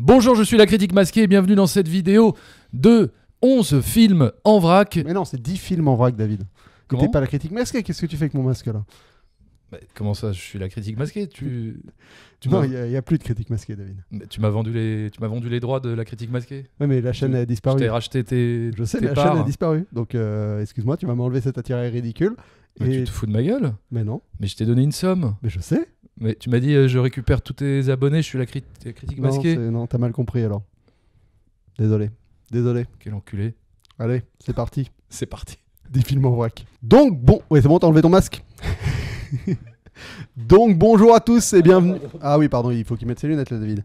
Bonjour, je suis la critique masquée et bienvenue dans cette vidéo de 11 films en vrac. Mais non, c'est 10 films en vrac, David. Comment T'es pas la critique masquée, qu'est-ce que tu fais avec mon masque là Comment ça, je suis la critique masquée Tu, Non, il n'y a, plus de critique masquée, David. tu m'as vendu, les... vendu les droits de la critique masquée Oui, mais la chaîne a Je disparu. t'ai racheté tes. Je sais, la chaîne a disparu. Donc, euh, excuse-moi, tu vas m'enlever cet attirail ridicule. Mais tu te fous de ma gueule Mais non. Mais je t'ai donné une somme. Mais je sais. Mais tu m'as dit, euh, je récupère tous tes abonnés, je suis la, critique masquée. Non, t'as mal compris alors. Désolé. Désolé. Quel enculé. Allez, c'est parti. c'est parti. Des films en vrac. Donc, bon. Oui, c'est bon, t'as enlevé ton masque. Donc, bonjour à tous et bienvenue. Ah oui, pardon, il faut qu'il mette ses lunettes, là, David.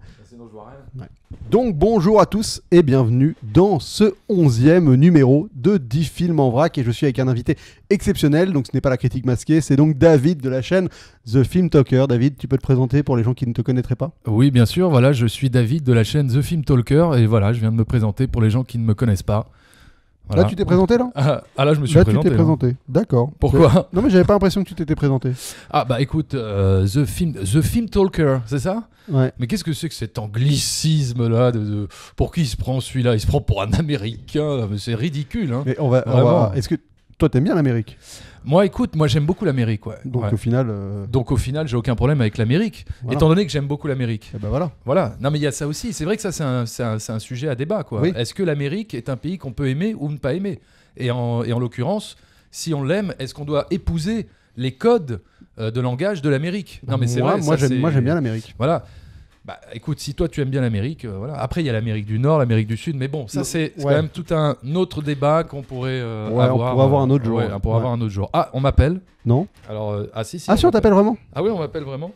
Donc bonjour à tous et bienvenue dans ce onzième numéro de 10 films en vrac et je suis avec un invité exceptionnel, donc ce n'est pas la critique masquée, c'est donc David de la chaîne The Film Talker. David, tu peux te présenter pour les gens qui ne te connaîtraient pas Oui bien sûr, voilà, je suis David de la chaîne The Film Talker et voilà, je viens de me présenter pour les gens qui ne me connaissent pas. Là, tu t'es présenté là ah, ah, là, je me suis là, présenté. tu t'es hein. présenté. D'accord. Pourquoi Non, mais j'avais pas l'impression que tu t'étais présenté. Ah bah écoute, euh, the film, the film talker, c'est ça Ouais. Mais qu'est-ce que c'est que cet anglicisme là de, Pour qui il se prend celui-là Il se prend pour un Américain. C'est ridicule. Hein. Mais on va. va... Est-ce que toi, t'aimes bien l'Amérique Moi, écoute, moi j'aime beaucoup l'Amérique. Donc, Au final, euh, Donc au final, j'ai aucun problème avec l'Amérique, étant donné que j'aime beaucoup l'Amérique. Et eh ben voilà. Voilà. Non, mais il y a ça aussi. C'est vrai que ça, c'est un, un, un, sujet à débat. quoi. Est-ce que l'Amérique est un pays qu'on peut aimer ou ne pas aimer Et en, et en l'occurrence, si on l'aime, est-ce qu'on doit épouser les codes euh, de langage de l'Amérique. Non, mais c'est vrai. Moi, j'aime bien l'Amérique. Voilà. Bah, écoute, si toi tu aimes bien l'Amérique, euh, voilà. Après, il y a l'Amérique du Nord, l'Amérique du Sud, mais bon, ça c'est quand même tout un autre débat qu'on pourrait euh, avoir. On pourrait avoir un autre euh, jour. avoir un autre jour. Ah, on m'appelle. Non. Alors, ah si, si. Ah si, on t'appelle vraiment. Ah oui, on m'appelle vraiment.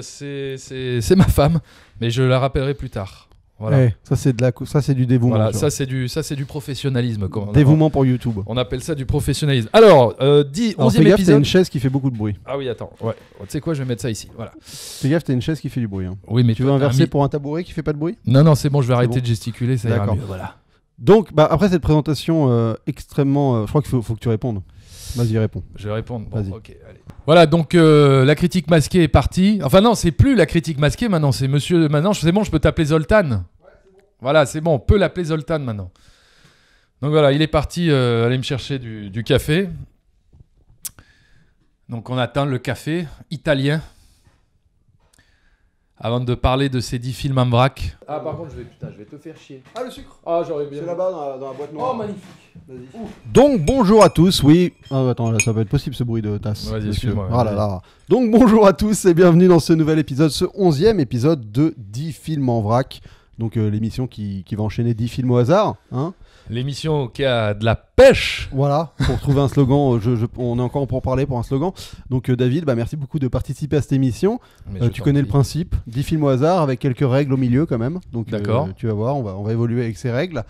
c'est ma femme, mais je la rappellerai plus tard. Voilà. Eh, ça c'est de la, ça c'est du dévouement. Voilà, ça c'est du, ça c'est du professionnalisme. dévouement pour YouTube. On appelle ça du professionnalisme. Alors, euh, T'as une chaise qui fait beaucoup de bruit. Ah oui, attends. Ouais. Tu sais quoi, je vais mettre ça ici. Voilà. Fais gaffe, t'as une chaise qui fait du bruit. Hein. Oui, mais tu veux inverser pour un tabouret qui fait pas de bruit Non, non, c'est bon, je vais arrêter de gesticuler. Ça ira Voilà. Donc, bah, après cette présentation euh, extrêmement, euh, je crois qu'il faut, faut que tu répondes. Vas-y, réponds. Je vais répondre. Voilà, donc euh, la critique masquée est partie. Enfin, non, c'est plus la critique masquée maintenant, c'est monsieur. Maintenant, c'est bon, je peux t'appeler Zoltan. Voilà, c'est bon, on peut l'appeler Zoltan maintenant. Donc voilà, il est parti euh, aller me chercher du, café. Donc on attend le café italien avant de parler de ces 10 films en vrac. Ah, par contre, je vais, putain, je vais te faire chier. Ah, le sucre Ah, j'aurais bien. C'est là-bas dans, la- boîte noire. Oh, magnifique. Donc bonjour à tous, oui. Ah, attends, ça va être possible ce bruit de tasse. Ah là Donc bonjour à tous et bienvenue dans ce nouvel épisode, ce onzième épisode de 10 films en vrac. Donc euh, l'émission qui, qui va enchaîner 10 films au hasard. hein. L'émission qui a de la pêche. Voilà, pour trouver un slogan, euh, on est encore pour parler pour un slogan. Donc euh, David, bah, merci beaucoup de participer à cette émission. Euh, tu connais le principe, 10 films au hasard avec quelques règles au milieu quand même. Donc tu vas voir, on va, on va évoluer avec ces règles.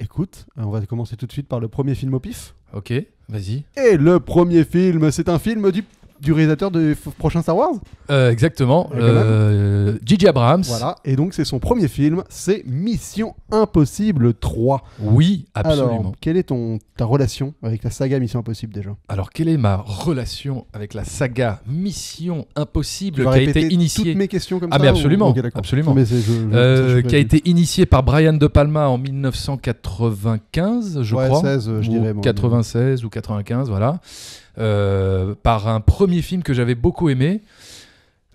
écoute, on va commencer tout de suite par le premier film au pif. Ok, vas-y. Et le premier film, c'est un film du du réalisateur du prochain Star Wars euh, Exactement, euh, Gigi Abrams. Voilà, et donc c'est son premier film, c'est Mission Impossible 3. Oui, absolument. Alors, quelle est ton, ta relation avec la saga Mission Impossible déjà Alors, quelle est ma relation avec la saga Mission Impossible qui a été initiée toutes mes questions comme ah, mais absolument, absolument. Euh, qui a été initiée par Brian De Palma en 1995, je ouais, crois. 16, je dirais, 96 ou 95, voilà. Euh, par un premier film que j'avais beaucoup aimé.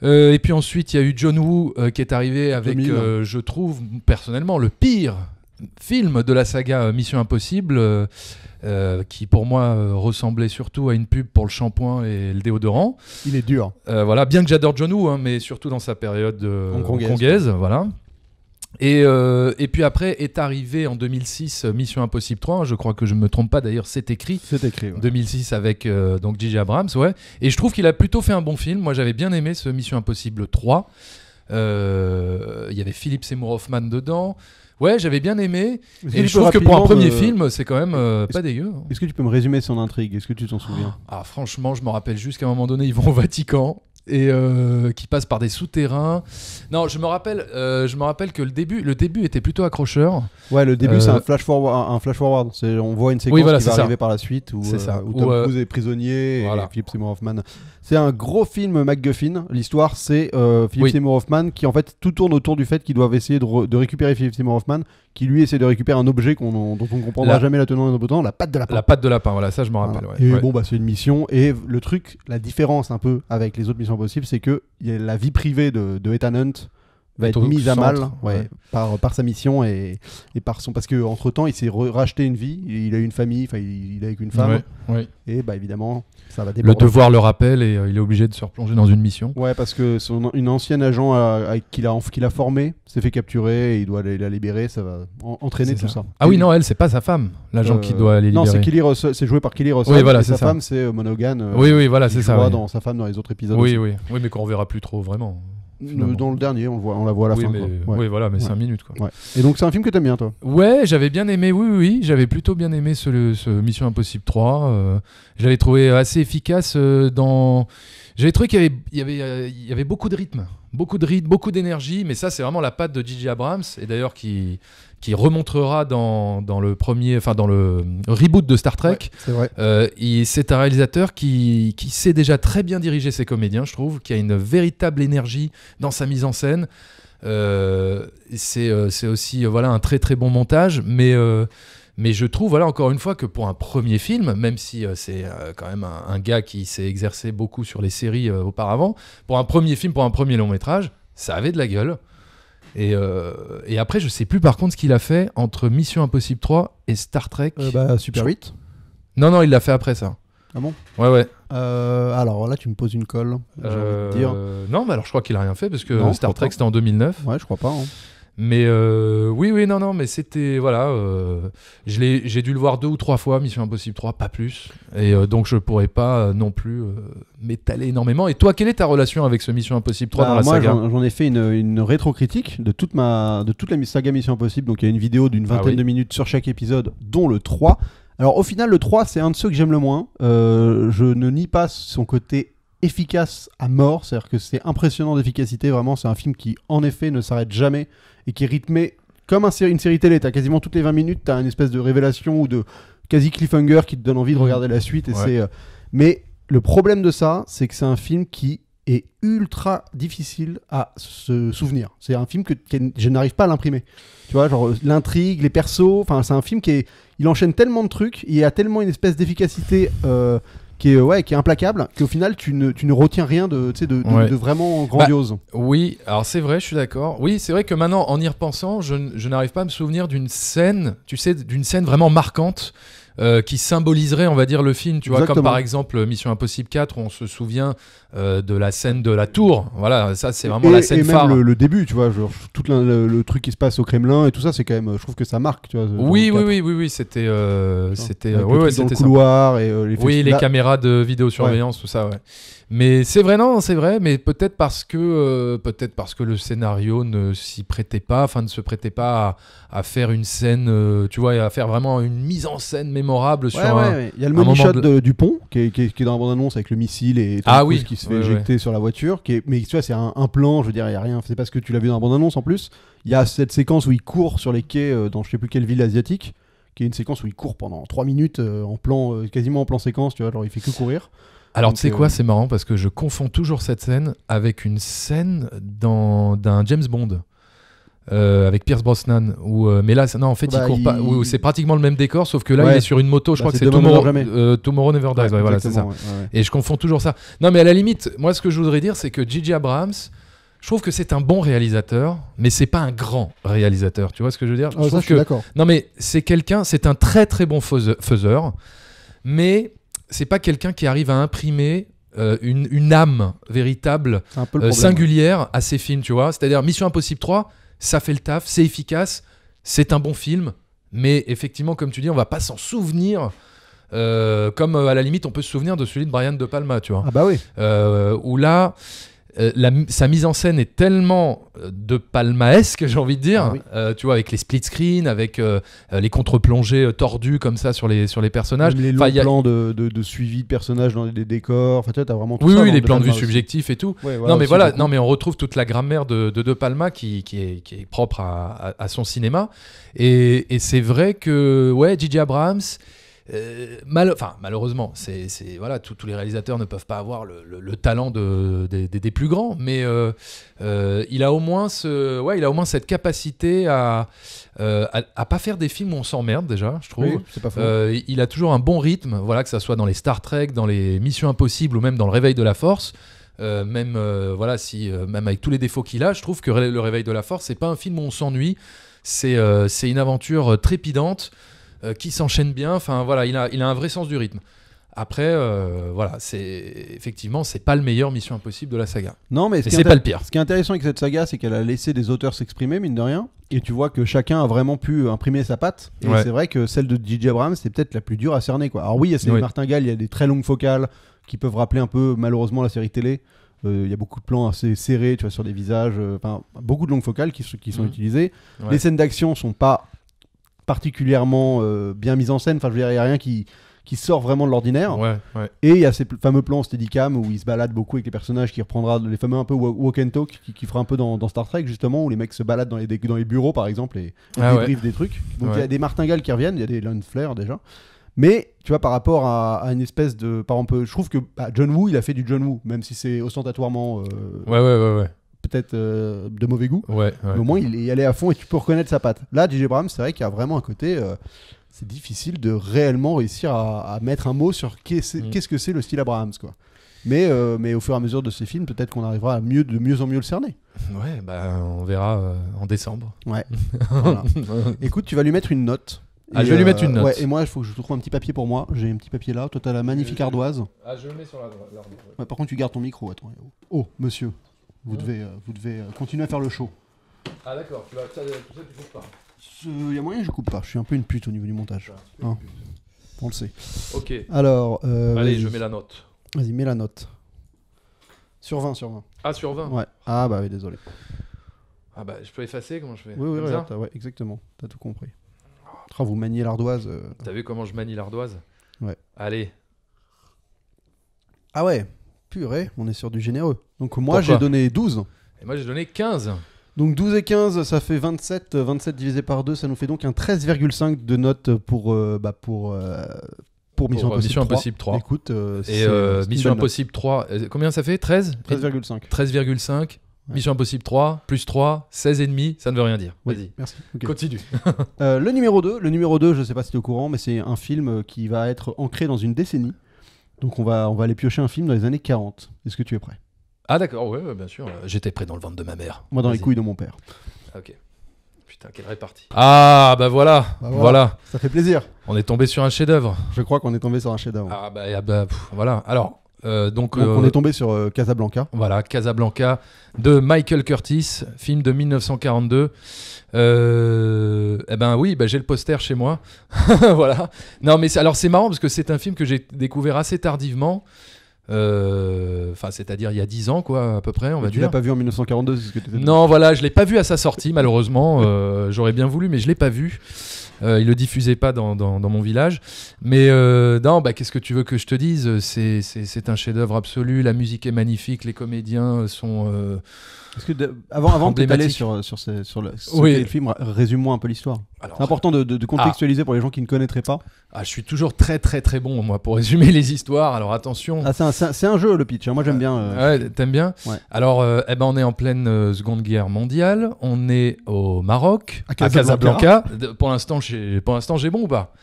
Euh, et puis ensuite, il y a eu John Woo euh, qui est arrivé avec, je trouve personnellement, le pire film de la saga Mission Impossible, qui pour moi ressemblait surtout à une pub pour le shampoing et le déodorant. Il est dur. voilà, bien que j'adore John Woo, hein, mais surtout dans sa période hongkongaise. voilà. Et, euh, et, puis après est arrivé en 2006 euh, Mission Impossible 3. Je crois que je ne me trompe pas d'ailleurs, c'est écrit. C'est écrit. 2006 avec euh, donc Gigi Abrams, ouais. Et je trouve qu'il a plutôt fait un bon film. Moi, j'avais bien aimé ce Mission Impossible 3. Il y avait Philippe Seymour Hoffman dedans. Ouais, j'avais bien aimé. Et je trouve que pour un premier film, c'est quand même pas dégueu. Hein. Est-ce que tu peux me résumer son intrigue Est-ce que tu t'en souviens Ah, franchement, je me rappelle juste qu'à un moment donné, ils vont au Vatican et euh, qui passe par des souterrains. Non, je me rappelle, euh, je me rappelle que le début, le début était plutôt accrocheur. Ouais, le début c'est un euh, flash forward, un flash forward. On voit une séquence qui va arriver par la suite où, où, Tom Cruise est prisonnier et Philip Seymour Hoffman c'est un gros film MacGuffin. L'histoire, c'est euh, Philip Seymour Hoffman qui, en fait, tout tourne autour du fait qu'ils doivent essayer de, récupérer Philip Seymour Hoffman, qui lui essaie de récupérer un objet qu'on dont on ne comprendra jamais la teneur et temps la patte de lapin. La patte de lapin, voilà, ça je m'en rappelle. Et bon, bah, c'est une mission. Et le truc, la différence un peu avec les autres missions possibles, c'est que y a la vie privée de, de Ethan Hunt va être mise à mal Par, par sa mission et, par son parce que entre temps il s'est racheté une vie il a une famille enfin il, est avec une femme et bah évidemment ça va le devoir le rappelle et euh, il est obligé de se replonger dans une mission ouais parce que son une ancienne agent qu'il a qu'il a formé s'est fait capturer et il doit aller la libérer ça va entraîner tout ça. ah oui non elle c'est pas sa femme l'agent qui euh, doit aller libérer non c'est c'est joué par Killy Russell voilà, sa femme c'est monogane euh, oui oui voilà c'est ça dans sa femme dans les autres épisodes oui oui oui mais qu'on verra plus trop vraiment dans le dernier, on, voit, on la voit à la fin. Oui, voilà, mais c'est 5 minutes. Quoi. Et donc, c'est un film que t'aimes bien, toi Ouais, j'avais bien aimé, oui, oui, J'avais plutôt bien aimé ce, Mission Impossible 3. Euh, j'avais trouvé assez efficace euh, dans. J'avais trouvé qu'il y avait, il y, avait, euh, il y avait beaucoup de rythme, beaucoup de rythme, beaucoup d'énergie, mais ça, c'est vraiment la patte de Gigi Abrams, et d'ailleurs qui, qui remontrera dans, le premier, enfin dans le reboot de Star Trek. Euh, et c'est un réalisateur qui, qui, sait déjà très bien diriger ses comédiens, je trouve, qui a une véritable énergie dans sa mise en scène. Euh, euh, c'est aussi voilà un très très bon montage, mais mais je trouve, voilà, encore une fois, que pour un premier film, même si c'est quand même un, gars qui s'est exercé beaucoup sur les séries auparavant, pour un premier film, pour un premier long métrage, ça avait de la gueule. Euh, et, après, je sais plus par contre ce qu'il a fait entre Mission Impossible 3 et Star Trek. Euh, bah, Super 8 Non, non, il l'a fait après ça. Ah bon Ouais, ouais. Euh, alors là, tu me poses une colle. Envie dire. Non, mais alors je crois qu'il a rien fait parce que Star Trek c'était en 2009. Ouais, je crois pas. Hein. Mais euh, oui, oui, non, non, mais c'était. Voilà. Euh, j'ai dû le voir deux ou trois fois, Mission Impossible 3, pas plus. Et euh, donc, je pourrais pas non plus m'étaler énormément. Et toi, quelle est ta relation avec ce Mission Impossible 3 bah, dans la saga Moi, j'en ai fait une, une rétrocritique de, toute ma, de toute la saga Mission Impossible. Donc, il y a une vidéo d'une ah vingtaine de minutes sur chaque épisode, dont le 3. Alors, au final, le 3, c'est un de ceux que j'aime le moins. je ne nie pas son côté efficace à mort, c'est-à-dire que c'est impressionnant d'efficacité, vraiment, c'est un film qui en effet ne s'arrête jamais et qui est rythmé comme une série télé, t'as quasiment toutes les 20 minutes, t'as une espèce de révélation ou de quasi cliffhanger qui te donne envie de mm. regarder la suite. Et euh, Mais le problème de ça, c'est que c'est un film qui est ultra difficile à se souvenir. C'est un film que, je n'arrive pas à l'imprimer. Tu vois, genre euh, l'intrigue, les persos, enfin c'est un film qui il enchaîne tellement de trucs, il y a tellement une espèce d'efficacité. Euh, qui est, ouais, qui est implacable, qu'au final, tu ne, retiens rien de, de, vraiment bah, grandiose. oui, alors c'est vrai, je suis d'accord. Oui, c'est vrai que maintenant, en y repensant, je, je n'arrive pas à me souvenir d'une scène, tu sais, d'une scène vraiment marquante euh, qui symboliserait, on va dire, le film. Tu vois, comme par exemple Mission Impossible 4, on se souvient euh, de la scène de la tour. Voilà, ça c'est vraiment la scène et même Le, début, tu vois, genre, tout le, truc qui se passe au Kremlin et tout ça, c'est quand même, euh, je trouve que ça marque. Tu vois, oui, oui, oui, oui, oui, c'était, euh, c'était, le couloir et les. Oui, les caméras de vidéosurveillance, tout ça. Ouais. Mais c'est vrai, non, c'est vrai, mais peut-être parce que euh, peut-être parce que le scénario ne s'y prêtait pas, enfin ne se prêtait pas à, faire une scène, euh, tu vois, à faire vraiment une mise en scène mémorable sur Il y a le money shot du pont qui est, dans la bande annonce avec le missile et ah, oui. qui se fait éjecter sur la voiture, qui mais tu vois c'est un, plan, je veux dire, il y a rien, c'est parce que tu l'as vu dans la bande annonce en plus. Il y a cette séquence où il court sur les quais euh, dans je sais plus quelle ville asiatique, qui est une séquence où il court pendant 3 minutes en plan quasiment en plan séquence, tu vois, genre il fait que courir. Alors tu sais quoi, euh, c'est marrant parce que je confonds toujours cette scène avec une scène d'un James Bond. Euh, avec Pierce Brosnan. ou euh, mais là, non, en fait, il bah, court pas. c'est pratiquement le même décor, sauf que là, il est sur une moto. Je bah, crois que c'est Tomorrow, Never Dies. Et je confonds toujours ça. Non, mais à la limite, moi, ce que je voudrais dire, c'est que Gigi Abrams. Je trouve que c'est un bon réalisateur, mais c'est pas un grand réalisateur. Tu vois ce que je veux dire ah, je, Non, mais c'est quelqu'un, c'est un très très bon faiseur, mais c'est pas quelqu'un qui arrive à imprimer euh, une, âme véritable, euh, singulière à ses films, tu vois. C'est-à-dire Mission Impossible 3, ça fait le taf, c'est efficace, c'est un bon film, mais effectivement, comme tu dis, on va pas s'en souvenir. Euh, comme à la limite, on peut se souvenir de celui de Brian De Palma, tu vois. Ah bah oui. où là, euh, sa mise en scène est tellement euh, de palmaesque, j'ai envie de dire, ah euh, tu vois, avec les split screens, avec les contre-plongées tordues comme ça sur les, sur les personnages. les longs plans de, suivi de personnages dans les décors, enfin, tu as vraiment tout oui, Oui, les plans de vue subjectifs et tout. non, mais voilà, non, mais on retrouve toute la grammaire de De, Palma qui, est, propre à, son cinéma. Et, c'est vrai que, ouais, Gigi Abrams. Euh, malheureusement, c'est, voilà, tous les réalisateurs ne peuvent pas avoir le, talent de, des plus grands, mais euh, euh, il a au moins ce, ouais, il a au moins cette capacité à, à, pas faire des films où on s'emmerde déjà, je trouve. il a toujours un bon rythme, voilà, que ça soit dans les Star Trek, dans les Missions Impossibles ou même dans le Réveil de la Force. même voilà si même avec tous les défauts qu'il a je trouve que le réveil de la force c'est pas un film où on s'ennuie c'est une aventure trépidante euh, qui s'enchaîne bien. Enfin voilà, il a, il a un vrai sens du rythme. Après, euh, voilà, c'est effectivement, c'est pas le meilleur Mission Impossible de la saga. Non, mais c'est pas le pire. Ce qui est intéressant avec cette saga, c'est qu'elle a laissé des auteurs s'exprimer, mine de rien, et tu vois que chacun a vraiment pu imprimer sa patte. Et c'est vrai que celle de DJ Abrams, c'est peut-être la plus dure à cerner, quoi. Alors oui, il y a il y a des très longues focales qui peuvent rappeler un peu, malheureusement, la série télé. Euh, il y a beaucoup de plans assez serrés, tu vois, sur des visages, euh, beaucoup de longues focales qui, qui sont mhm. utilisées. Les scènes d'action sont pas particulièrement euh, bien mise en scène. Enfin, je veux dire, il n'y a rien qui, qui sort vraiment de l'ordinaire. Et il y a ces fameux plans steadicam où il se balade beaucoup avec les personnages qui reprendra les fameux un peu walk and talk qui, qui fera un peu dans, Star Trek justement où les mecs se baladent dans les, dans les bureaux par exemple et, ah débriefent des trucs. Donc il y a des martingales qui reviennent, il y a des Lone déjà. Mais tu vois, par rapport à, une espèce de. Par exemple, je trouve que bah, John Woo, il a fait du John Woo, même si c'est ostentatoirement. Euh, ouais, ouais, ouais, ouais peut-être euh, de mauvais goût. Ouais, Mais au moins, il est allé à fond et tu peux reconnaître sa patte. Là, DJ Brahms, c'est vrai qu'il y a vraiment un côté. Euh, c'est difficile de réellement réussir à, mettre un mot sur mm. qu'est-ce que c'est le style Abrahams, quoi. Mais, euh, mais au fur et à mesure de ces films, peut-être qu'on arrivera à mieux, de mieux en mieux le cerner. Ouais, bah, on verra en décembre. Ouais. Écoute, tu vas lui mettre une note. Ah, je vais lui mettre une note. et moi, il faut que je trouve un petit papier pour moi. J'ai un petit papier là. Toi, as la magnifique ardoise. Ah, je le mets sur la. par contre, tu gardes ton micro. Oh, monsieur. Mmh. Euh, vous devez, vous euh, devez continuer à faire le show. Ah d'accord, tu vas ça tu coupes pas. Hein. Il y a moyen que je coupe pas, je suis un peu une pute au niveau du montage. Ah, hein. On le sait. Ok. Alors. Euh, Allez, je mets la note. Vas-y, mets la note. Sur 20, sur 20. Ah, sur 20 Ouais. Ah bah oui, désolé. Ah bah je peux effacer, comment je fais Oui, oui, exactement, t'as tout compris. Oh, vous maniez l'ardoise. T'as vu comment je manie l'ardoise Ouais. Allez. Ah ouais purée, on est sur du généreux. Donc moi j'ai donné 12. Et moi j'ai donné 15. Donc 12 et 15, ça fait 27. 27 divisé par 2, ça nous fait donc un 13,5 de notes pour, euh, bah, pour, euh, pour, Mission, euh, Impossible 3. Écoute, et Mission Impossible 3, combien ça fait 13 13,5. 13,5. Mission Impossible 3, plus 3, 16,5, ça ne veut rien dire. Vas-y. Continue. le numéro 2, le numéro 2, je ne sais pas si tu es au courant, mais c'est un film qui va être ancré dans une décennie. Donc on va, on va aller piocher un film dans les années 40. Est-ce que tu es prêt Ah d'accord, ouais, bien sûr. Euh, j'étais prêt dans le ventre de ma mère. Moi dans les couilles de mon père. ok. Putain, quelle répartie. Ah bah, bah voilà, voilà, Ça fait plaisir. On est tombé sur un chef-d'œuvre. Je crois qu'on est tombé sur un chef-d'œuvre. Ah bah, ah, bah voilà. Alors, euh, donc, on euh, est tombé sur euh, Casablanca. Voilà, Casablanca de Michael Curtis, film de 1942. eh ben oui, bah, j'ai le poster chez moi. voilà. Non, mais alors c'est marrant parce que c'est un film que j'ai découvert assez tardivement enfin c'est-à-dire il y a 10 ans quoi à peu près on ne va tu l'as pas vu en 1942 ce que non voilà je l'ai pas vu à sa sortie malheureusement j'aurais bien voulu mais je l'ai pas vu euh, il ne le diffusait pas dans, mon village. Mais euh, non, bah, qu'est-ce que tu veux que je te dise C'est un chef-d'œuvre absolu. La musique est magnifique. Les comédiens sont. Euh, parce que de, avant, avant sur, sur, ce, sur le, film, résumons un peu l'histoire. C'est important de, contextualiser ah. pour les gens qui ne connaîtraient pas. Ah, je suis toujours très très très bon moi pour résumer les histoires. Alors attention. Ah, c'est un, un, jeu le pitch. Hein. Moi j'aime bien. Euh, t'aimes bien. Alors euh, eh ben on est en pleine euh, Seconde Guerre mondiale. On est au Maroc, à Casablanca. pour l'instant, pour l'instant j'ai bon ou pas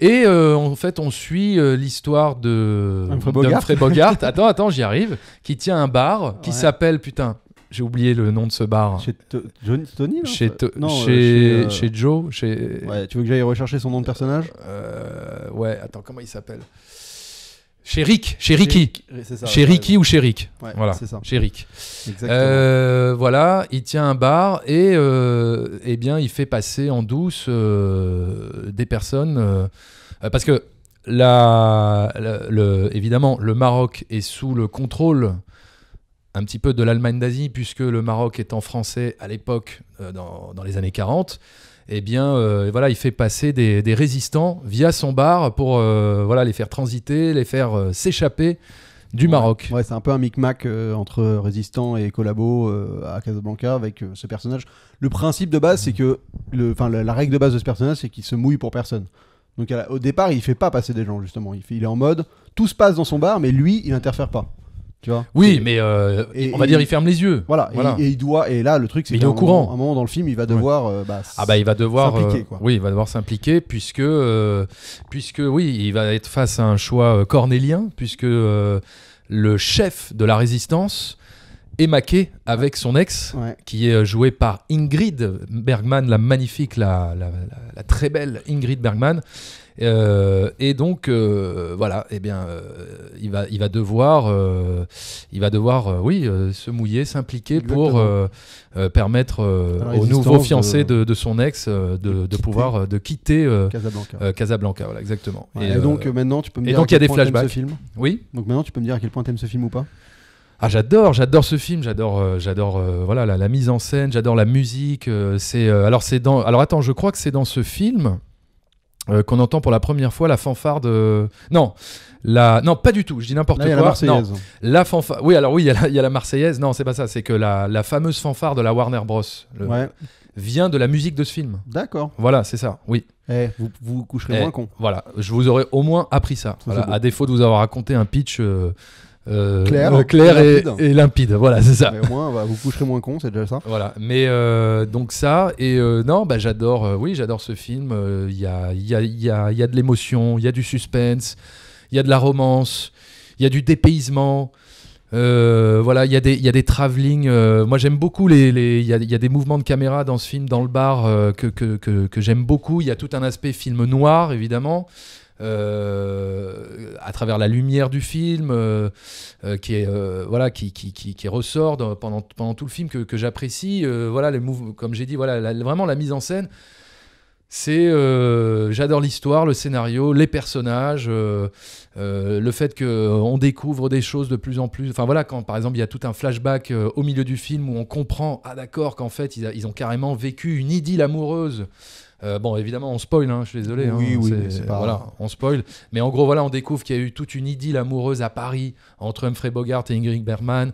et en fait, on suit l'histoire de Humphrey Bogart. Bogart. Attends, attends, j'y arrive. Qui tient un bar qui s'appelle putain j'ai oublié le nom de ce bar. Chez Tony euh, chez, chez, euh, Joe. tu veux que j'aille rechercher son nom de personnage euh, Ouais, attends, comment il s'appelle chez Rick, chez Ricky, chez Ricky ou chez Rick, voilà, ça. chez Rick. voilà, il tient un bar et eh bien il fait passer en douce des personnes parce que le, évidemment le Maroc est sous le contrôle un petit peu de l'Allemagne d'Asie, puisque le Maroc est en français à l'époque, euh, dans, les années 40, eh bien, euh, voilà, il fait passer des, résistants via son bar pour euh, voilà, les faire transiter, les faire s'échapper du Maroc. Ouais, c'est un peu un micmac entre résistants et collabos à Casablanca avec ce personnage. Le principe de base, c'est que, enfin, la, règle de base de ce personnage, c'est qu'il se mouille pour personne. Donc au départ, il fait pas passer des gens justement. Il, il est en mode, tout se passe dans son bar, mais lui, il n'interfère pas oui, mais euh, on va dire, il ferme les yeux. Voilà, Et, il doit. Et là, le truc, c'est qu'il au moment, courant. un moment dans le film, il va devoir. Euh, bah, ah bah, il va devoir. S'impliquer, euh, oui, il va devoir s'impliquer puisque, puisque oui, il va être face à un choix cornélien puisque le chef de la résistance est maqué avec son ex, qui est joué par Ingrid Bergman, la magnifique, la très belle Ingrid Bergman, euh, et donc, euh, voilà, eh bien, euh, il, va, il va devoir, il va devoir oui, se mouiller, s'impliquer pour permettre au nouveau fiancé de, son ex de, pouvoir de quitter Casablanca. Casablanca. voilà, exactement. et, donc, maintenant, tu peux me dire à quel point tu des ce film. Oui. Donc, maintenant, tu peux me dire à quel point tu aimes ce film ou pas ah j'adore, j'adore ce film, j'adore, j'adore voilà la, mise en scène, j'adore la musique. c'est alors c'est dans alors attends, je crois que c'est dans ce film euh, qu'on entend pour la première fois la fanfare de non la non pas du tout je dis n'importe quoi la la fanfare oui alors oui il y, a la Marseillaise non c'est pas ça c'est que la, la, fameuse fanfare de la Warner Bros vient de la musique de ce film d'accord voilà c'est ça oui eh, vous, vous coucherez eh, moins con voilà je vous aurais au moins appris ça, à défaut de vous avoir raconté un pitch euh, euh, clair, clair et, limpide. Voilà, c'est ça. moins, vous coucherez moins con, c'est déjà ça. Voilà. Mais donc ça et non, bah, j'adore. oui, j'adore ce film. Il y a, y, y, y a de l'émotion, il y a du suspense, il y a de la romance, il y a du dépaysement. voilà, il y a des, y a des travelling. moi, j'aime beaucoup les, il y, a, des mouvements de caméra dans ce film, dans le bar que, que, que, que j'aime beaucoup. Il y a tout un aspect film noir, évidemment. Euh, à travers la lumière du film, euh, euh, qui, est, voilà, qui, qui, qui, ressort pendant, pendant tout le film, que, que j'apprécie. voilà, les comme j'ai dit, voilà, vraiment la mise en scène. C'est j'adore l'histoire, le scénario, les personnages, le fait qu'on découvre des choses de plus en plus. Enfin voilà, quand par exemple il y a tout un flashback au milieu du film où on comprend ah d'accord qu'en fait ils, ils, ont carrément vécu une idylle amoureuse euh, bon, évidemment, on spoil, hein, je suis désolé. Oui, hein, oui, c'est Voilà, on spoil. Mais en gros, voilà, on découvre qu'il y a eu toute une idylle amoureuse à Paris entre Humphrey Bogart et Ingrid Bergman.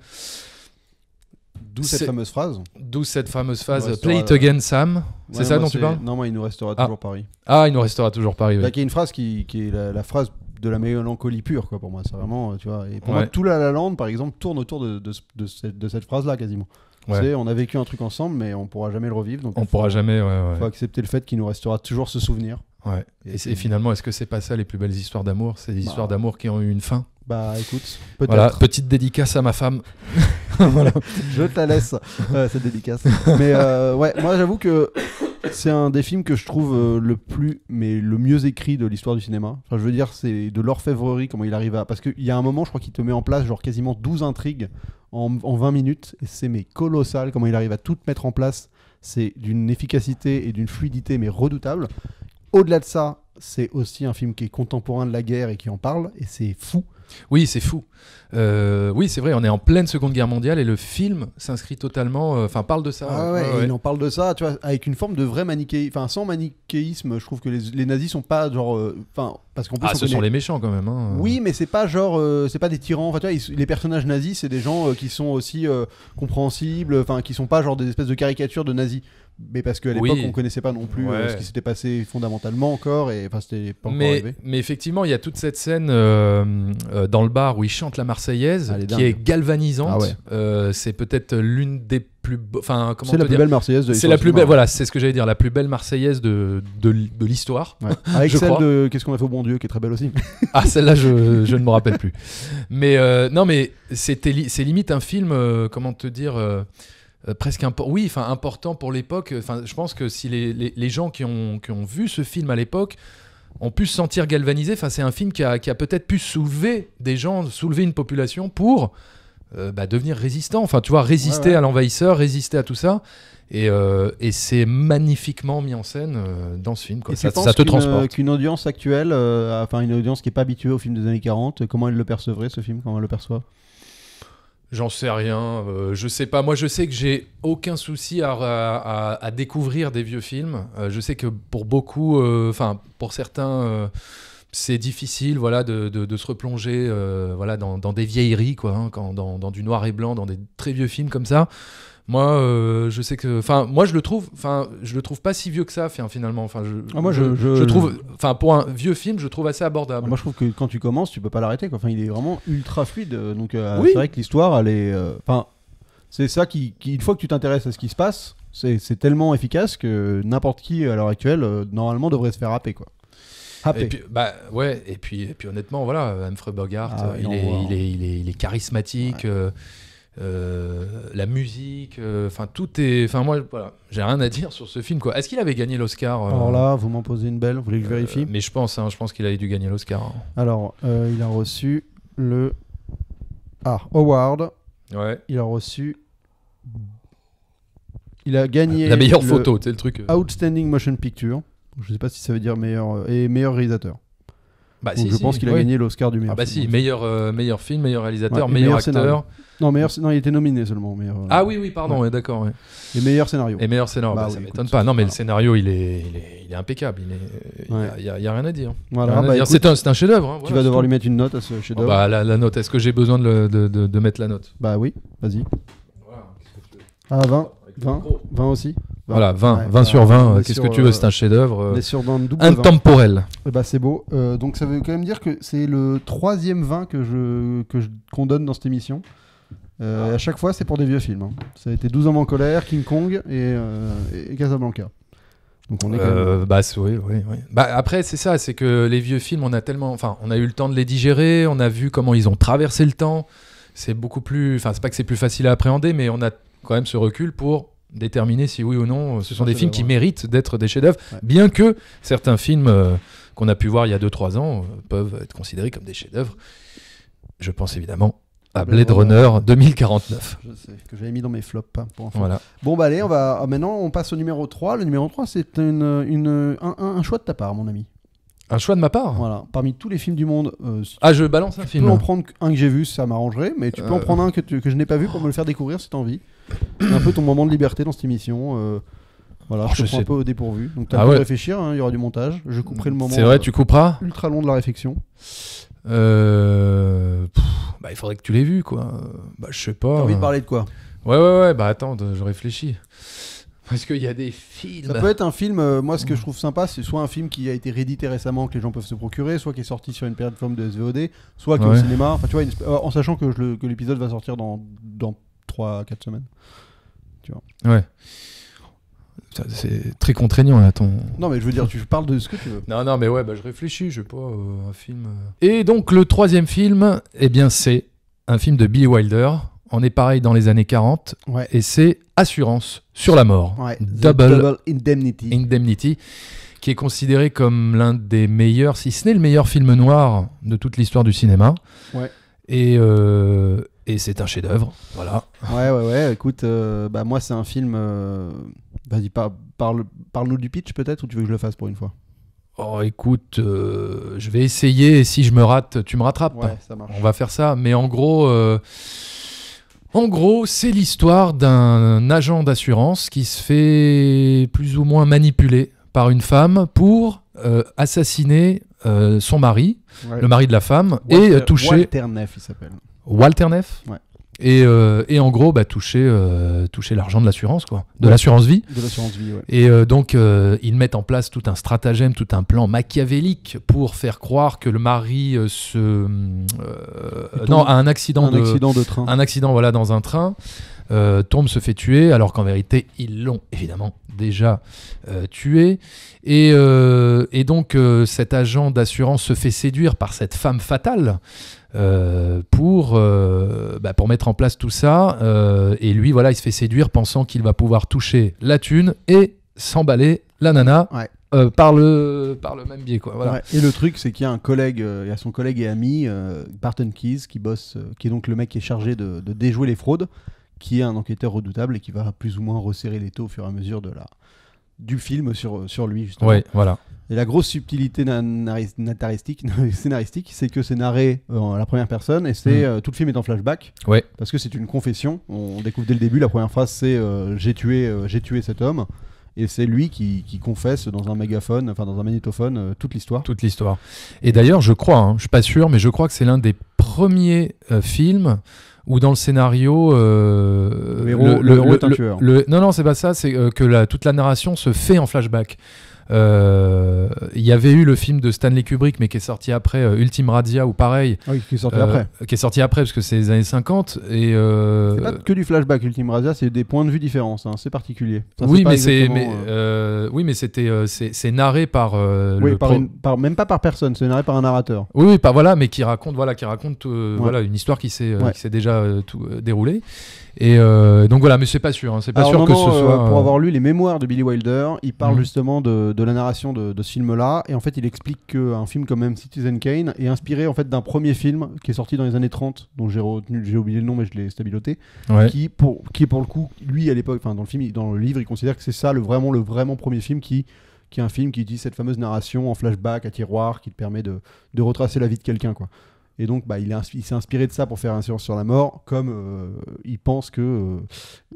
D'où cette fameuse phrase. D'où cette fameuse phrase Play it again, Sam. c'est ça dont tu parles Non, moi, il nous restera ah. toujours Paris. Ah, il nous restera toujours Paris. Là, il y a une phrase qui, est la, phrase de la mélancolie pure, quoi, pour moi. vraiment, tu vois. Et pour moi, tout La La Land, par exemple, tourne autour de, de, cette phrase-là, quasiment on a vécu un truc ensemble, mais on pourra jamais le revivre. Donc on pourra jamais. Il ouais, faut accepter le fait qu'il nous restera toujours ce souvenir. Ouais. Et, finalement, est-ce que c'est pas ça les plus belles histoires d'amour C'est des bah. histoires d'amour qui ont eu une fin. Bah écoute, peut-être. petite dédicace à ma femme. voilà. Je te laisse, euh, cette dédicace. Mais euh, ouais, moi j'avoue que c'est un des films que je trouve euh, le plus, mais le mieux écrit de l'histoire du cinéma. je veux dire, c'est de l'orfèvrerie, comment il arrive à. Parce qu'il y a un moment, je crois qu'il te met en place, genre quasiment 12 intrigues en, 20 minutes. Et c'est mais colossal, comment il arrive à tout mettre en place. C'est d'une efficacité et d'une fluidité, mais redoutable. Au-delà de ça, c'est aussi un film qui est contemporain de la guerre et qui en parle. Et c'est fou oui, c'est fou. Euh, oui, c'est vrai, on est en pleine Seconde Guerre mondiale et le film s'inscrit totalement, euh, enfin parle de ça. Ah ouais, Il en parle de ça, tu vois, avec une forme de vrai manichéisme, enfin sans manichéisme, je trouve que les, nazis sont pas genre, euh, enfin parce qu'on peut. Ah, ce sont les méchants quand même. Hein. Oui, mais c'est pas genre, c'est pas des tyrans. Enfin, tu vois, les personnages nazis, c'est des gens qui sont aussi compréhensibles, enfin qui sont pas genre des espèces de caricatures de nazis mais parce qu'à l'époque, on on connaissait pas non plus euh, ce qui s'était passé fondamentalement encore, et enfin, c'était pas encore mais, arrivé. Mais effectivement, il y a toute cette scène euh, euh, dans le bar où il chante la Marseillaise, qui est galvanisante. Ah c'est peut-être l'une des plus, enfin, comment C'est la plus belle Marseillaise de l'histoire. C'est la plus belle, voilà, c'est ce que j'allais dire, la plus belle Marseillaise de, de, l'histoire. Avec celle de Qu'est-ce qu'on a fait au bon Dieu, qui est très belle aussi. ah, celle-là, je, je, ne me rappelle plus. Mais non, mais c'était, c'est limite un film, comment te dire euh, presque important, oui, important pour l'époque. Euh, je pense que si les, gens qui ont, ont, vu ce film à l'époque ont pu se sentir galvanisés, c'est un film qui a, peut-être pu soulever des gens, soulever une population pour euh, bah, devenir résistant. Enfin, tu vois, résister à l'envahisseur, résister à tout ça. Et, c'est magnifiquement mis en scène dans ce film. Quoi. ça, ça, te qu transporte. Qu'une audience actuelle, enfin une audience qui n'est pas habituée au film des années 40, comment elle le percevrait ce film Comment elle le perçoit J'en sais rien, euh, je sais pas. Moi, je sais que j'ai aucun souci à, découvrir des vieux films. Euh, je sais que pour beaucoup, euh, enfin, pour certains c'est difficile voilà de, se replonger voilà dans, des vieilleries quoi hein, quand, dans, dans, du noir et blanc dans des très vieux films comme ça moi, euh, je sais que, enfin, moi je le trouve, enfin, je le trouve pas si vieux que ça, finalement. Enfin, ah, je, je, trouve, enfin, pour un vieux film, je trouve assez abordable. Ah, moi, je trouve que quand tu commences, tu peux pas l'arrêter. Enfin, il est vraiment ultra fluide. Euh, donc, euh, c'est vrai que l'histoire, elle est, enfin, c'est ça qui, une fois que tu t'intéresses à ce qui se passe, c'est tellement efficace que n'importe qui à l'heure actuelle, normalement, devrait se faire happer, quoi. Et puis, bah, ouais, et puis, et puis honnêtement, voilà, Humphrey Bogart, ah, il, hein. est, il, est, il, est, charismatique. Euh, la musique, euh, enfin tout est, enfin moi j'ai rien à dire sur ce film quoi. Est-ce qu'il avait gagné l'Oscar euh Alors là, vous m'en posez une belle, vous voulez que je vérifie Mais je pense, hein, je pense qu'il avait dû gagner l'Oscar. Hein. Alors il a reçu le ah, award. Ouais. Il a reçu. Il a gagné. La meilleure photo, c'est le truc. Outstanding Motion Picture. Je sais pas si ça veut dire meilleur. Et meilleur réalisateur. Bah, je pense qu'il a gagné l'Oscar du meilleur. Ah, bah si, hein. meilleur, euh, meilleur film, meilleur réalisateur, meilleur, acteur. Non, meilleur, non, il était nominé seulement. Euh, ah oui, oui, pardon, d'accord. Et meilleur scénario. Et meilleur scénario, bah bah, ça m'étonne pas. Non, mais le scénario, il est, impeccable. Il n'y a, rien à dire. C'est un, chef-d'œuvre. Hein, tu vas devoir lui mettre une note à ce chef-d'œuvre. la, note, est-ce que j'ai besoin de, mettre la note Bah oui, vas-y. Ah, 20. 20 aussi voilà, 20, bah, bah, sur 20, euh, qu'est-ce que tu veux, c'est un euh, chef-d'œuvre euh, intemporel. Et eh bah, c'est beau. donc ça veut quand même dire que c'est le troisième vin que je, que qu'on donne dans cette émission. à chaque fois, c'est pour des vieux films. Hein. Ça a été 12 hommes en colère, King Kong et, Casablanca. Donc on est bah, oui, bah, après, c'est ça, c'est que les vieux films, on a tellement, enfin, on a eu le temps de les digérer, on a vu comment ils ont traversé le temps. C'est beaucoup plus, enfin, c'est pas que c'est plus facile à appréhender, mais on a quand même ce recul pour déterminer si oui ou non euh, ce sont des films qui méritent d'être des chefs-d'œuvre, bien que certains films euh, qu'on a pu voir il y a 2-3 ans euh, peuvent être considérés comme des chefs-d'œuvre. Je pense évidemment à Blade, Runner, 2049. Je sais, que j'avais mis dans mes flops. Hein, bon, bah allez, on va... Oh, maintenant on passe au numéro 3. Le numéro 3, c'est une, un, choix de ta part, mon ami. Un choix de ma part Voilà, parmi tous les films du monde. Euh, ah, je balance un film. Tu peux en prendre un que j'ai vu, ça m'arrangerait, mais tu peux en euh. prendre un que, que je n'ai pas vu pour me le faire découvrir si t'as envie. C'est un peu ton moment de liberté dans cette émission. Euh, voilà, oh, je, suis un peu au dépourvu. Donc t'as ah, réfléchir, hein, il y aura du montage. Je couperai le moment. C'est vrai, tu couperas Ultra long de la réflexion. bah, il faudrait que tu l'aies vu, quoi. Bah, je sais pas. T'as envie de parler de quoi Ouais, ouais, ouais, bah attends, je réfléchis. Parce qu'il y a des films. Ça peut être un film, euh, moi ce que je trouve sympa, c'est soit un film qui a été réédité récemment que les gens peuvent se procurer, soit qui est sorti sur une plateforme de SVOD, soit qui est au cinéma, euh, en sachant que, l'épisode va sortir dans, dans 3-4 semaines. Ouais. C'est très contraignant là ton. Non mais je veux dire, tu parles de ce que tu veux. Non, non, mais ouais, bah, je réfléchis, je sais pas, euh, un film. Et donc le troisième film, eh bien c'est un film de Billy Wilder on est pareil dans les années 40, et c'est assurance sur la mort. Double, double, Indemnity. Indemnity, qui est considéré comme l'un des meilleurs, si ce n'est le meilleur film noir de toute l'histoire du cinéma. Euh, et, c'est un chef-d'œuvre, voilà. Ouais, ouais, ouais. Écoute, euh, bah, moi, c'est un film. Euh, vas-y, parle, parle-nous du pitch peut-être, ou tu veux que je le fasse pour une fois Oh, écoute, je vais essayer. Et si je me rate, tu me rattrapes. Ouais, ça marche. On va faire ça. Mais en gros. En gros, c'est l'histoire d'un agent d'assurance qui se fait plus ou moins manipuler par une femme pour euh, assassiner euh, son mari, le mari de la femme, et euh, toucher. Walter Neff, il s'appelle. Walter Neff ouais. Euh, et, en gros, bah, euh, toucher, l'argent de l'assurance, quoi, de l'assurance vie. De l'assurance Et euh, donc, ils mettent en place tout un stratagème, tout un plan machiavélique pour faire croire que le mari se, non, a un accident, un de, train, un accident, voilà, dans un train. tombe, se fait tuer, alors qu'en vérité, ils l'ont évidemment déjà tué. Et, et donc, cet agent d'assurance se fait séduire par cette femme fatale euh, pour, euh, bah, pour mettre en place tout ça. Euh, et lui, voilà, il se fait séduire pensant qu'il va pouvoir toucher la thune et s'emballer la nana. par le par le même biais quoi voilà. et le truc c'est qu'il y a un collègue il y a son collègue et ami Barton Keys qui bosse qui est donc le mec qui est chargé de, déjouer les fraudes qui est un enquêteur redoutable et qui va plus ou moins resserrer les taux au fur et à mesure de la du film sur sur lui justement voilà et la grosse subtilité scénaristique, c'est que c'est narré euh, en la première personne et c'est hmm. euh, tout le film est en flashback. Parce que c'est une confession. On découvre dès le début la première phrase c'est euh, j'ai tué j'ai tué cet homme et c'est lui qui, confesse dans un mégaphone, enfin dans un magnétophone, toute l'histoire. Toute l'histoire. Et d'ailleurs, je crois, hein, je suis pas sûr, mais je crois que c'est l'un des premiers films où dans le scénario, le, tueur. non, non, c'est pas ça. C'est que la, toute la narration se fait en flashback. Euh, il y avait eu le film de Stanley Kubrick, mais qui est sorti après, euh, Ultime Radia, ou pareil. qui est sorti après. Euh, qui est sorti après, parce que c'est les années 50. Et, C'est pas que du flashback, Ultime Radia, c'est des points de vue différents, hein, c'est particulier. oui, mais c'est, mais, oui, mais c'était, c'est, narré par. même pas par personne, c'est narré par un narrateur. Oui, oui, voilà, mais qui raconte, voilà, qui raconte voilà, une histoire qui s'est, déjà déroulée. Et euh, donc voilà, mais c'est pas sûr. Hein. c'est pas sûr que euh, soit. pour euh, avoir lu les mémoires de Billy Wilder, il parle mhm. justement de, la narration de, ce film-là. Et en fait, il explique qu'un film comme même Citizen Kane est inspiré en fait d'un premier film qui est sorti dans les années 30, dont j'ai oublié le nom, mais je l'ai stabiloté. Qui, pour, qui est pour le coup, lui à l'époque, dans le film, dans le livre, il considère que c'est ça le vraiment le vraiment premier film qui qui est un film qui dit cette fameuse narration en flashback à tiroir qui te permet de, de retracer la vie de quelqu'un quoi. Et donc, bah, il, s'est inspiré de ça pour faire un sur la mort, comme euh, il pense que euh,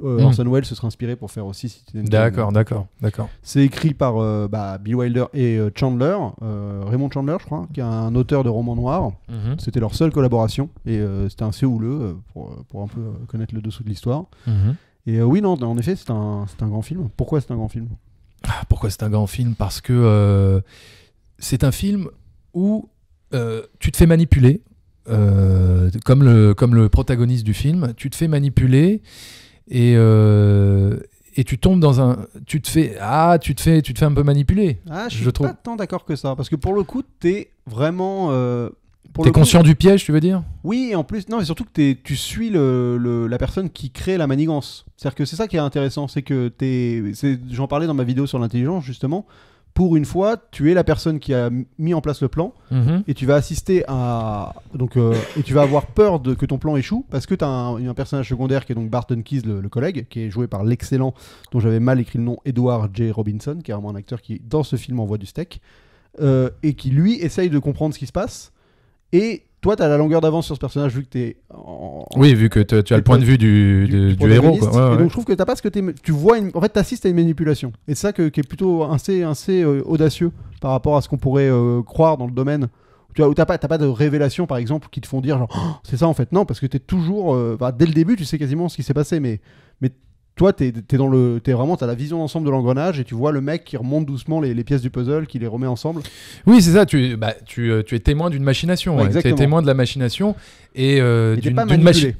euh, hmm. Orson Welles se serait inspiré pour faire aussi Citizen D'accord, d'accord, d'accord. C'est écrit par bah, Bill Wilder et Chandler, Raymond Chandler, je crois, qui est un auteur de romans noirs. Mhm. C'était leur seule collaboration et c'était assez houleux pour, pour, un peu connaître le dessous de l'histoire. Mhm. Et oui, non, en effet, c'est un, un, grand film. Pourquoi c'est un grand film Pourquoi c'est un grand film ah, Parce que c'est un film où. tu te fais manipuler euh, comme, le, comme le protagoniste du film, tu te fais manipuler et, euh, et tu tombes dans un tu te fais ah tu te fais tu te fais un peu manipuler ah, je, suis trouve. pas tant d'accord que ça parce que pour le coup tu es vraiment euh, es conscient du piège, tu veux dire Oui, en plus, non, mais surtout que es, tu suis le, la personne qui crée la manigance. cest que c'est ça qui est intéressant, c'est que J'en parlais dans ma vidéo sur l'intelligence, justement pour une fois, tu es la personne qui a mis en place le plan mhm. et tu vas assister à donc euh, et tu vas avoir peur de que ton plan échoue parce que tu as un, personnage secondaire qui est donc Barton Keys le, collègue qui est joué par l'excellent dont j'avais mal écrit le nom Edward J Robinson qui est vraiment un acteur qui dans ce film envoie du steak euh, et qui lui essaye de comprendre ce qui se passe et toi, tu as la longueur d'avance sur ce personnage vu que tu Oui, vu que tu as le point de vue du, héros. Quoi. donc, je trouve que t'as pas ce que tu vois. En fait, tu assistes à une manipulation. Et c'est ça qui est plutôt assez, assez euh, audacieux par rapport à ce qu'on pourrait euh, croire dans le domaine. Tu n'as pas, pas de révélations, par exemple, qui te font dire genre, oh, c'est ça en fait. Non, parce que tu es toujours. Euh, bah, dès le début, tu sais quasiment ce qui s'est passé. Mais toi, t'es es dans le, es vraiment, t'as la vision d'ensemble de l'engrenage et tu vois le mec qui remonte doucement les, pièces du puzzle, qui les remet ensemble. Oui, c'est ça. Tu, bah, tu, euh, tu es témoin d'une machination. tu es témoin de la machination et, euh, d'une machine.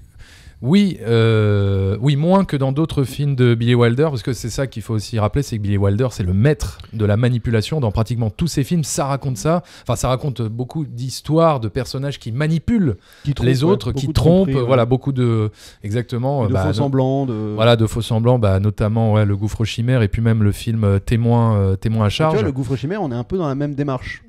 Oui, euh, oui, moins que dans d'autres films de Billy Wilder, parce que c'est ça qu'il faut aussi rappeler, c'est que Billy Wilder, c'est le maître de la manipulation dans pratiquement tous ses films. Ça raconte ça. Enfin, ça raconte beaucoup d'histoires de personnages qui manipulent les autres, qui trompent. voilà, beaucoup de exactement. de bah, faux semblants. Voilà, de faux semblants. Bah, notamment le Gouffre chimère et puis même le film euh, Témoin, euh, Témoin à charge. Tu le Gouffre chimère, on est un peu dans la même démarche.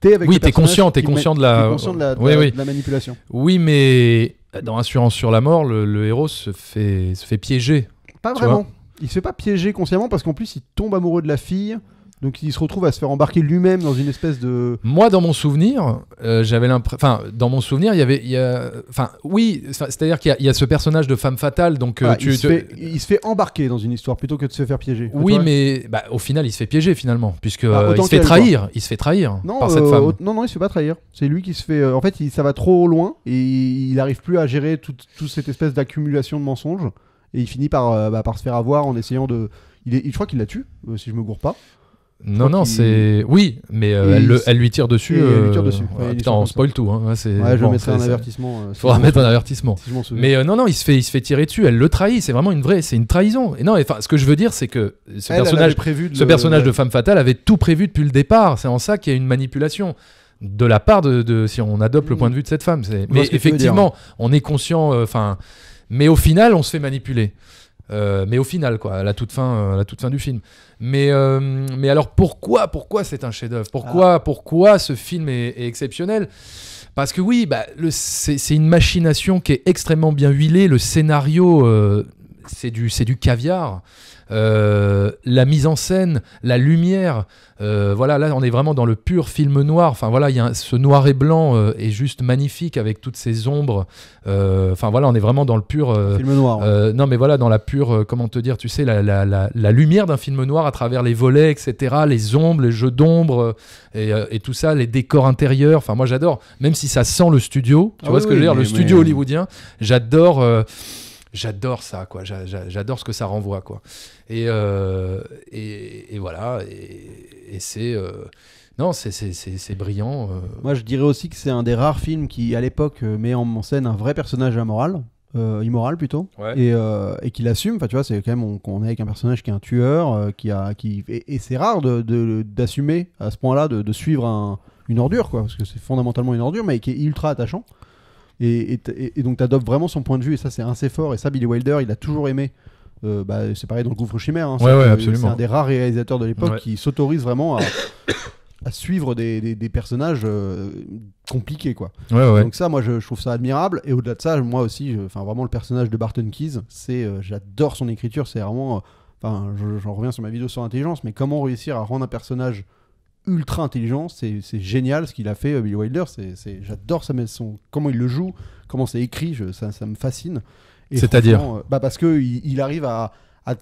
T'es avec oui, t'es conscient, t'es conscient de la, conscient de la manipulation. Oui, mais euh, dans Assurance sur la mort, le, héros se fait, se fait piéger. Pas vraiment. Il se fait pas piéger consciemment parce qu'en plus, il tombe amoureux de la fille. Donc il se retrouve à se faire embarquer lui-même dans une espèce de. Moi, dans mon souvenir, euh, j'avais l'impression. Enfin, dans mon souvenir, il y avait. Enfin, oui, c'est-à-dire qu'il y, a ce personnage de femme fatale. Donc, euh, ah, tu, il, se fait, embarquer dans une histoire plutôt que de se faire piéger. Oui, mais bah, au final, il se fait piéger finalement, puisque ah, euh, il se fait trahir. Il se fait trahir non, par cette femme. Non, non, il se fait pas trahir. C'est lui qui se fait. En fait, il, ça va trop loin et il n'arrive plus à gérer toute, cette espèce d'accumulation de mensonges et il finit par, bah, par se faire avoir en essayant de. Il est, je crois qu'il la tue, si je me gourre pas. Non, non, c'est. Oui, mais euh, elle, lui tire dessus. Euh, putain, on spoil tout. Hein. Ouais, je mettrai un avertissement. Euh, mettre un avertissement. mais non, non, il se, fait, il se fait tirer dessus. Elle le trahit. C'est vraiment une vraie. C'est une trahison. Et non, enfin, ce que je veux dire, c'est que ce personnage, de ce personnage de femme fatale avait tout prévu depuis le départ. C'est en ça qu'il y a une manipulation de la part de, si on adopte le point de vue de cette femme. Mais effectivement, hein. on est conscient. Enfin, mais au final, on se fait manipuler. Euh, mais au final, quoi, à la toute fin, euh, la toute fin du film. Mais, euh, mais alors pourquoi, pourquoi c'est un chef-d'œuvre Pourquoi, ah. pourquoi ce film est, exceptionnel Parce que oui, bah, c'est une machination qui est extrêmement bien huilée. Le scénario, c'est du, c'est du caviar. Euh, la mise en scène, la lumière. Euh, voilà, là on est vraiment dans le pur film noir. Enfin voilà, y a ce noir et blanc euh, est juste magnifique avec toutes ces ombres. Enfin voilà, on est vraiment dans le pur film noir. non mais voilà, dans la pure, comment te dire, tu sais, la, lumière d'un film noir à travers les volets, etc., les ombres, les jeux d'ombre et, tout ça, les décors intérieurs. Enfin moi j'adore, même si ça sent le studio. Tu ah vois ce que je veux dire, le studio hollywoodien. J'adore j'adore ça, quoi. J'adore ce que ça renvoie, quoi. Et, euh, et, voilà. Et, c'est. Euh, non, c'est brillant. Euh. Moi, je dirais aussi que c'est un des rares films qui, à l'époque, euh, met en scène un vrai personnage amoral. immoral plutôt et, euh, et qui l'assume enfin tu vois c'est quand même on, est avec un personnage qui est un tueur qui a qui et, c'est rare d'assumer de, d'assumer à ce point là de, suivre un, une ordure quoi parce que c'est fondamentalement une ordure mais qui est ultra attachant et, donc, tu adoptes vraiment son point de vue, et ça, c'est assez fort. Et ça, Billy Wilder, il a toujours aimé. Euh, bah, c'est pareil dans le gouffre chimère. Hein, c'est un des rares réalisateurs de l'époque qui s'autorise vraiment à, suivre des, personnages euh, compliqués. Quoi. Donc ça, moi, je, trouve ça admirable. Et au-delà de ça, moi aussi, enfin vraiment le personnage de Barton Keys, c'est, euh, j'adore son écriture. C'est vraiment, enfin, j'en reviens sur ma vidéo sur l'intelligence, mais comment réussir à rendre un personnage ultra intelligent. C'est génial ce qu'il a fait, euh, Bill Wilder. J'adore comment il le joue, comment c'est écrit. ça, me fascine. C'est-à-dire euh, bah, Parce qu'il il arrive à,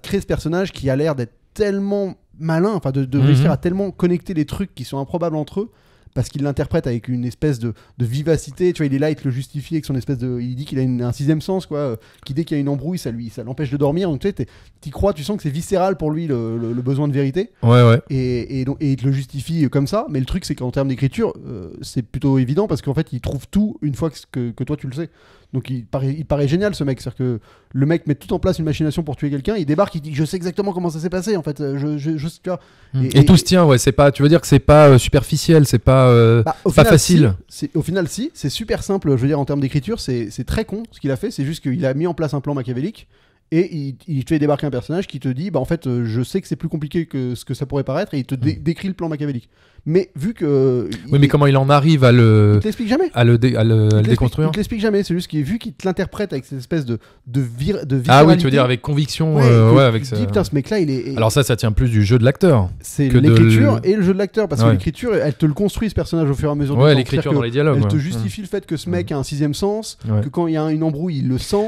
créer ce personnage qui a l'air d'être tellement malin, enfin de, mhm. réussir à tellement connecter les trucs qui sont improbables entre eux parce qu'il l'interprète avec une espèce de, vivacité. Tu vois, il est là, il te le justifie avec son espèce de. Il dit qu'il a un sixième sens, quoi. Euh, qui dès qu'il y a une embrouille, ça lui, ça l'empêche de dormir. Donc tu sais, tu crois, tu sens que c'est viscéral pour lui le, besoin de vérité. Ouais, ouais. Et, et, donc, et il te le justifie euh, comme ça. Mais le truc, c'est qu'en termes d'écriture, euh, c'est plutôt évident parce qu'en fait, il trouve tout une fois que, que toi tu le sais. Donc il paraît, il paraît génial ce mec. C'est-à-dire que le mec met tout en place une machination pour tuer quelqu'un, il débarque, il dit je sais exactement comment ça s'est passé en fait. Euh, je, hmm. Et, tout se tient, ouais. C'est pas, tu veux dire que c'est pas euh, superficiel, c'est pas, euh, bah, pas facile. au final, si, c'est super simple. Je veux dire en termes d'écriture, c'est très con ce qu'il a fait. C'est juste qu'il a mis en place un plan machiavélique et il, te fait débarquer un personnage qui te dit bah en fait euh, je sais que c'est plus compliqué que ce que ça pourrait paraître et il te mm. décrit le plan machiavélique mais vu que euh, oui mais comment il en arrive à le Tu t'explique jamais à le, déconstruire t'explique jamais c'est juste qu'il vu qu'il te l'interprète avec cette espèce de de, vir ah oui tu veux dire avec conviction ouais, euh, avec ce mec là il est alors ça ça tient plus du jeu de l'acteur c'est l'écriture et le jeu de l'acteur parce que l'écriture elle te le construit ce personnage au fur et à mesure ouais l'écriture dans les dialogues elle te justifie mm. le fait que ce mm. mec a un sixième sens que quand il y a une embrouille il le sent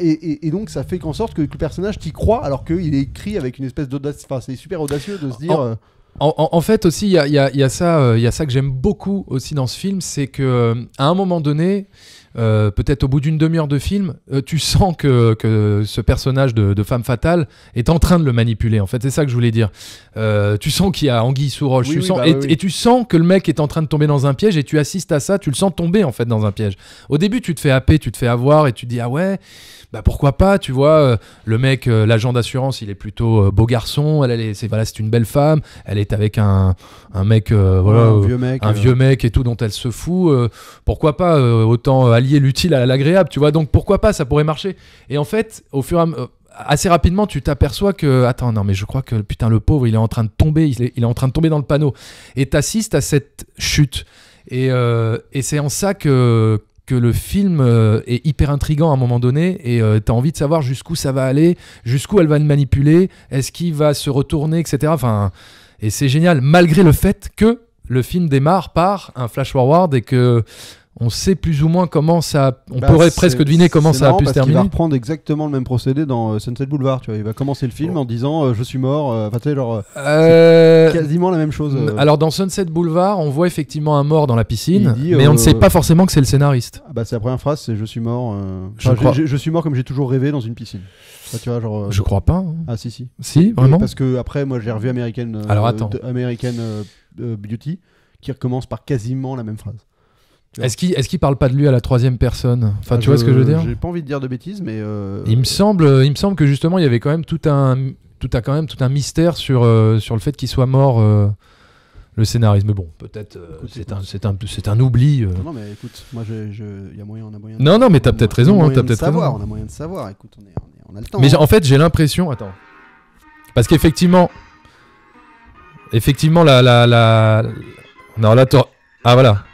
et, donc ça fait qu'en sorte que, le personnage t'y croit alors qu'il est écrit avec une espèce d'audace. Enfin, c'est super audacieux de se dire. En... Euh, fait aussi, il y a, ça, euh, y a ça que j'aime beaucoup aussi dans ce film, c'est que euh, à un moment donné, euh, peut-être au bout d'une demi-heure de film, euh, tu sens que, ce personnage de, femme fatale est en train de le manipuler. En fait, c'est ça que je voulais dire. Euh, tu sens qu'il y a anguille sous roche, tu sens, bah et, tu sens que le mec est en train de tomber dans un piège et tu assistes à ça, tu le sens tomber en fait dans un piège. Au début, tu te fais happer, tu te fais avoir et tu dis ah ouais. Bah, pourquoi pas, tu vois, euh, le mec, euh, l'agent d'assurance, il est plutôt euh, beau garçon, elle, c'est une belle femme, elle est avec un, mec, un, vieux mec, et tout dont elle se fout. pourquoi pas autant allier l'utile à l'agréable, tu vois Donc pourquoi pas, ça pourrait marcher. Et en fait, au fur et à assez rapidement, tu t'aperçois que attends non mais je crois que putain le pauvre il est en train de tomber, il est, en train de tomber dans le panneau. Et t'assistes à cette chute. Et, et c'est en ça que que le film euh, est hyper intriguant à un moment donné et euh, t'as tu as envie de savoir jusqu'où ça va aller, jusqu'où elle va le manipuler, est-ce qu'il va se retourner, etc. Enfin, et c'est génial, malgré le fait que le film démarre par un flash forward et que on sait plus ou moins comment ça. On bah, pourrait presque deviner comment ça a pu se terminer. Il va reprendre exactement le même procédé dans euh, Sunset Boulevard. Tu vois, il va commencer le film en disant euh, je suis mort. Euh, enfin, tu quasiment la même chose. Alors dans Sunset Boulevard, on voit effectivement un mort dans la piscine, mais on ne sait pas forcément que c'est le scénariste. Ah, bah, c'est la première phrase, c'est je suis mort. Je, suis mort comme j'ai toujours rêvé dans une piscine. tu je crois pas. Hein. Ah si si. Si vraiment. parce que après, moi, j'ai revu américaine, American Beauty qui recommence par quasiment la même phrase. Est-ce qu'il parle pas de lui à la troisième personne Enfin, tu vois ce que je veux dire J'ai pas envie de dire de bêtises, mais euh, il me semble, euh, il me semble que justement il y avait quand même tout un, tout quand même tout un mystère sur euh, sur le fait qu'il soit mort. le scénarisme, mais bon, peut-être c'est un, c'est un, oubli. Non, mais écoute, moi, il y a moyen, on a moyen. De... Non, non, mais t'as peut-être raison, hein, t'as peut-être raison. On a moyen de savoir. Écoute, on, est, a le temps. Mais hein. en fait, j'ai l'impression, attends, parce qu'effectivement, effectivement, la, la, la, non, là, ah voilà,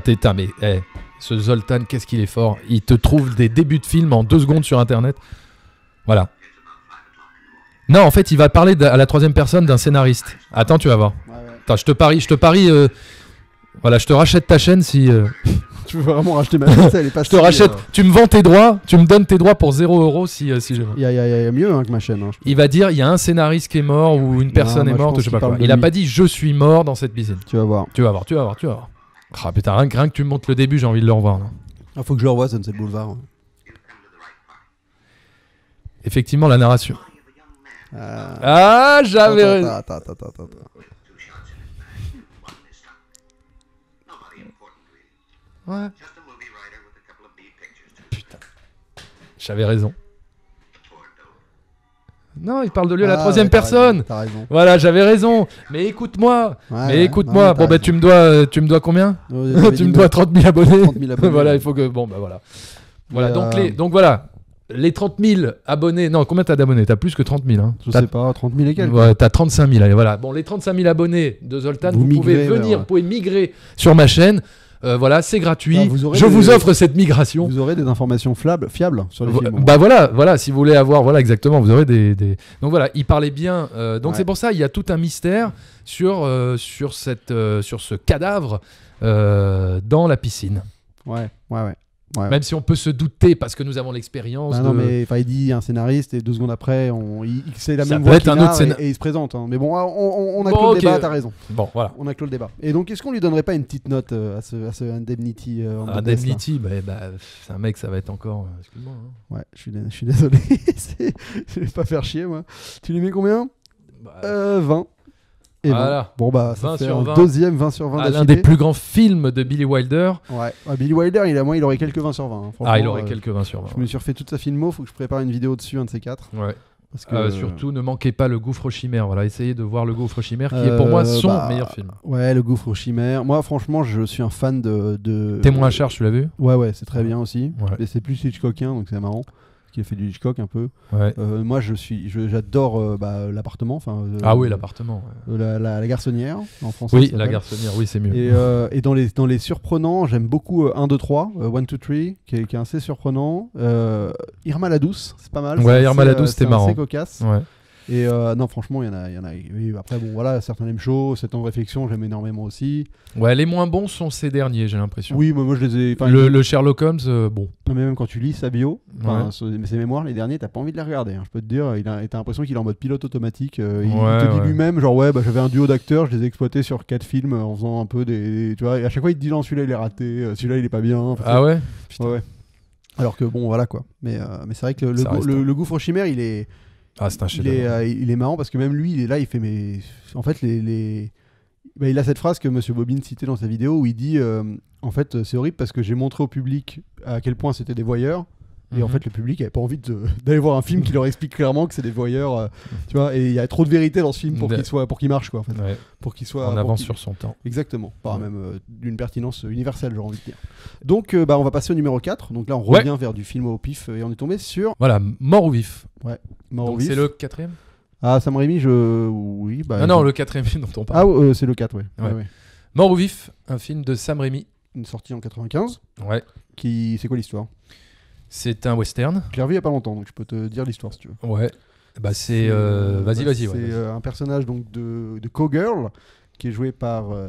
t'es ah, mais eh, ce Zoltan, qu'est-ce qu'il est fort. Il te trouve des débuts de films en deux secondes sur Internet. Voilà. Non, en fait, il va parler à la troisième personne d'un scénariste. Attends, tu vas voir. je te parie, je te parie. Euh, voilà, je te rachète ta chaîne si. Euh, tu veux vraiment racheter ma chaîne, pas Je te rachète, tu me vends tes droits, tu me donnes tes droits pour 0 euros si, euh, si je. Il y, y, a mieux hein, que ma chaîne. Hein, il va dire il y a un scénariste qui est mort ou une personne est morte, je sais pas quoi. Il a pas dit je suis mort dans cette bise. Tu vas voir. Tu vas voir, tu vas voir, tu vas voir. Ah putain, rien que, tu me montres le début, j'ai envie de le revoir. Il ah, faut que je le revoie, Sunset Boulevard. Hein. Effectivement, la narration. Euh, ah, j'avais. Attends, Ouais. Putain. J'avais raison. Non, il parle de lui à la ah, troisième ouais, personne. Raison, raison. Voilà, j'avais raison. Mais écoute-moi. mais écoute-moi. bon, ben tu me dois, combien oh, Tu me dois 30 000 abonnés. 30 000 abonnés voilà, il faut que. Bon, ben, voilà. Bah. donc, voilà. Les 30 000 abonnés. Non, combien t'as d'abonnés T'as plus que 30 000. Hein. Je sais pas, 30 000 et quelques. Ouais, t'as 35 000. Allez, voilà. Bon, les 35 000 abonnés de Zoltan, vous, pouvez venir, vous pouvez migrer sur ma chaîne. Euh, voilà, c'est gratuit. je vous offre cette migration. Vous aurez des informations fiables, fiables sur les films. Bah voilà, voilà, si vous voulez avoir, voilà exactement, vous aurez des. Donc voilà, il parlait bien. Euh, donc c'est pour ça, il y a tout un mystère sur euh, sur cette sur ce cadavre dans la piscine. Ouais, ouais, ouais. Même si on peut se douter parce que nous avons l'expérience. Non, mais il dit un scénariste et deux secondes après, on, il, c'est la même voix un autre et, il se présente. Hein. Mais bon, ah, on, a clôt clos le débat, t'as raison. Bon, voilà. On a clos le débat. Et donc, est-ce qu'on lui donnerait pas une petite note euh, à, ce, à, ce, Indemnity euh, ah, Indemnity, c'est bah, bah, un mec, ça va être encore. Euh, excuse-moi. Hein. Ouais, je suis, désolé. je vais pas faire chier, moi. Tu lui mets combien bah, euh, 20 et voilà. Bon, bah, ça un deuxième 20 sur 20 ah, L'un des plus grands films de Billy Wilder. Ouais, ah, Billy Wilder, il, a, moi, il aurait quelques 20 sur 20. Hein, ah, il aurait euh, quelques 20 sur 20. Je me suis refait toute sa filmo, faut que je prépare une vidéo dessus, un de ces quatre. Ouais. Parce ah, que... surtout, ne manquez pas le gouffre chimère. Voilà, essayez de voir le gouffre chimère, qui est pour moi euh, son bah, meilleur film. Ouais, le gouffre chimère. Moi, franchement, je suis un fan de. de... Témoin à charge, tu l'as vu Ouais, ouais, c'est très bien aussi. c'est plus Hitchcockien, donc c'est marrant qui a fait du Hitchcock un peu. Euh, moi, je suis, j'adore euh, bah, l'appartement. Euh, ah oui, l'appartement. La, garçonnière en français. Oui, la garçonnière. Oui, c'est mieux. Et, dans les surprenants, j'aime beaucoup 1, 2, 3, 1, 2, 3, qui est, assez surprenant. Irma la douce, c'est pas mal. Ouais, Irma la douce, c'était marrant. C'est cocasse. Ouais. Et euh, non, franchement, il y en a. Y en a après, bon, voilà, certains aiment chaud, ans en réflexion, j'aime énormément aussi. Ouais, les moins bons sont ces derniers, j'ai l'impression. Oui, moi je les ai. Le, Sherlock Holmes, euh, bon. mais même quand tu lis sa bio, ses mémoires, les derniers, t'as pas envie de les regarder. Hein. je peux te dire, il a, t'as l'impression qu'il est en mode pilote automatique. Euh, il te dit lui-même, genre, ouais, bah, j'avais un duo d'acteurs, je les ai exploités sur quatre films en faisant un peu des. tu vois, à chaque fois, il te dit, non, celui-là, il est raté, celui-là, il est pas bien. ah ouais Ouais. Alors que bon, voilà quoi. Mais, mais c'est vrai que le, le, hein. le, le, gouffre chimère, il est, ah, il, est, euh, il est marrant parce que même lui, il est là, il fait mais en fait les, bah, il a cette phrase que Monsieur Bobine citait dans sa vidéo où il dit euh, en fait euh, c'est horrible parce que j'ai montré au public à quel point c'était des voyeurs et en mhm. fait, le public n'avait pas envie d'aller voir un film qui leur explique clairement que c'est des voyeurs, euh, tu vois. Et il y a trop de vérité dans ce film pour qu'il soit, pour qu'il marche, quoi. En fait. Pour qu'il soit en avance sur son temps. Exactement. Par même euh, d'une pertinence universelle, j'ai envie de dire. Donc, euh, bah, on va passer au numéro 4. Donc là, on revient vers du film au pif et on est tombé sur. Voilà, mort ou vif. Ouais. Mort ou vif. C'est le quatrième. Ah, Sam Raimi, je. Oui. Bah, non, non, le quatrième dont on parle. Ah, c'est le 4, oui. Mort ou vif, un film de Sam Raimi. Une sortie en 95. Ouais. Qui, c'est quoi l'histoire c'est un western. Je l'ai a pas longtemps, donc je peux te dire l'histoire si tu veux. Ouais. Bah c'est. Euh, euh, vas-y, vas-y. C'est euh, un personnage donc de, de Cowgirl qui est joué par bah,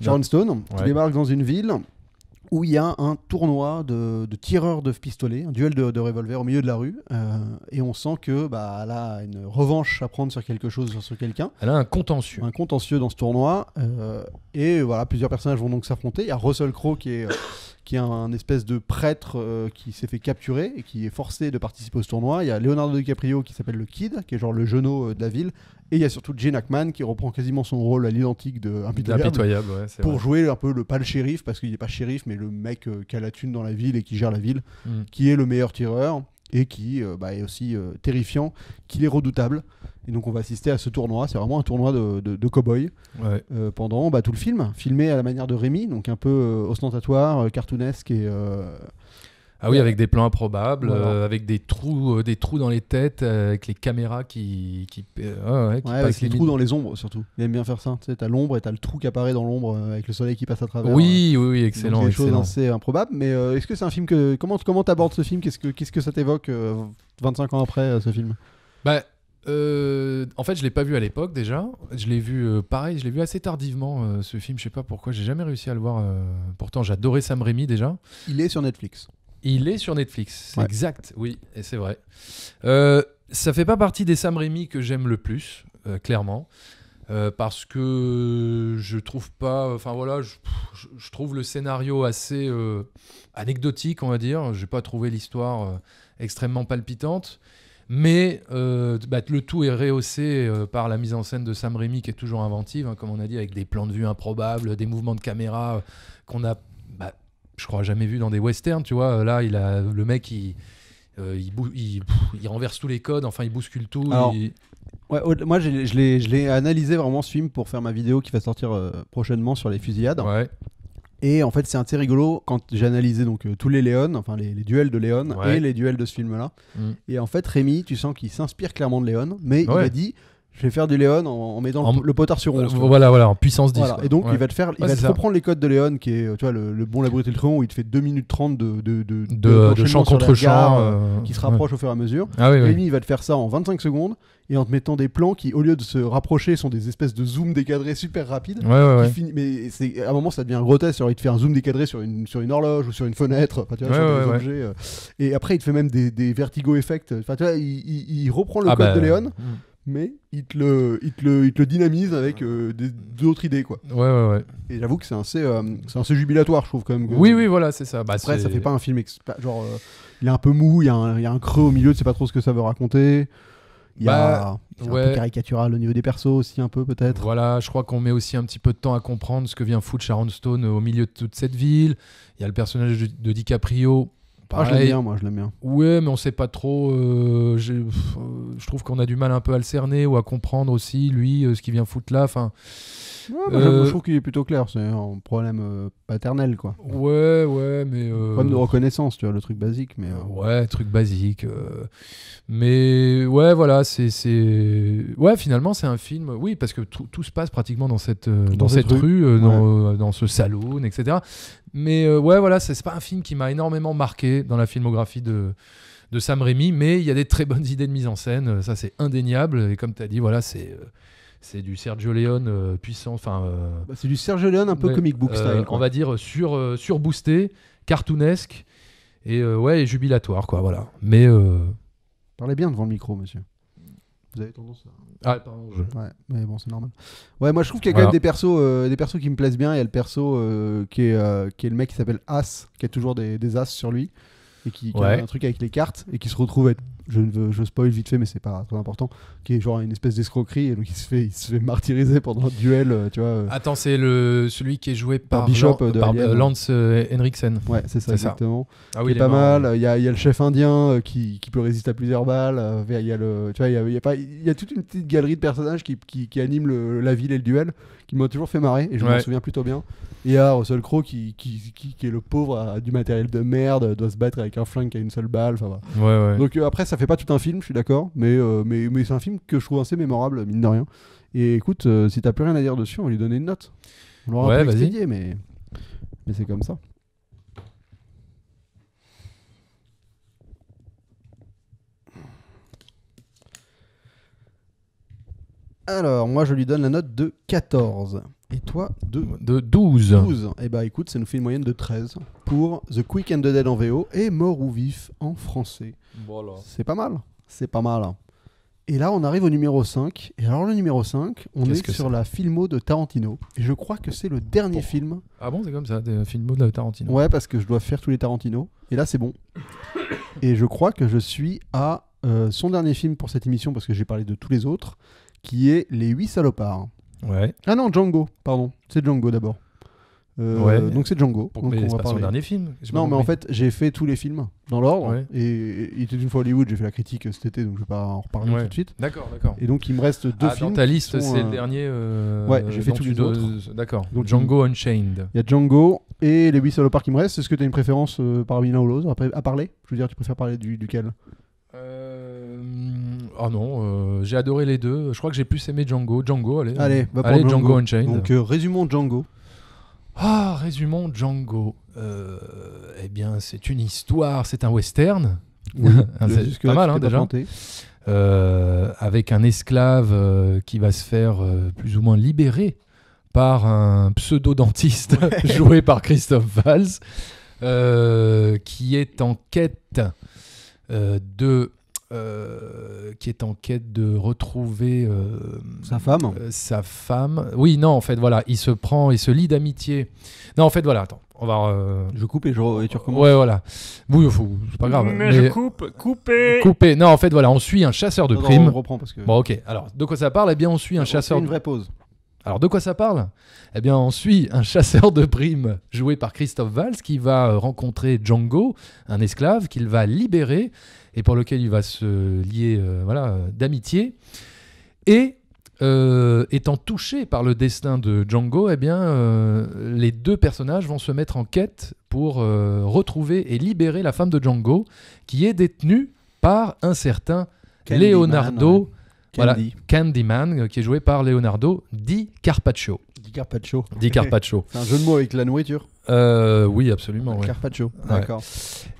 Sharon Stone Il dans une ville où il y a un tournoi de, tireurs de pistolets, un duel de, de, revolver au milieu de la rue, et on sent que bah, a une revanche à prendre sur quelque chose, sur quelqu'un. Elle a un contentieux. Un contentieux dans ce tournoi, et voilà, plusieurs personnages vont donc s'affronter. Il y a Russell Crowe qui est qui est un, espèce de prêtre euh, qui s'est fait capturer et qui est forcé de participer au tournoi. Il y a Leonardo DiCaprio qui s'appelle le Kid, qui est genre le genou euh, de la ville. Et il y a surtout Gene Hackman qui reprend quasiment son rôle à l'identique de Impitoyable, Impitoyable pour jouer un peu le pas le shérif parce qu'il n'est pas shérif mais le mec euh, qui a la thune dans la ville et qui gère la ville, mm. qui est le meilleur tireur et qui bah, est aussi terrifiant, qu'il est redoutable. Et donc on va assister à ce tournoi. C'est vraiment un tournoi de, de, cow-boy euh, pendant bah, tout le film, filmé à la manière de Rémi, donc un peu euh, ostentatoire, euh, cartoonesque et. Ah oui, avec des plans improbables, avec des trous, des trous dans les têtes, avec les caméras qui, qui, ouais, avec les, trous dans les ombres surtout. Il aime bien faire ça. Tu sais, t'as l'ombre et t'as le trou qui apparaît dans l'ombre avec le soleil qui passe à travers. Oui, oui, oui, excellent. C'est improbable. Mais est-ce que c'est un film que comment comment t'abordes ce film Qu'est-ce que qu'est-ce que ça t'évoque 25 ans après ce film Bah euh, en fait, je l'ai pas vu à l'époque déjà. Je l'ai vu euh, pareil, je l'ai vu assez tardivement euh, ce film. Je sais pas pourquoi, j'ai jamais réussi à le voir. Pourtant, j'adorais Sam Raimi déjà. Il est sur Netflix. Il est sur Netflix, c'est exact. Oui, et c'est vrai. ça fait pas partie des Sam Raimi que j'aime le plus, clairement. parce que je trouve pas, enfin voilà, je, trouve le scénario assez anecdotique, on va dire. J'ai pas trouvé l'histoire extrêmement palpitante. Mais euh, bah, le tout est rehaussé euh, par la mise en scène de Sam Raimi qui est toujours inventive, hein, comme on a dit, avec des plans de vue improbables, des mouvements de caméra euh, qu'on a, bah, je crois, jamais vu dans des westerns. Tu vois, là, il a le mec, il, il, renverse tous les codes, enfin, il bouscule tout. moi, je l'ai analysé vraiment ce film pour faire ma vidéo qui va sortir prochainement sur les fusillades. Ouais. Et en fait, c'est assez rigolo quand j'ai analysé donc euh, tous les Léon, enfin les, duels de Léon et les duels de ce film-là. Mm. Et en fait, Rémi, tu sens qu'il s'inspire clairement de Léon, mais il a dit je vais faire du Léon en, mettant le potard sur 11. Euh, voilà, voilà, en puissance 10. Et donc, il va te faire, il va reprendre les codes de Léon, qui est, tu vois, le, bon, la le tronc, où il te fait 2 minutes 30 de, de, de, de, champ contre champ, euh, qui se rapproche au fur et à mesure. Ah Rémi, il va te faire ça en 25 secondes et en te mettant des plans qui, au lieu de se rapprocher, sont des espèces de zoom décadrés super rapides. Mais c'est, à un moment, ça devient grotesque. sur il te fait un zoom décadré sur une, sur une horloge ou sur une fenêtre, tu vois, sur des objets. Euh. et après, il te fait même des, des vertigo effects. Enfin, tu vois, il, reprend le ah, code bah, de Léon. Euh, mm. mais il te le, il le, il le dynamise avec euh, d'autres idées. Quoi. Ouais, ouais, ouais. Et j'avoue que c'est assez, jubilatoire, je trouve, quand même. Oui, oui, voilà, c'est ça. Bah, après, ça fait pas un film. Genre, il est un peu mou, il y, a un, il y, a un creux au milieu, tu sais pas trop ce que ça veut raconter. Il y bah, un peu caricatural au niveau des persos aussi, un peu peut-être. Voilà, je crois qu'on met aussi un petit peu de temps à comprendre ce que vient foutre Sharon Stone au milieu de toute cette ville. Il y a le personnage de DiCaprio ah, je l'aime bien, moi, je l'aime bien. Ouais, mais on sait pas trop. Euh, je trouve qu'on a du mal un peu à le cerner ou à comprendre aussi, lui, euh, ce qu'il vient foutre là. Euh, je trouve qu'il est plutôt clair, c'est un problème paternel quoi. Ouais, ouais, mais. Problème de reconnaissance, tu vois, le truc basique. mais Ouais, truc basique. Mais ouais, voilà, c'est. Ouais, finalement, c'est un film. Oui, parce que tout, se passe pratiquement dans cette, dans, cette, rue, dans, dans, ce salon, etc. Mais euh, ouais, voilà, c'est pas un film qui m'a énormément marqué dans la filmographie de, de Sam Raimi, mais il y a des très bonnes idées de mise en scène, euh, ça c'est indéniable. Et comme tu as dit, voilà, c'est. Euh, c'est du Sergio Leone puissant, enfin. Bah, c'est du Sergio Leone un peu comic book style. On va dire sur surboosté, cartoonesque et ouais et jubilatoire quoi, voilà. Mais parlez bien devant le micro, monsieur. Vous avez tendance à. Ah, pardon, ouais, mais bon, c'est normal. Ouais, moi je trouve qu'il y a quand même des persos, euh, des persos qui me plaisent bien. Il y a le perso euh, qui, est, euh, est le mec qui s'appelle As, qui a toujours des, As sur lui et qui, a un truc avec les cartes et qui se retrouve à être je, ne je spoil vite fait, mais c'est pas trop important, qui est genre une espèce d'escroquerie, et donc il se fait, il se fait martyriser pendant un duel, euh, tu vois. Euh. Attends, c'est le, celui qui est joué par, Bishop euh, de Lance Henriksen. Ouais, c'est ça, exactement. Ah il est, pas mal. Il y, a, il y, a, le chef indien qui, qui, peut résister à plusieurs balles. Il y a le, tu vois, il y a, pas, il y a toute une petite galerie de personnages qui, qui, le, la ville et le duel, qui m'ont toujours fait marrer, et je m'en souviens plutôt bien. Et il y a Russell Crowe qui, qui, qui, est le pauvre, a du matériel de merde, doit se battre avec un flingue qui a une seule balle. Enfin, Donc après, ça fait pas tout un film, je suis d'accord, mais, euh, mais, mais c'est un film que je trouve assez mémorable, mine de rien. Et écoute, euh, si t'as plus rien à dire dessus, on lui donner une note. On l'aura ouais, mais, mais c'est comme ça. Alors, moi je lui donne la note de 14. Et toi, de, de 12. 12. Eh bah écoute, ça nous fait une moyenne de 13 pour The Quick and the Dead en VO et Mort ou Vif en français. C'est pas mal. C'est pas mal. Et là, on arrive au numéro 5. Et alors, le numéro 5, on est, sur la filmo de Tarantino. Et je crois que c'est le dernier film. Ah bon, c'est comme ça, des filmo de Tarantino Ouais, parce que je dois faire tous les Tarantino. Et là, c'est bon. et je crois que je suis à euh, son dernier film pour cette émission, parce que j'ai parlé de tous les autres, qui est Les 8 salopards. Ah non, Django, pardon. C'est Django d'abord. Euh, donc c'est Django. Donc pas son dernier film. Non, mais en fait, j'ai fait tous les films dans l'ordre. Et, il était une fois Hollywood, j'ai fait la critique cet été, donc je vais pas en reparler tout de suite. D'accord, d'accord. Et donc il me reste deux ah, films. Dans ta liste, c'est le euh, dernier. Euh, ouais, j'ai fait tous les autres. D'accord. Donc Django Unchained. Il y a Django et les 8 salopards qui me restent. Est-ce que tu as une préférence parmi l'un ou à, parler Je veux dire, tu préfères parler duquel ah non, euh, j'ai adoré les deux. Je crois que j'ai plus aimé Django. Django, allez. Allez, bah, Django. Django. Unchained. Donc euh, résumons Django. Ah, résumons Django. Euh, eh bien, c'est une histoire, c'est un western. Oui, c'est pas mal hein, déjà. avec un esclave qui va se faire plus ou moins libérer par un pseudo-dentiste joué par Christophe Valls, qui est en quête de euh, qui est en quête de retrouver euh, sa femme. Euh, sa femme. Oui, non, en fait, voilà, il se prend, il se lie d'amitié. Non, en fait, voilà, attends, on va. Je coupe et, tu recommences. Ouais, voilà. Oui, c'est pas grave. Mais, je coupe, Couper. Non, en fait, voilà, on suit un chasseur de primes. Bon, ok. Alors, de quoi ça parle Eh bien, on suit un chasseur. de une vraie pause. Alors de quoi ça parle Eh bien on suit un chasseur de primes joué par Christophe Valls qui va rencontrer Django, un esclave qu'il va libérer et pour lequel il va se lier euh, voilà, d'amitié. Et euh, étant touché par le destin de Django, eh bien, euh, les deux personnages vont se mettre en quête pour retrouver et libérer la femme de Django, qui est détenue par un certain Leonardo. Voilà, Candyman, qui est joué par Leonardo Di Carpaccio. Di Carpaccio. Di Carpaccio. C'est un jeu de mots avec la nourriture. Euh, oui, absolument. Carpaccio, d'accord.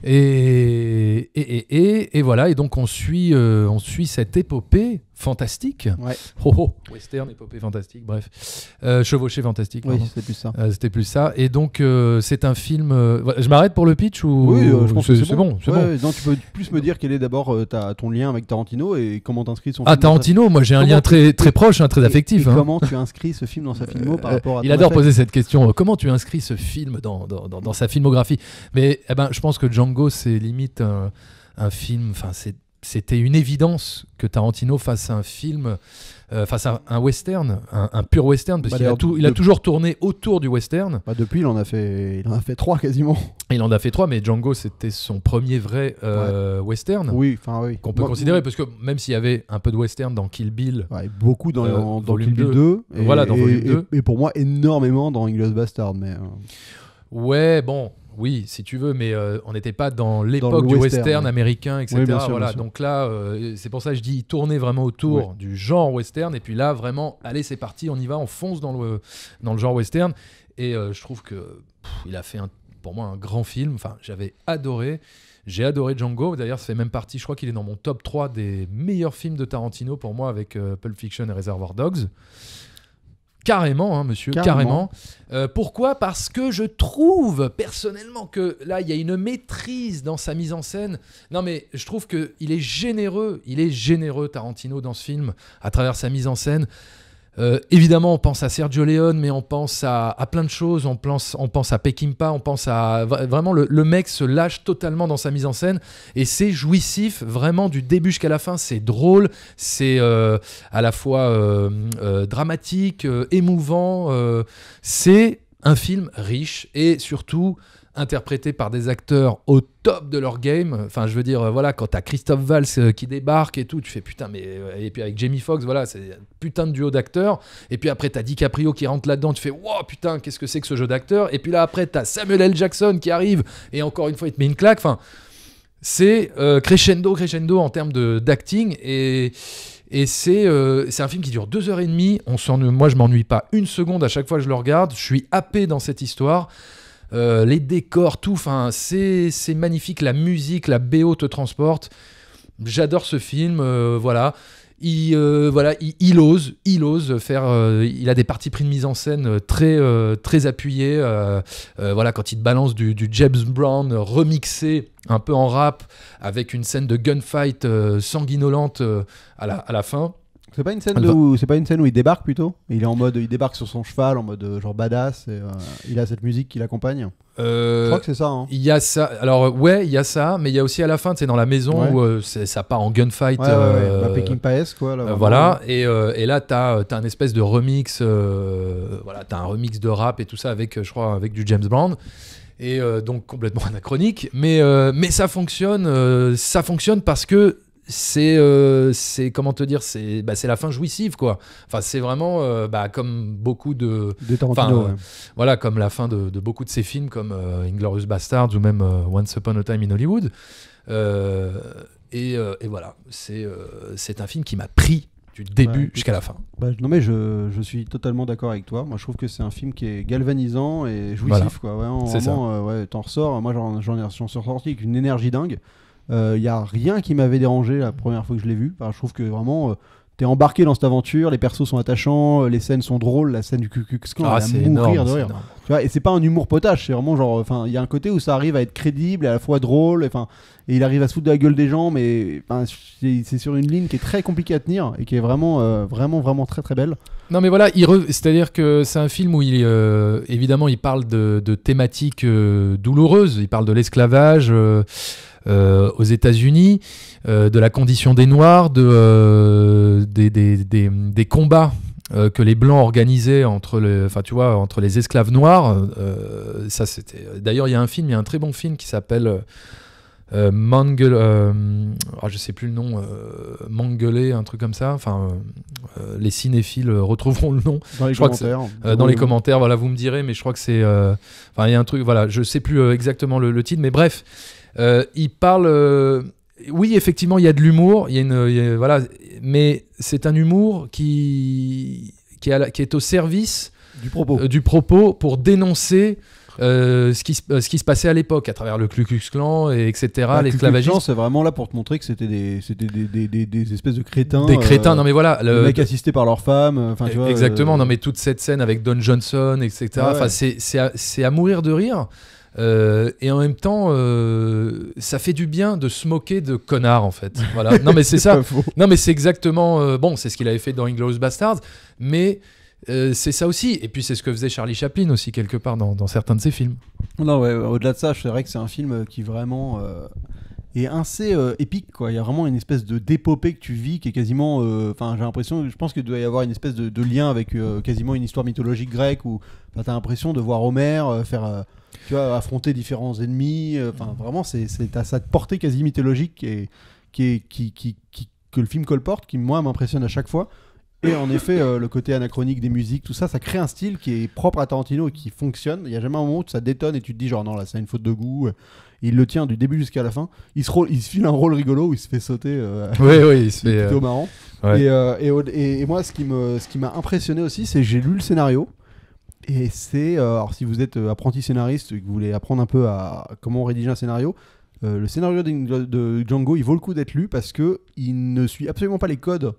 Et, et, et, et, voilà, et donc on suit, euh, on suit cette épopée fantastique. Oh, oh. western, épopée fantastique, bref. Euh, chevauché fantastique. Oui, c'était plus ça. Euh, c'était plus ça. Et donc, euh, c'est un film. Je m'arrête pour le pitch ou je pense que c'est bon. tu peux plus me dire quel est d'abord ton lien avec Tarantino et comment t'inscris son. Ah, Tarantino, moi j'ai un lien très très proche, hein, très affectif. Hein. Comment tu inscris ce film dans sa filmographie par rapport à Il adore poser cette question. Comment tu inscris ce film dans, sa filmographie Mais eh ben, je pense que Django, c'est limite un, un film. Enfin, c'est c'était une évidence que Tarantino fasse un film, euh, fasse un, western, un, pur western, parce bah, qu'il a, tout, il a toujours tourné autour du western. Bah, depuis, il en a fait, il en a fait trois quasiment. Il en a fait trois, mais Django, c'était son premier vrai euh, western. Oui, enfin oui. Qu'on peut considérer, parce que même s'il y avait un peu de western dans Kill Bill, beaucoup dans, euh, Kill Bill 2, et, voilà, dans et, pour moi, énormément dans Inglourious Bastard, mais. Euh. Ouais, bon, oui, si tu veux, mais euh, on n'était pas dans l'époque du western, américain, etc. voilà. Donc là, euh, c'est pour ça que je dis tourner vraiment autour du genre western. Et puis là, vraiment, allez, c'est parti, on y va, on fonce dans le, dans le genre western. Et euh, je trouve que il a fait pour moi un grand film. Enfin, j'avais adoré. J'ai adoré Django. D'ailleurs, ça fait même partie. Je crois qu'il est dans mon top 3 des meilleurs films de Tarantino pour moi avec Pulp Fiction et Reservoir Dogs. Carrément, hein, monsieur, carrément. Euh, pourquoi Parce que je trouve personnellement que là, il y a une maîtrise dans sa mise en scène. Non, mais je trouve qu'il est généreux, il est généreux, Tarantino, dans ce film, à travers sa mise en scène. Euh, évidemment, on pense à Sergio Leone, mais on pense à, plein de choses. On pense, on pense à Peckinpah, on pense à vraiment le, mec se lâche totalement dans sa mise en scène et c'est jouissif vraiment du début jusqu'à la fin. C'est drôle, c'est euh, à la fois euh, dramatique, émouvant. c'est un film riche et surtout interprété par des acteurs au top de leur game. Enfin, je veux dire, euh, voilà, quand t'as Christophe Valls euh, qui débarque et tout, tu fais putain, mais. Euh, et puis avec Jamie Foxx, voilà, c'est putain de duo d'acteurs. Et puis après, t'as DiCaprio qui rentre là-dedans, tu fais wow, putain, qu'est-ce que c'est que ce jeu d'acteur Et puis là, après, t'as Samuel L. Jackson qui arrive et encore une fois, il te met une claque. Enfin, c'est crescendo, crescendo en termes d'acting. Et. Et c'est un film qui dure deux heures et demie. On moi, je m'ennuie pas une seconde à chaque fois que je le regarde. Je suis happé dans cette histoire. Euh, les décors, tout. Enfin, c'est magnifique. La musique, la BO te transporte. J'adore ce film. Euh, voilà. Il, euh, voilà, il, ose, faire. il a des parties pris de mise en scène très, très appuyées. voilà, quand il te balance du, James Brown remixé un peu en rap avec une scène de gunfight sanguinolente à, la, fin. C'est pas une scène où c'est pas une scène où il débarque plutôt. Il est en mode, il débarque sur son cheval en mode euh, genre badass. Et, euh, il a cette musique qui l'accompagne. Je crois euh, que c'est ça. Hein. Il y a ça. Alors ouais, il y a ça, mais il y a aussi à la fin, c'est dans la maison où ça part en gunfight. Ouais, ouais, bah, Peking Paes quoi. voilà. Et, là t'as as un espèce de remix. voilà, t'as un remix de rap et tout ça avec, je crois, avec du James Brown et donc complètement anachronique. Mais, mais ça fonctionne, ça fonctionne parce que euh, c'est comment te dire c'est bah, c'est la fin jouissive quoi enfin c'est vraiment euh, bah, comme beaucoup de, de euh, voilà comme la fin de, beaucoup de ces films comme Inglorious Bastards ou même Once Upon a Time in Hollywood et, voilà c'est un film qui m'a pris du début jusqu'à la fin. Bah, non mais je, suis totalement d'accord avec toi. Moi je trouve que c'est un film qui est galvanisant et jouissif quoi. Ouais, c'est ça. t'en ressors. Moi j'en suis ressorti avec une énergie dingue. Il euh, n'y a rien qui m'avait dérangé la première fois que je l'ai vu. je trouve que vraiment euh, t'es embarqué dans cette aventure, les persos sont attachants, euh, les scènes sont drôles, la scène du Ku ah, c'est mourir de et c'est pas un humour potache, c'est vraiment genre. Enfin, il y a un côté où ça arrive à être crédible et à la fois drôle, enfin, et, il arrive à se foutre de la gueule des gens, mais c'est sur une ligne qui est très compliquée à tenir et qui est vraiment, euh, vraiment, vraiment très très belle. Non, mais voilà, c'est-à-dire que c'est un film où il, euh, évidemment, il parle de, thématiques euh, douloureuses, il parle de l'esclavage. aux États-Unis, de la condition des Noirs, de, des, combats euh, que les blancs organisaient entre les, tu vois, entre les esclaves noirs. Euh, ça c'était. D'ailleurs, il y a un film, il y a un très bon film qui s'appelle euh, euh oh, je sais plus le nom, Mangelé, un truc comme ça. Enfin, les cinéphiles retrouveront le nom. Dans les commentaires. dans les commentaires, voilà, vous me direz, mais je crois que c'est, enfin, il y a un truc, voilà, je sais plus exactement le, le titre, mais bref. il parle oui, effectivement, il y a de l'humour, il y a une, voilà, mais c'est un humour qui qui, est au service du propos, euh, du propos pour dénoncer euh, ce, qui, euh, ce qui se passait à l'époque à travers le Ku Klux Klan et etc bah, l'esclavagisme c'est vraiment là pour te montrer que c'était des des, des, des, espèces de crétins des crétins non mais voilà le mec assisté par leur femme tu e, vois, exactement non mais toute cette scène avec Don Johnson etc c'est à, mourir de rire euh, et en même temps, euh, ça fait du bien de se moquer de connards, en fait. Voilà. Non, mais c'est ça. Non, mais c'est exactement. Euh, bon, c'est ce qu'il avait fait dans Inglourious Bastards, mais c'est ça aussi. Et puis, c'est ce que faisait Charlie Chaplin aussi, quelque part, dans, certains de ses films. Non, ouais, au-delà de ça, c'est vrai que c'est un film qui vraiment. est assez épique quoi il y a vraiment une espèce de d'épopée que tu vis qui est quasiment enfin j'ai l'impression je pense qu'il doit y avoir une espèce de, lien avec quasiment une histoire mythologique grecque où t'as l'impression de voir Homer faire tu vois, affronter différents ennemis. Euh, enfin, mm. vraiment, c'est à cette portée quasi mythologique et, qui, qui, que le film colporte, qui moi m'impressionne à chaque fois. Et en effet, euh, le côté anachronique des musiques, tout ça, ça crée un style qui est propre à Tarantino et qui fonctionne. Il n'y a jamais un moment où ça détonne et tu te dis, genre, non, là, c'est une faute de goût. Il le tient du début jusqu'à la fin. Il se, il se file un rôle rigolo où il se fait sauter. Euh, oui, oui, il plutôt marrant. Et, moi, ce qui m'a impressionné aussi, c'est que j'ai lu le scénario. Et c'est, euh, alors si vous êtes euh, apprenti scénariste et que vous voulez apprendre un peu à comment rédiger un scénario, euh, le scénario de, Django, il vaut le coup d'être lu parce que il ne suit absolument pas les codes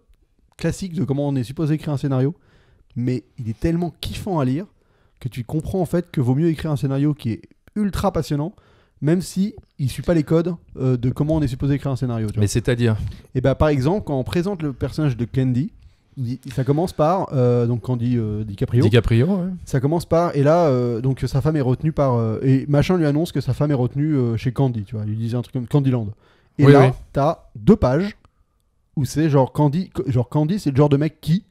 classiques de comment on est supposé écrire un scénario, mais il est tellement kiffant à lire que tu comprends en fait que vaut mieux écrire un scénario qui est ultra passionnant, même si il suit pas les codes de comment on est supposé écrire un scénario. Mais c'est-à-dire Et bien bah, par exemple, quand on présente le personnage de Candy, ça commence par euh, donc Candy dit euh, DiCaprio. DiCaprio, ouais. Ça commence par et là euh, donc sa femme est retenue par et machin lui annonce que sa femme est retenue chez Candy, tu vois, il lui disait un truc comme Candyland. Et là, t'as deux pages où c'est genre Candy, genre Candy, c'est le genre de mec qui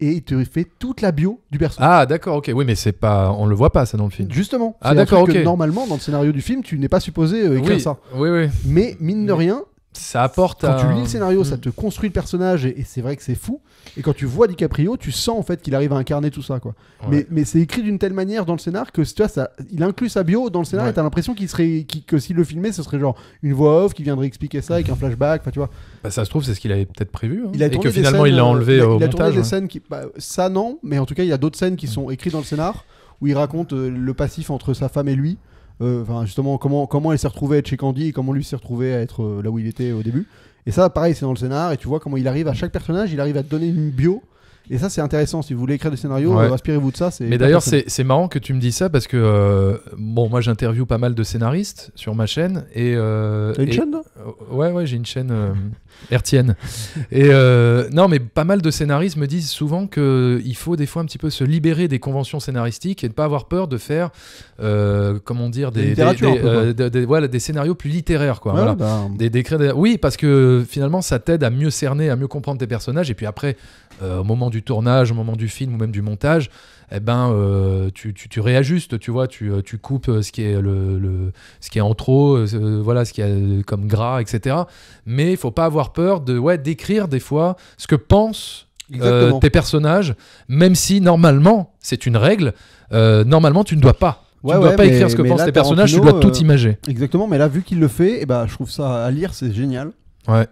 et il te fait toute la bio du personnage. Ah d'accord, ok, oui, mais c'est pas, on le voit pas ça dans le film. Justement. Ah d'accord, ok. normalement, dans le scénario du film, tu n'es pas supposé écrire ça. Oui, oui. Mais mine de rien, ça apporte. Quand tu lis le scénario, ça mm. te construit le personnage et, c'est vrai que c'est fou. Et quand tu vois DiCaprio, tu sens en fait qu'il arrive à incarner tout ça, Mais, c'est écrit d'une telle manière dans le scénar que tu vois, ça, il inclut sa bio dans le scénar et t'as l'impression qu'il serait, que s'il le filmait, ce serait genre une voix off qui viendrait expliquer ça avec un flashback, bah, ça se trouve, c'est ce qu'il avait peut-être prévu. Hein. et que finalement, il l'a enlevé au montage. des hein. scènes qui, bah, ça non, mais en tout cas, il y a d'autres scènes qui mm. sont écrites dans le scénar où il raconte euh, le passif entre sa femme et lui. Euh, enfin justement comment comment elle s'est retrouvée être chez Candy comment lui s'est retrouvé à être euh, là où il était au début. Et ça, pareil, c'est dans le scénar et tu vois comment il arrive à chaque personnage, il arrive à te donner une bio et ça, c'est intéressant. Si vous voulez écrire des scénarios, inspirez-vous de ça. Mais d'ailleurs, c'est marrant que tu me dis ça parce que, euh, bon, moi, j'interviewe pas mal de scénaristes sur ma chaîne. Et, euh, T'as une chaîne, euh, Ouais, ouais, j'ai une chaîne euh, et non, mais pas mal de scénaristes me disent souvent qu'il faut des fois un petit peu se libérer des conventions scénaristiques et ne pas avoir peur de faire, comment dire, des, voilà, des scénarios plus littéraires, quoi. voilà. Bah, oui, parce que finalement, ça t'aide à mieux cerner, à mieux comprendre tes personnages. Et puis après, euh, au moment du tournage, au moment du film ou même du montage, eh ben, euh, tu, réajustes, tu vois, tu, euh, coupes ce qui est, le, ce qui est en trop, voilà, ce qui est comme gras, etc. Mais il faut pas avoir peur de ouais, d'écrire des fois ce que pensent tes personnages, même si normalement, c'est une règle, normalement tu ne dois pas. dois pas écrire ce que pensent tes personnages, tu dois tout imager. Exactement, mais là, vu qu'il le fait, eh ben, je trouve ça à lire, c'est génial.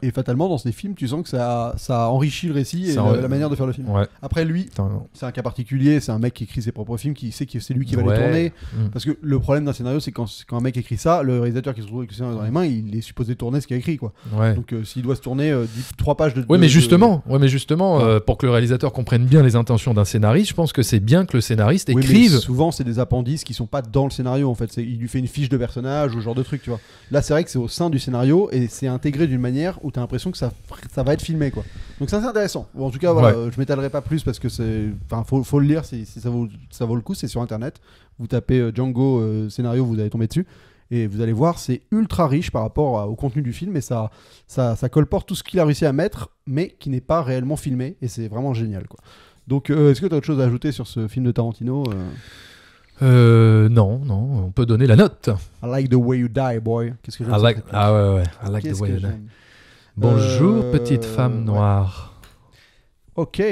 Et fatalement, dans ces films, tu sens que ça, ça enrichit le récit et la, manière de faire le film. Après, lui, c'est un cas particulier, c'est un mec qui écrit ses propres films, qui sait que c'est lui qui va le les tourner. Mm. Parce que le problème d'un scénario, c'est quand, quand, un mec écrit ça, le réalisateur qui se trouve avec le scénario dans les mains, il est supposé tourner ce qu'il a écrit. Quoi. Donc euh, s'il doit se tourner euh, trois 3 pages de. Oui, mais justement, ouais, mais justement euh, pour que le réalisateur comprenne bien les intentions d'un scénariste, je pense que c'est bien que le scénariste écrive. souvent, c'est des appendices qui sont pas dans le scénario en fait. Il lui fait une fiche de personnage ou genre de truc, tu vois. Là, c'est vrai que c'est au sein du scénario et c'est intégré d'une manière où tu as l'impression que ça, ça va être filmé. quoi. Donc ça, c'est intéressant. en tout cas, voilà, je m'étalerai pas plus parce que c'est. faut, le lire si, ça, vaut, ça vaut le coup. C'est sur internet. Vous tapez euh, Django euh, scénario, vous allez tomber dessus. Et vous allez voir, c'est ultra riche par rapport au contenu du film et ça, ça, colporte tout ce qu'il a réussi à mettre, mais qui n'est pas réellement filmé. Et c'est vraiment génial. quoi. Donc, euh, est-ce que tu as autre chose à ajouter sur ce film de Tarantino non, non, on peut donner la note. I like the way you die, boy. Qu'est-ce que j'aime ah ouais, ouais, I like the way you die. Bonjour, euh, petite femme noire. Ok.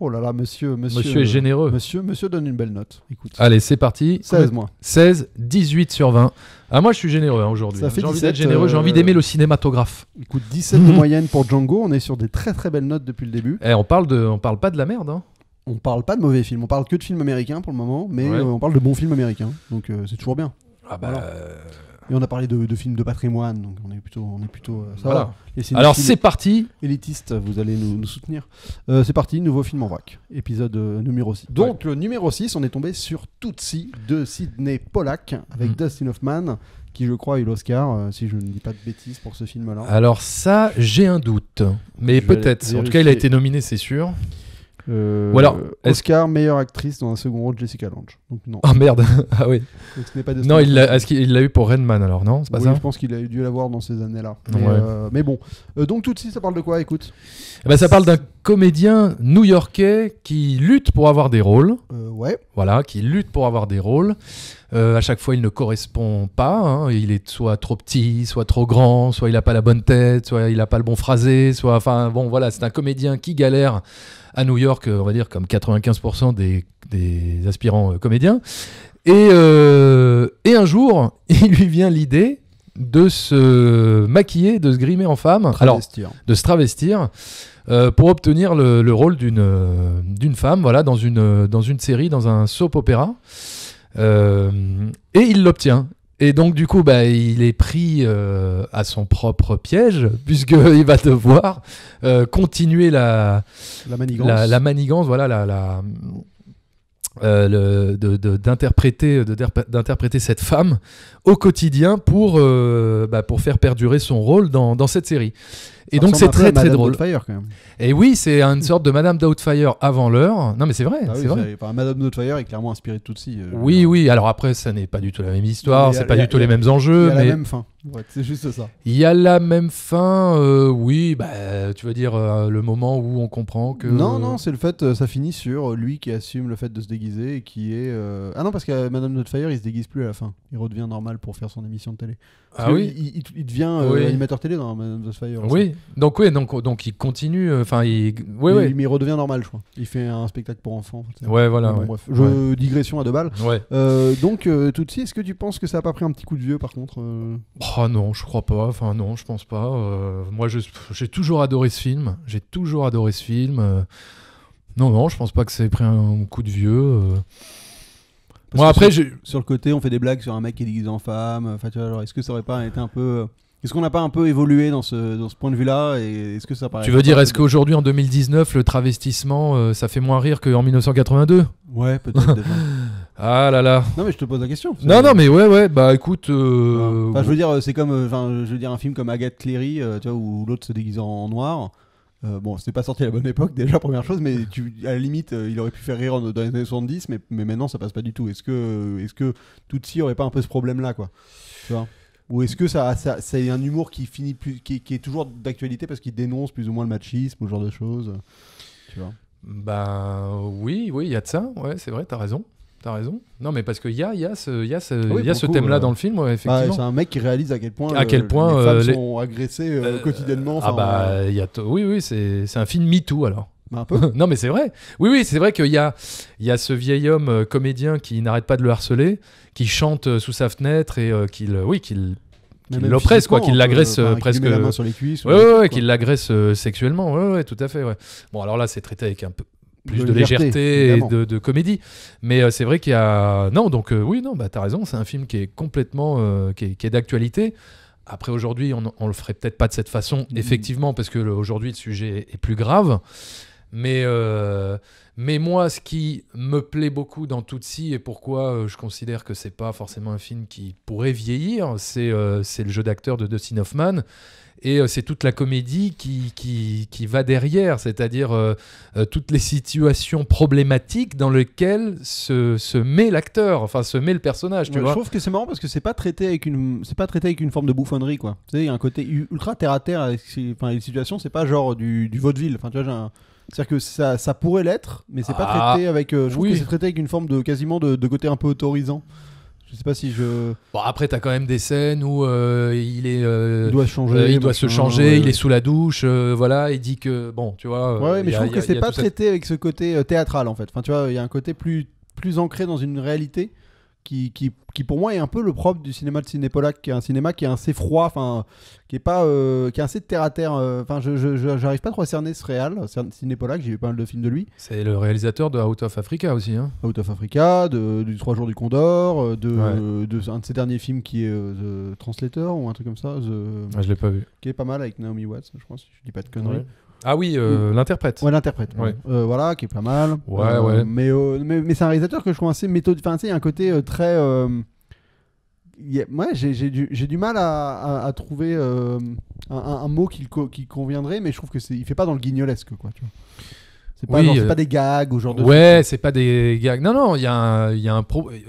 Oh là là, monsieur, monsieur. Monsieur est généreux. Monsieur, monsieur donne une belle note. Écoute. Allez, c'est parti. 16 mois. 16, 18 sur 20. Ah, moi, je suis généreux hein, aujourd'hui. Hein. J'ai envie d'être généreux, j'ai envie euh, d'aimer le cinématographe. Écoute, 17 de moyenne pour Django. On est sur des très très belles notes depuis le début. Et eh, on parle de, on parle pas de la merde. Hein. On parle pas de mauvais films. On parle que de films américains pour le moment, mais euh, on parle de bons films américains. Donc c'est toujours bien. Ah bah. Et on a parlé de, films de patrimoine, donc on est plutôt, on est plutôt. Euh, ça Alors c'est parti. Élitiste, vous allez nous, soutenir. Euh, c'est parti, nouveau film en vrac, épisode euh, numéro 6. Donc le numéro 6, on est tombé sur Tootsie de Sidney Pollack avec hmm. Dustin Hoffman, qui je crois a eu l'Oscar, si je ne dis pas de bêtises pour ce film-là. Alors ça, j'ai un doute, mais peut-être. En tout cas, il a été nominé, c'est sûr. Euh, Ou alors, Oscar, meilleure actrice dans un second rôle, de Jessica Lange. Donc ah, merde Ah oui. pas non, il l'a, est qu'il l'a eu pour Renman alors, non C'est pas Je pense qu'il a dû l'avoir dans ces années-là. Euh, mais, bon. Euh, donc tout de suite, ça parle de quoi Écoute. Bah, ça parle d'un comédien new-yorkais qui lutte pour avoir des rôles. Euh, ouais. Voilà, qui lutte pour avoir des rôles. Euh, à chaque fois, il ne correspond pas. Hein. Il est soit trop petit, soit trop grand, soit il n'a pas la bonne tête, soit il n'a pas le bon phrasé, soit. Enfin, bon, voilà, c'est un comédien qui galère à New York, euh, on va dire, comme 95% des, aspirants comédiens. Et, et un jour, il lui vient l'idée de se maquiller, de se grimer en femme, alors de se travestir euh, pour obtenir le, rôle d'une euh, d'une femme, voilà, dans une euh, dans une série, dans un soap opéra, et il l'obtient. Et donc du coup, bah, il est pris à son propre piège, puisqu'il va devoir continuer la, la manigance, voilà, la euh, de d'interpréter cette femme au quotidien pour, euh, bah, pour faire perdurer son rôle dans, cette série. Et donc c'est très très drôle. Quand Et oui, c'est une sorte de Madame Doubtfire avant l'heure. Non mais c'est vrai, ah Madame Doubtfire est clairement inspirée de Tootsie. Euh, oui, oui. Alors après, ça n'est pas du tout la même histoire, c'est pas du tout les mêmes enjeux. la même fin c'est juste ça. Il y a la même fin, euh, oui, bah, tu vas dire euh, le moment où on comprend que. Non, non, c'est le fait, euh, ça finit sur lui qui assume le fait de se déguiser et qui est. Ah non, parce que Madame Notfire, il se déguise plus à la fin. Il redevient normal pour faire son émission de télé. ah oui il, devient animateur télé dans Madame Notfire. Oui, donc, oui donc, donc il continue. Enfin, il... Oui, oui. il redevient normal, je crois. Il fait un spectacle pour enfants. Ouais, voilà. Bref, je... digression à deux balles. Ouais. donc, Tutsi, est-ce que tu penses que ça a pas pris un petit coup de vieux par contre oh, ah non, je crois pas. Enfin non, je pense pas. Euh, moi, j'ai toujours adoré ce film. J'ai toujours adoré ce film. Euh, non, non, je pense pas que c'est pris un coup de vieux. Euh. après, sur, le côté, on fait des blagues sur un mec qui est déguisé en femme. Enfin, tu vois, alors, est-ce que ça aurait pas été un peu est-ce qu'on n'a pas un peu évolué dans ce, dans ce point de vue-là est-ce que ça Tu veux dire, est-ce qu'aujourd'hui en 2019, le travestissement, ça fait moins rire qu'en 1982 Ouais, peut-être. Ah là là. Non mais je te pose la question. Non non mais ouais ouais bah écoute. Euh, je veux dire euh, c'est comme euh, enfin je veux dire un film comme Agathe Cléry tu vois où l'autre se déguise en noir. bon, c'était pas sorti à la bonne époque, déjà, première chose, mais tu, à la limite, il aurait pu faire rire dans les années 70, mais, mais maintenant ça passe pas du tout. Est-ce que, est que Tutsi aurait pas un peu ce problème-là, quoi tu vois Ou est-ce que ça, ça c'est un humour qui, finit plus, qui, est toujours d'actualité parce qu'il dénonce plus ou moins le machisme, ce genre de choses tu vois Bah oui, oui, il y a de ça, ouais, c'est vrai, t'as raison. T'as raison. Non, mais parce qu'il y a, y a ce, ce, ah ce thème-là euh, dans le film, bah, effectivement. c'est un mec qui réalise à quel point, à quel euh, point les euh, femmes sont agressées quotidiennement. Ah bah, y a oui, oui, c'est un film MeToo alors. Bah, un peu. non, mais c'est vrai. Oui, oui, c'est vrai qu'il y a, il y a ce vieil homme comédien qui n'arrête pas de le harceler, qui chante sous sa fenêtre et qui qu'il, oui, qu'il l'oppresse, quoi, qu'il hein, l'agresse bah, presque. Qu'il la main sur les cuisses. Ouais, ouais, qu'il l'agresse sexuellement. Oui ouais, tout à fait. Ouais. Bon, alors là, c'est traité avec un peu, plus de, légèreté et de, comédie. Mais euh, c'est vrai qu'il y a. Non, donc euh, oui, non, bah, t'as raison, c'est un film qui est complètement. Euh, qui est, d'actualité. Après, aujourd'hui, on, on, le ferait peut-être pas de cette façon, mm. effectivement, parce que le sujet est plus grave. Mais, mais moi, ce qui me plaît beaucoup dans Tootsie et pourquoi je considère que c'est pas forcément un film qui pourrait vieillir, c'est c'est le jeu d'acteur de Dustin Hoffman et euh, c'est toute la comédie qui, qui, va derrière, c'est-à-dire euh, euh, toutes les situations problématiques dans lesquelles se, se met l'acteur, enfin se met le personnage. Je trouve que c'est marrant parce que c'est pas traité avec une c'est pas traité avec une forme de bouffonnerie quoi. Tu sais, il y a un côté ultra terre à terre avec enfin, les situations, c'est pas genre du, vaudeville. Enfin, tu C'est-à-dire que ça, pourrait l'être, mais c'est pas ah. traité avec. je trouve que c'est traité avec une forme de quasiment de côté un peu autorisant. Je sais pas si je. Bon, après, t'as quand même des scènes où euh, il est. Euh, il doit changer. Euh, il doit se changer, il est sous la douche, voilà, il dit que. Bon, tu vois. Ouais, mais je trouve que c'est pas traité avec ce côté théâtral, en fait. Enfin, tu vois, il y a un côté plus, plus ancré dans une réalité qui, pour moi est un peu le propre du cinéma de Ciné qui est un cinéma qui est assez froid, enfin qui est pas, euh, qui assez terre à terre. Euh, enfin, je j'arrive pas trop à cerner ce réel Ciné Polak. J'ai vu pas mal de films de lui. C'est le réalisateur de Out of Africa aussi. Hein. Out of Africa, de, du 3 jours du Condor, euh, de, de, un de ses derniers films qui est The Translator ou un truc comme ça. Ah, je l'ai pas vu. Qui est pas mal avec Naomi Watts, je pense, si je dis pas de conneries. Ah oui, euh, mm. l'interprète. Ouais, l'interprète. Euh, voilà, qui est pas mal. Ouais, euh, ouais. Mais, mais, c'est un réalisateur que je trouve assez méthode. Enfin, il y a un côté très. ouais, j'ai du, mal à, trouver un, mot qui, qui, conviendrait, mais je trouve que c'est il fait pas dans le guignolesque quoi. Tu vois. C'est pas, euh, pas des gags ou genre de. Ouais, c'est pas des gags. Non, non, il y a un, a un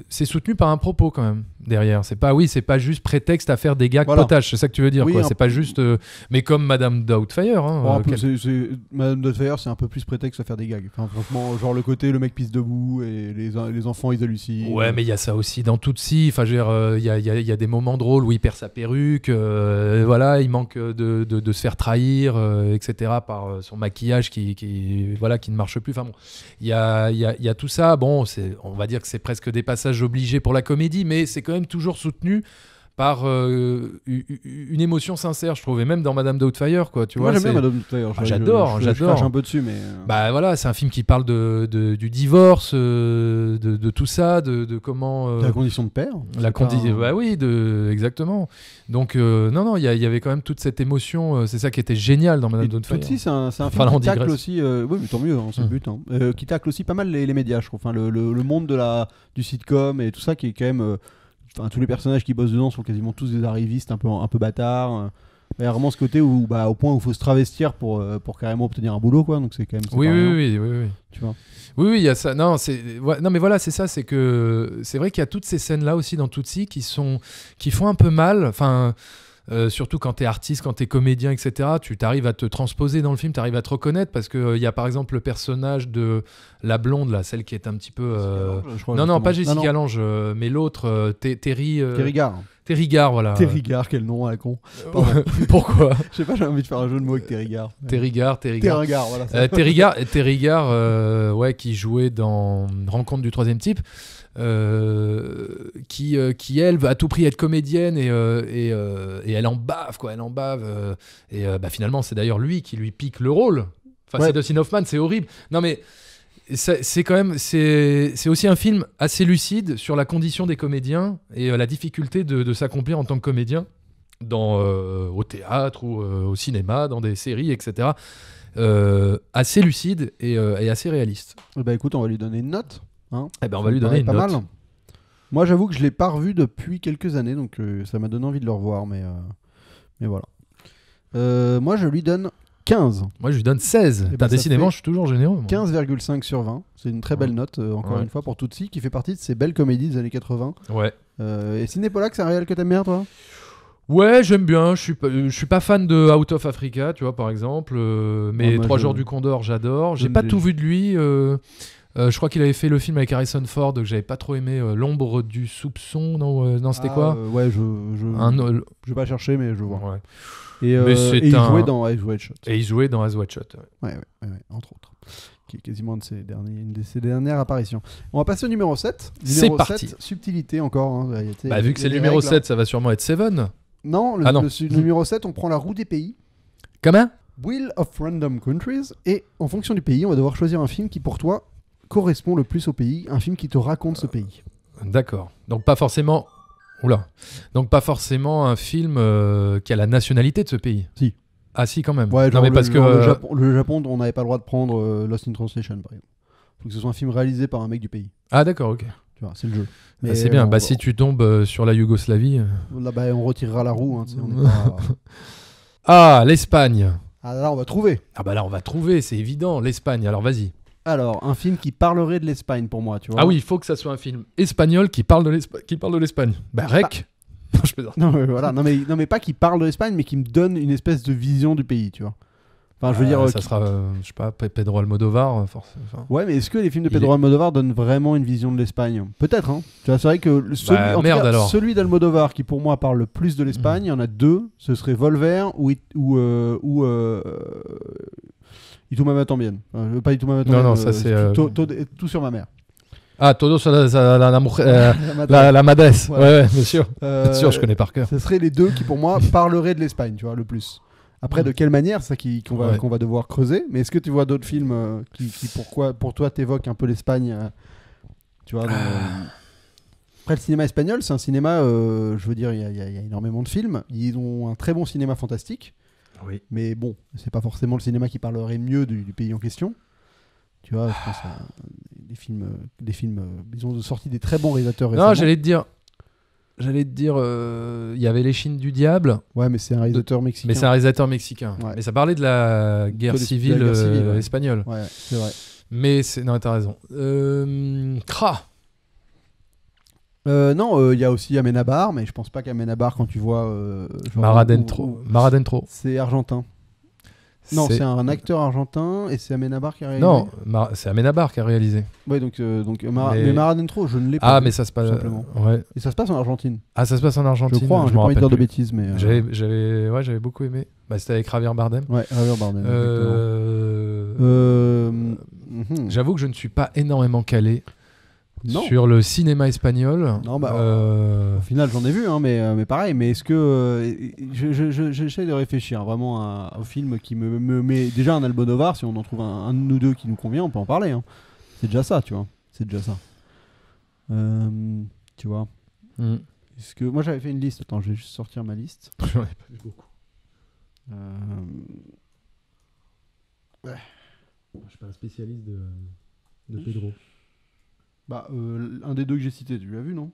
c'est soutenu par un propos quand même derrière. C'est pas, oui, c'est pas juste prétexte à faire des gags voilà. C'est ça que tu veux dire, quoi. C'est pas juste. Euh, mais comme Madame Doubtfire. Hein, euh, Madame Doubtfire, c'est un peu plus prétexte à faire des gags. franchement, genre le côté le mec pisse debout et les, les enfants ils hallucinent. Ouais, mais il y a ça aussi dans tout si. Enfin, il y a, y, a des moments drôles où il perd sa perruque. voilà, il manque de, de, de se faire trahir, etc. Par son maquillage qui, qui voilà qui ne marche plus. Enfin bon, il y a, y, y a, tout ça. Bon, on va dire que c'est presque des passages obligés pour la comédie, mais c'est quand même toujours soutenu par euh, une émotion sincère, je trouvais même dans Madame Doubtfire quoi, tu vois. J'aime Madame Doubtfire. Ah, j'adore, j'adore. un peu dessus, mais. Euh. Bah voilà, c'est un film qui parle de, du divorce, euh, de, tout ça, de, comment. la condition de père. La condition, bah oui, de exactement. Donc non non, il y, avait quand même toute cette émotion. c'est ça qui était génial dans Madame Doubtfire. suite, c'est un, un hein. film qui tacle aussi. oui, mais tant mieux, on hein, se hum. hein. qui tacle aussi pas mal les, médias, je trouve. Enfin, le, le, monde de la du sitcom et tout ça qui est quand même tous les personnages qui bossent dedans sont quasiment tous des arrivistes un peu, un peu bâtards. Il y a vraiment ce côté où, bah, au point où il faut se travestir pour, euh, pour carrément obtenir un boulot, quoi. Donc c'est quand même. Oui oui, oui, oui, oui, Tu vois. Oui, oui, il y a ça. Non, c'est. non, mais voilà, c'est ça. C'est que c'est vrai qu'il y a toutes ces scènes là aussi dans Tootsie qui sont qui font un peu mal. Enfin. Euh, surtout quand tu es artiste, quand tu es comédien, etc., tu t'arrives à te transposer dans le film, tu arrives à te reconnaître parce qu'il euh, y a par exemple le personnage de la blonde, là, celle qui est un petit peu. Euh, non, non, pas Jessica Lange, mais l'autre, Terry. Terry Gard. Terry Gard, voilà. Terry Gard, quel nom à la con. Pourquoi Je sais pas, j'ai envie de faire un jeu de mots avec Terry Gard. Terry Gard, Terry Gard. voilà. Terry Gard, Terry Gard ouais, qui jouait dans Rencontre du troisième type. Euh, qui, euh, qui, elle, veut à tout prix être comédienne et, euh, et, et, elle en bave, quoi, elle en bave. et bah, finalement, c'est d'ailleurs lui qui lui pique le rôle. Enfin, c'est Dustin Hoffman, c'est horrible. Non, mais c'est quand même c'est aussi un film assez lucide sur la condition des comédiens et la difficulté de, s'accomplir en tant que comédien dans au théâtre ou au cinéma dans des séries etc assez lucide et, et assez réaliste bah écoute on va lui donner une note Hein eh ben, on va lui donner une pas note. Mal. Moi, j'avoue que je l'ai pas revu depuis quelques années, donc euh, ça m'a donné envie de le revoir, mais, euh, mais voilà. Euh, moi, je lui donne 15. Moi, je lui donne 16. Eh ben, décidément, je suis toujours généreux. 15,5 sur 20. C'est une très belle note, encore une fois, pour Tootsie, qui fait partie de ces belles comédies des années 80. Ouais. et là que c'est un réel que t'aimes bien, toi Ouais, j'aime bien. Je suis pas, je suis pas fan de Out of Africa, tu vois, par exemple. mais ah, Trois jours du Condor, j'adore. J'ai pas tout vu de lui. Euh, je crois qu'il avait fait le film avec Harrison Ford que j'avais pas trop aimé, euh, L'ombre du soupçon. Non, euh, non c'était ah, quoi Ouais, je je, je vais pas chercher, mais je vois. Et, il jouait dans As Watch Shot. Et il jouait dans As Watch Shot. Ouais. Ouais, entre autres. Qui est quasiment une de, ses dernières apparitions. On va passer au numéro 7. C'est parti. subtilité encore. Hein, bah, vu que c'est le numéro 7, hein. ça va sûrement être Seven. Non, le, ah non. le numéro 7, on prend la roue des pays. Comment Wheel of Random Countries. Et en fonction du pays, on va devoir choisir un film qui, pour toi, correspond le plus au pays, un film qui te raconte ce euh, pays. D'accord. Donc pas forcément. là Donc pas forcément un film euh, qui a la nationalité de ce pays. Si. Ah si quand même. non, mais le, parce que euh, le Japon, on n'avait pas le droit de prendre Lost in Translation par exemple. Faut que ce soit un film réalisé par un mec du pays. Ah d'accord, ok. Tu vois, c'est le jeu. Ah, c'est bien. bah si tu tombes sur la Yougoslavie. Là bas on retirera la roue. Hein, ah l'Espagne. Ah là on va trouver. Ah bah là on va trouver, c'est évident l'Espagne. Alors vas-y. Alors, un film qui parlerait de l'Espagne pour moi, tu vois. Ah oui, il faut que ça soit un film espagnol qui parle de l'Espagne. Bah, ah. Rec. Non, je plaisante. Non, mais voilà. mais, non, mais pas qui parle de l'Espagne, mais qui me donne une espèce de vision du pays, tu vois. Enfin, je veux euh, dire. Euh, ça sera, euh, je sais pas, Pedro Almodovar, forcément. ouais, mais est-ce que les films de Pedro Almodovar donnent vraiment une vision de l'Espagne Peut-être, hein. Tu vois, c'est vrai que bah, celui, d'Almodovar qui, pour moi, parle le plus de l'Espagne, mm. il y en a deux. Ce serait Volver ou, ou, ou tout ma bien. Euh, pas tout tout Non, non, ça c'est. Tout, sur ma mère. Ah, Todo sur la, la, la, bien sûr. Euh, bien sûr, je connais par cœur. Ce seraient les deux qui, pour moi, parleraient de l'Espagne, tu vois, le plus. Après, de quelle manière, ça qu'on va, qu'on va devoir creuser. Mais est-ce que tu vois d'autres films euh, qui, pourquoi, pour toi, t'évoquent un peu l'Espagne euh, Tu vois ah. après, le cinéma espagnol, c'est un cinéma, je veux dire, il y, a énormément de films. Ils ont un très bon cinéma fantastique. Mais bon, c'est pas forcément le cinéma qui parlerait mieux du, pays en question. Tu vois, je des films, des films, ils ont sorti des très bons réalisateurs. Non, j'allais te dire, j'allais te dire, euh, il y avait les du diable. Ouais, mais c'est un réalisateur mexicain. Mais c'est un réalisateur mexicain. et Mais ça parlait de la guerre civile, euh, espagnole. Ouais, c'est vrai. Mais c'est non, t'as raison. Euh... Cra. Euh, non, euh, il y a aussi Amenabar, mais je pense pas qu'Amenabar, quand tu vois. Euh, Maradentro. C'est argentin. Non, c'est un acteur argentin et c'est Amenabar qui a réalisé. Non, c'est Amenabar qui a réalisé. Oui, donc, donc Maradentro, je ne l'ai pas. Ah, mais ça se passe. Ouais. Et ça se passe en Argentine. Ah, ça se passe en Argentine. Hein, je crois, je pas envie de dire de bêtises, mais. J'avais beaucoup aimé. Bah, C'était avec Javier Bardem. Ouais, Javier Bardem. Mhm. J'avoue que je ne suis pas énormément calé sur le cinéma espagnol. Bah, euh, au final, j'en ai vu, hein, mais, euh, mais pareil. Mais est-ce que. Euh, j'essaie de réfléchir vraiment au film qui me, met. Déjà, un Albonovar si on en trouve un, de nous deux qui nous convient, on peut en parler. Hein. C'est déjà ça, tu vois. C'est déjà ça. tu vois. Mm. Est-ce que. Moi, j'avais fait une liste. Attends, je vais juste sortir ma liste. j'en ai pas vu beaucoup. Je suis pas un spécialiste de, de Pedro. Bah, euh, un des deux que j'ai cité, tu l'as vu, non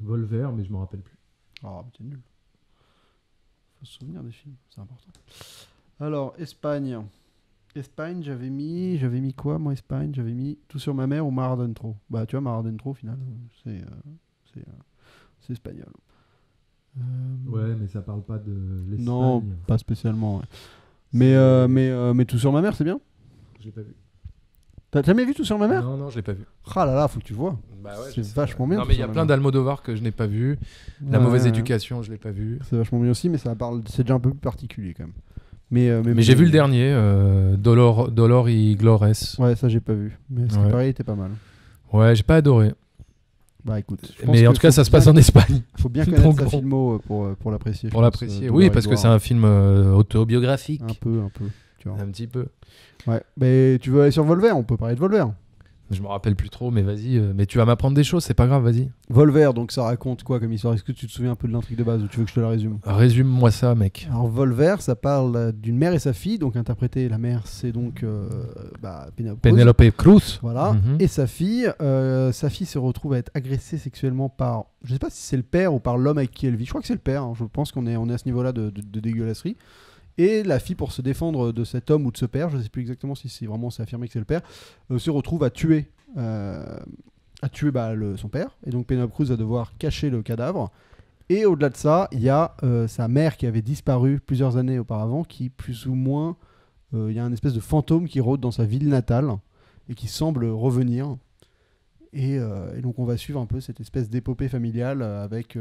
Volver, mais je me rappelle plus. Ah, mais t'es nul. Faut se souvenir des films, c'est important. Alors, Espagne. Espagne, j'avais mis, j'avais mis quoi, moi, Espagne J'avais mis Tout sur ma mère ou Maradentro. Bah, tu vois, Maradentro, au final, c'est, euh, euh, c'est, espagnol. Ouais, mais ça parle pas de l'Espagne. Non, pas spécialement. Mais, mais, mais Tout sur ma mère, c'est bien. J'ai pas vu. T'as jamais vu Tout sur ma mère Non, non, je l'ai pas vu. Ah là là, faut que tu vois. Bah ouais, c'est vachement bien. Non, mais il y a plein d'Almodovar que je n'ai pas vu. La mauvaise éducation, je l'ai pas vu. C'est vachement bien aussi, mais ça parle. C'est déjà un peu plus particulier quand même. Mais, euh, j'ai vu le dernier, euh, Dolor, Dolor y Glores. Ouais, ça j'ai pas vu. Mais ce pareil, était pas mal. Ouais, j'ai pas adoré. Bah écoute. Mais en tout cas, ça se passe en Espagne. Faut bien connaître sa euh, pour, pour l'apprécier. Pour l'apprécier, oui, parce que c'est un film autobiographique. Un peu, un peu. Un petit peu. Ouais. Mais tu veux aller sur Volver On peut parler de Volver. Je me rappelle plus trop, mais vas-y. Euh, mais tu vas m'apprendre des choses, c'est pas grave, vas-y. Volver, donc ça raconte quoi comme histoire Est-ce que tu te souviens un peu de l'intrigue de base ou tu veux que je te la résume Résume-moi ça, mec. Alors, Volver, ça parle euh, d'une mère et sa fille, donc interprétée, la mère, c'est donc euh, bah, Penelope, Cruz. Voilà. Mhm. Et sa fille, sa fille se retrouve à être agressée sexuellement par, je sais pas si c'est le père ou par l'homme avec qui elle vit. Je crois que c'est le père, hein. je pense qu'on est, on est à ce niveau-là de, de, de dégueulasserie. Et la fille, pour se défendre de cet homme ou de ce père, je ne sais plus exactement si c'est vraiment c'est affirmé que c'est le père, euh, se retrouve à tuer, euh, à tuer bah, son père. Et donc Penelope Cruz va devoir cacher le cadavre. Et au-delà de ça, il y a euh, sa mère qui avait disparu plusieurs années auparavant, qui plus ou moins, il y a un espèce de fantôme qui rôde dans sa ville natale et qui semble revenir. Et, et donc on va suivre un peu cette espèce d'épopée familiale avec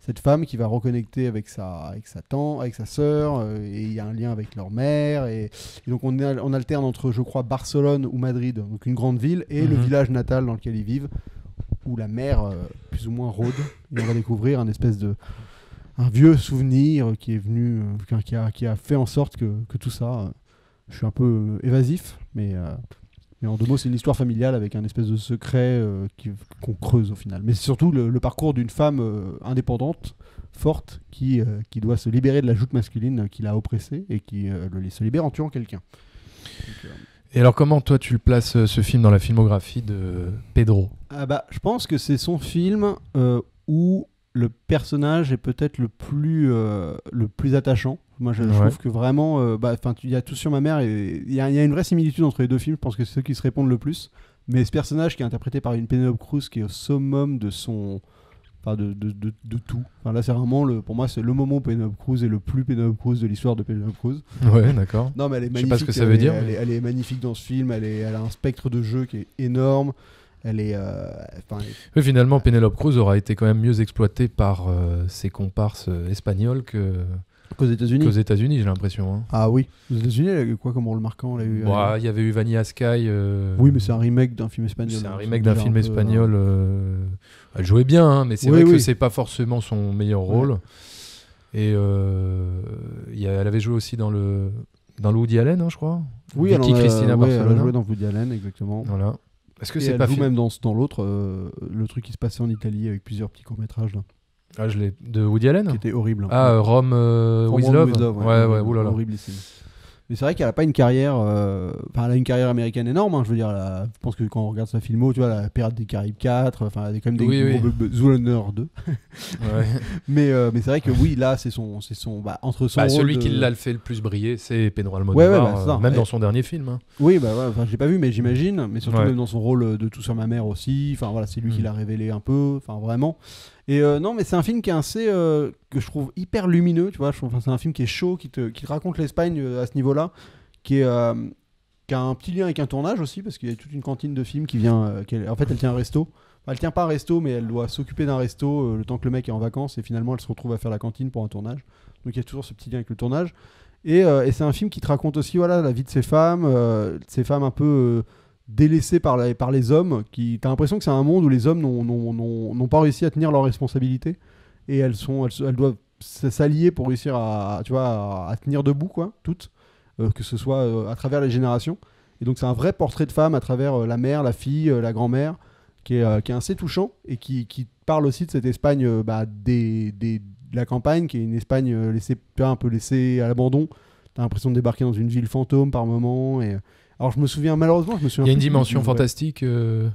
cette femme qui va reconnecter avec sa, avec sa tante, avec sa sœur, euh, et il y a un lien avec leur mère. Et, donc on, alterne entre, je crois, Barcelone ou Madrid, donc une grande ville, et le mhm. village natal dans lequel ils vivent, où la mère, euh, plus ou moins, rôde. Et on va découvrir un espèce de un vieux souvenir qui est venu, euh, qui, a, qui, a, fait en sorte que, que tout ça. je suis un peu évasif, mais mais en deux mots, c'est une histoire familiale avec un espèce de secret euh, qu'on creuse au final. Mais c'est surtout le, parcours d'une femme euh, indépendante, forte, qui, euh, qui doit se libérer de la joute masculine qui l'a oppressée et qui le, se libère en tuant quelqu'un. Et alors comment toi tu places ce film dans la filmographie de Pedro ah bah, Je pense que c'est son film où le personnage est peut-être le plus euh, le plus attachant. Moi, je, trouve que vraiment, euh, bah, enfin, il y a tout sur ma mère et il y, a une vraie similitude entre les deux films. Je pense que c'est ceux qui se répondent le plus. Mais ce personnage qui est interprété par une Penelope Cruz qui est au summum de son, de, de, tout. là, c'est vraiment le, pour moi, c'est le moment où Penelope Cruz est le plus Penelope Cruz de l'histoire de Penelope Cruz. Ouais, d'accord. Non, mais elle est magnifique. Je sais pas ce que ça veut dire. elle, est, magnifique dans ce film. Elle, est, elle a un spectre de jeu qui est énorme. Elle est, euh, finalement, Penelope Cruz aura été quand même mieux exploitée par euh, ses comparses euh, espagnols que. Qu'aux États-Unis. Aux États-Unis, j'ai l'impression. Hein. Ah oui. Aux États-Unis, elle a eu quoi comme rôle marquant bah, Il y avait eu Vanilla Sky. Oui, mais c'est un remake d'un film espagnol. C'est hein, un remake d'un film espagnol. Hein. Elle jouait bien, mais c'est vrai que c'est pas forcément son meilleur rôle. Et elle avait joué aussi dans le dans Woody Allen, je crois. Oui, elle, Christina a joué dans Woody Allen, exactement. Voilà. Est-ce que c'est pas vous-même dans, l'autre, euh, le truc qui se passait en Italie avec plusieurs petits courts-métrages là ah, je l'ai. De Woody Allen Qui était horrible. Hein. Ah, euh, Rome, euh, with Love. ouais, ouais, mais c'est vrai qu'elle a pas une carrière. Euh, enfin, elle a une carrière américaine énorme. Hein, je veux dire, je pense que quand on regarde sa filmo, tu vois, la période des Caraïbes 4, enfin, elle a quand même des oui, Zoolander 2. Mais, euh, mais c'est vrai que oui, là, c'est son. C'est son bah, entre son bah, rôle... celui qui l'a fait le plus briller, c'est Pedro Almodovar. Bah, euh, même dans son dernier film. Hein. Oui, bah ouais, j'ai pas vu, mais j'imagine. Mais surtout même dans son rôle de Tout sur ma mère aussi. Enfin, voilà, c'est lui qui mm. l'a révélé un peu. Enfin, vraiment. Et euh, non, mais c'est un film qui est assez. Euh, que je trouve hyper lumineux, tu vois. c'est un film qui est chaud, qui te, qui raconte l'Espagne euh, à ce niveau-là, qui est. a un petit lien avec un tournage aussi, parce qu'il y a toute une cantine de films qui vient. en fait, elle tient un resto. Enfin, elle tient pas un resto, mais elle doit s'occuper d'un resto le temps que le mec est en vacances, et finalement, elle se retrouve à faire la cantine pour un tournage. Donc il y a toujours ce petit lien avec le tournage. Et, et c'est un film qui te raconte aussi voilà, la vie de ces femmes, ces femmes un peu délaissé par, par les hommes. Qui, t'as l'impression que c'est un monde où les hommes n'ont pas réussi à tenir leurs responsabilités et elles sont, elles, elles doivent s'allier pour réussir à, tu vois, à, tenir debout quoi, toutes, euh, que ce soit euh, à travers les générations. Et donc c'est un vrai portrait de femme à travers euh, la mère, la fille, la grand-mère, qui est, qui est assez touchant et qui, qui parle aussi de cette Espagne bah, des, des, de la campagne, qui est une Espagne laissée, un peu laissée à l'abandon. T'as l'impression de débarquer dans une ville fantôme par moment et alors je me souviens malheureusement, je me souviens. Il y a une dimension fantastique. Euh,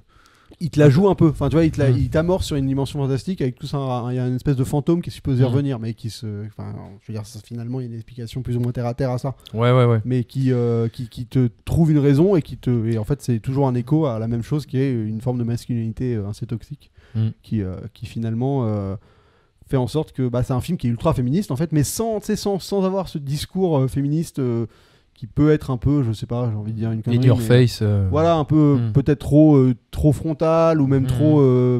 il te la joue euh, un peu. Enfin, tu vois, il, t'amorce sur une dimension fantastique avec tout ça. Il y a une espèce de fantôme qui est supposé revenir, mais qui se. Enfin, je veux dire, finalement, il y a une explication plus ou moins terre à terre à ça. Ouais, ouais, ouais. Mais qui, euh, qui, qui, te trouve une raison et qui te. Et en fait, c'est toujours un écho à la même chose qui est une forme de masculinité assez toxique mm. qui, qui finalement fait en sorte que bah, c'est un film qui est ultra féministe en fait, mais sans, sans, sans avoir ce discours féministe qui peut être un peu, je sais pas, j'ai envie de dire une connerie. In your face. Euh, voilà, un peu hmm. peut-être trop, euh, trop frontal ou même hmm. trop. Euh,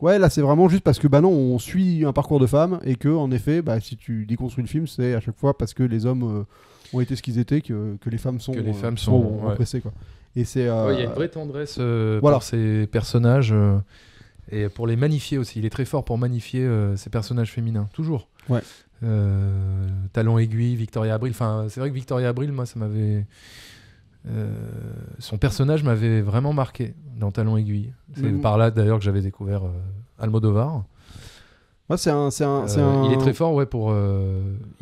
ouais, là c'est vraiment juste parce que bah non, on suit un parcours de femme et que en effet, bah, si tu déconstruis le film, c'est à chaque fois parce que les hommes ont été ce qu'ils étaient que, que, les femmes sont. Que les femmes sont, quoi. Et c'est. Il y a une vraie tendresse voilà. pour ces personnages et pour les magnifier aussi. Il est très fort pour magnifier ces personnages féminins toujours. Ouais. Euh, Talon aiguille, Victoria Abril. Enfin, c'est vrai que Victoria Abril, moi, ça m'avait. Euh, son personnage m'avait vraiment marqué dans Talon aiguille. C'est par là d'ailleurs que j'avais découvert euh, Almodovar. moi c'est un, un, Il est très fort ouais, pour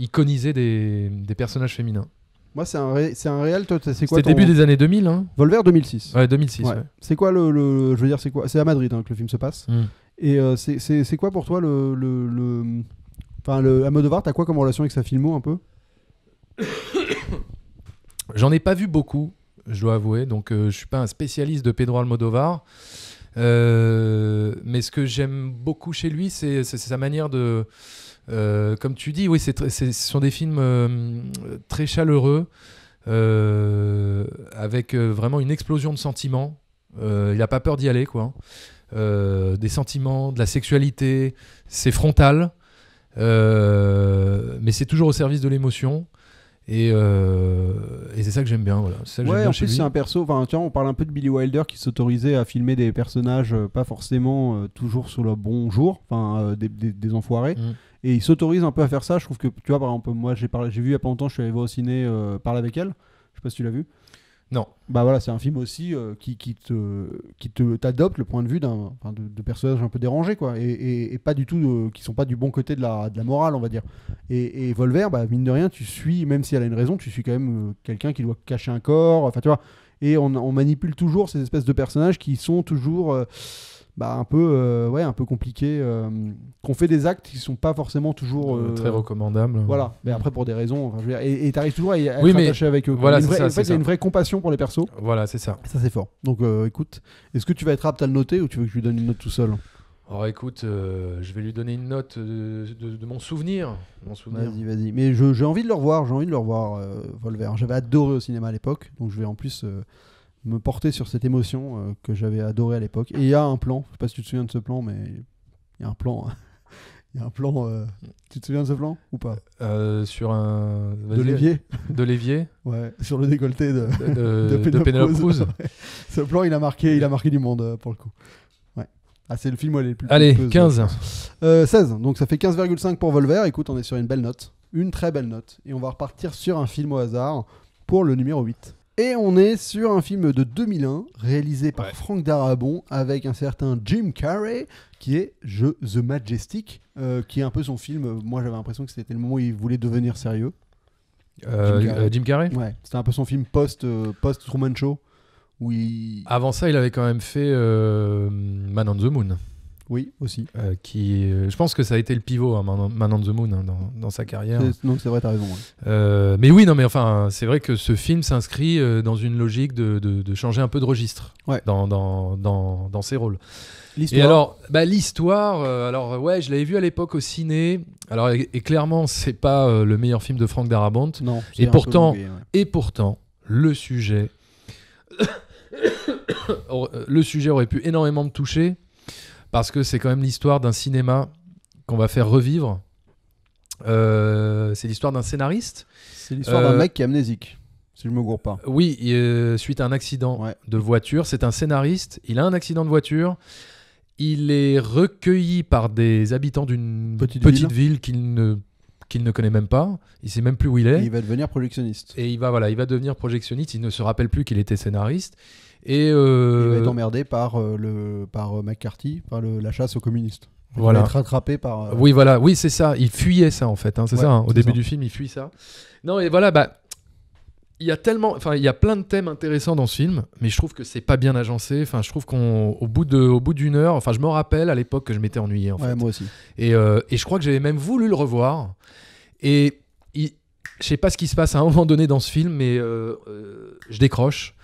iconiser des, des, personnages féminins. Moi, c'est un, c'est un réel. C'est quoi début des années 2000. Hein Volver 2006. 2006. C'est quoi le, Je veux dire, c'est quoi C'est à Madrid hein, que le film se passe. Hmm. Et c'est, quoi pour toi le Enfin, le t'as quoi comme relation avec sa filmo un peu J'en ai pas vu beaucoup, je dois avouer. Donc, euh, je suis pas un spécialiste de Pedro Almodovar. Euh, mais ce que j'aime beaucoup chez lui, c'est sa manière de. Euh, comme tu dis, oui, c'est, ce sont des films très chaleureux, avec vraiment une explosion de sentiments. il a pas peur d'y aller, quoi. Hein. des sentiments, de la sexualité, c'est frontal. Euh, mais c'est toujours au service de l'émotion. Et, euh, c'est ça que j'aime bien. Voilà. en plus, c'est un perso. Enfin, on parle un peu de Billy Wilder qui s'autorisait à filmer des personnages euh, pas forcément toujours sur le bon jour, enfin, des, enfoirés. Mm. Et il s'autorise un peu à faire ça. Je trouve que, tu vois, par exemple, moi, j'ai, parlé, j'ai vu il y a pas longtemps, je suis allé voir au ciné, parler avec elle. Je sais pas si tu l'as vu. Non. Bah voilà, c'est un film aussi euh, qui, qui, te qui te t'adopte le point de vue d'un de, personnages un peu dérangés quoi, et, et, pas du tout euh, qui sont pas du bon côté de la, de la morale on va dire. Et, et Volver, bah, mine de rien, tu suis même si elle a une raison, tu suis quand même euh, quelqu'un qui doit cacher un corps. Enfin tu vois, et on, manipule toujours ces espèces de personnages qui sont toujours bah, un peu euh, ouais un peu compliqué euh, qu'on fait des actes qui sont pas forcément toujours euh, très recommandables voilà mais après pour des raisons Et tu arrives et toujours à, être avec eux voilà, vraie, en fait il y a une vraie compassion pour les persos voilà c'est ça ça c'est fort donc écoute est-ce que tu vas être apte à le noter ou tu veux que je lui donne une note tout seul alors oh, écoute, je vais lui donner une note de, mon souvenir. Mon souvenir. Vas-y, vas-y. Mais j'ai envie de le revoir, j'ai envie de le revoir, Volver. J'avais adoré au cinéma à l'époque, donc je vais en plus me porter sur cette émotion euh, que j'avais adoré à l'époque. Et il y a un plan, je sais pas si tu te souviens de ce plan, mais il y a un plan. Hein. Il y a un plan. Euh, tu te souviens de ce plan ou pas euh, Sur un. De l'évier De l'évier Ouais, sur le décolleté de, de, Ce plan, il a, marqué, il a marqué du monde pour le coup. Ouais. Ah, c'est le film où elle est le plus. Allez, 15. 16. Donc ça fait 15,5 pour Volver. Écoute, on est sur une belle note. Une très belle note. Et on va repartir sur un film au hasard pour le numéro 8. Et on est sur un film de 2001 réalisé par Franck Darabon avec un certain Jim Carrey qui est je, The Majestic, euh, qui est un peu son film. Moi j'avais l'impression que c'était le moment où il voulait devenir sérieux. Euh, euh, Jim, Carrey. Ouais, c'était un peu son film post, post Truman Show. Avant ça, il avait quand même fait Man on the Moon. Oui, aussi. Euh, qui, euh, je pense que ça a été le pivot, hein, Man, the Moon, hein, dans, dans, sa carrière. Donc c'est vrai, t'as raison. Euh, mais oui, non, mais enfin, c'est vrai que ce film s'inscrit dans une logique de, changer un peu de registre dans, dans, ses rôles. Et alors, bah, l'histoire, alors ouais, je l'avais vu à l'époque au ciné. Alors, et, clairement, c'est pas le meilleur film de Frank Darabont. Non. Et pourtant, et pourtant, le sujet, le sujet aurait pu énormément me toucher parce que c'est quand même l'histoire d'un cinéma qu'on va faire revivre. Euh, c'est l'histoire d'un scénariste. C'est l'histoire d'un euh, mec qui est amnésique, si je me gourre pas. Oui, euh, suite à un accident de voiture. C'est un scénariste. Il a un accident de voiture. Il est recueilli par des habitants d'une petite, ville, qu'il ne qu'il ne connaît même pas, il sait même plus où il est. il va devenir projectionniste. Et il va voilà, il va devenir projectionniste, il ne se rappelle plus qu'il était scénariste et, euh, Il va être emmerdé par, euh, le, par euh, McCarthy, par la chasse aux communistes. Il voilà. va être rattrapé par. Oui, voilà, oui, c'est ça. Il fuyait ça, en fait. Hein, c'est ça. Hein. Au début du film, il fuit ça. Non, et voilà, bah il y a tellement enfin il y a plein de thèmes intéressants dans ce film mais je trouve que c'est pas bien agencé enfin je trouve qu'au au bout de au bout d'une heure enfin je me rappelle à l'époque que je m'étais ennuyé en moi aussi et, et, je crois que j'avais même voulu le revoir et je sais pas ce qui se passe à un moment donné dans ce film mais je décroche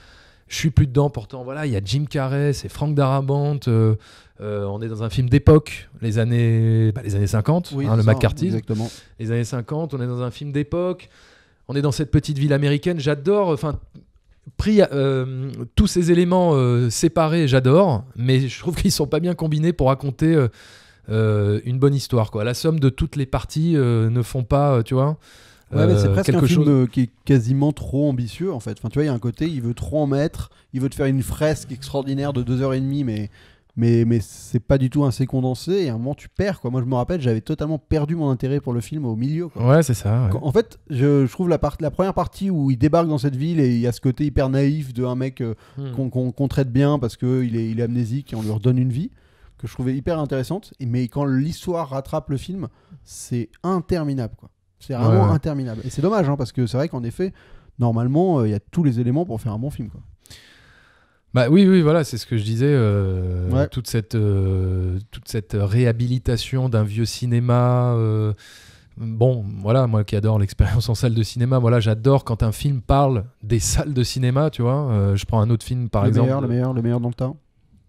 je suis plus dedans. Pourtant, voilà, il y a Jim Carrey, c'est Frank Darabont. Euh, euh, on est dans un film d'époque, les années, bah, les années 50, hein, le McCarthy. Exactement. Les années 50, on est dans un film d'époque. On est dans cette petite ville américaine. J'adore. Enfin, pris euh, tous ces éléments séparés, j'adore. Mais je trouve qu'ils sont pas bien combinés pour raconter. une bonne histoire la somme de toutes les parties ne font pas tu vois c'est euh, presque quelque un film chose... qui est quasiment trop ambitieux en fait. Enfin, tu vois, il y a un côté, il veut trop en mettre, il veut te faire une fresque extraordinaire de 2h30, mais mais, mais c'est pas du tout assez condensé et à un moment tu perds quoi. Moi je me rappelle, j'avais totalement perdu mon intérêt pour le film au milieu. Ouais, c'est ça. En fait, je, trouve la, la première partie où il débarque dans cette ville et il y a ce côté hyper naïf de un mec euh, hmm. qu'on traite bien parce qu'il est, il est amnésique et on lui redonne une vie que je trouvais hyper intéressante. Mais quand l'histoire rattrape le film, c'est interminable quoi. C'est vraiment interminable. Et c'est dommage, hein, parce que c'est vrai qu'en effet, normalement, euh, il y a tous les éléments pour faire un bon film. Quoi. Bah oui, oui, voilà, c'est ce que je disais. Euh, toute, cette, euh, toute cette réhabilitation d'un vieux cinéma. bon, voilà, moi qui adore l'expérience en salle de cinéma, voilà, j'adore quand un film parle des salles de cinéma, tu vois. je prends un autre film, par exemple. le meilleur, le meilleur dans le temps.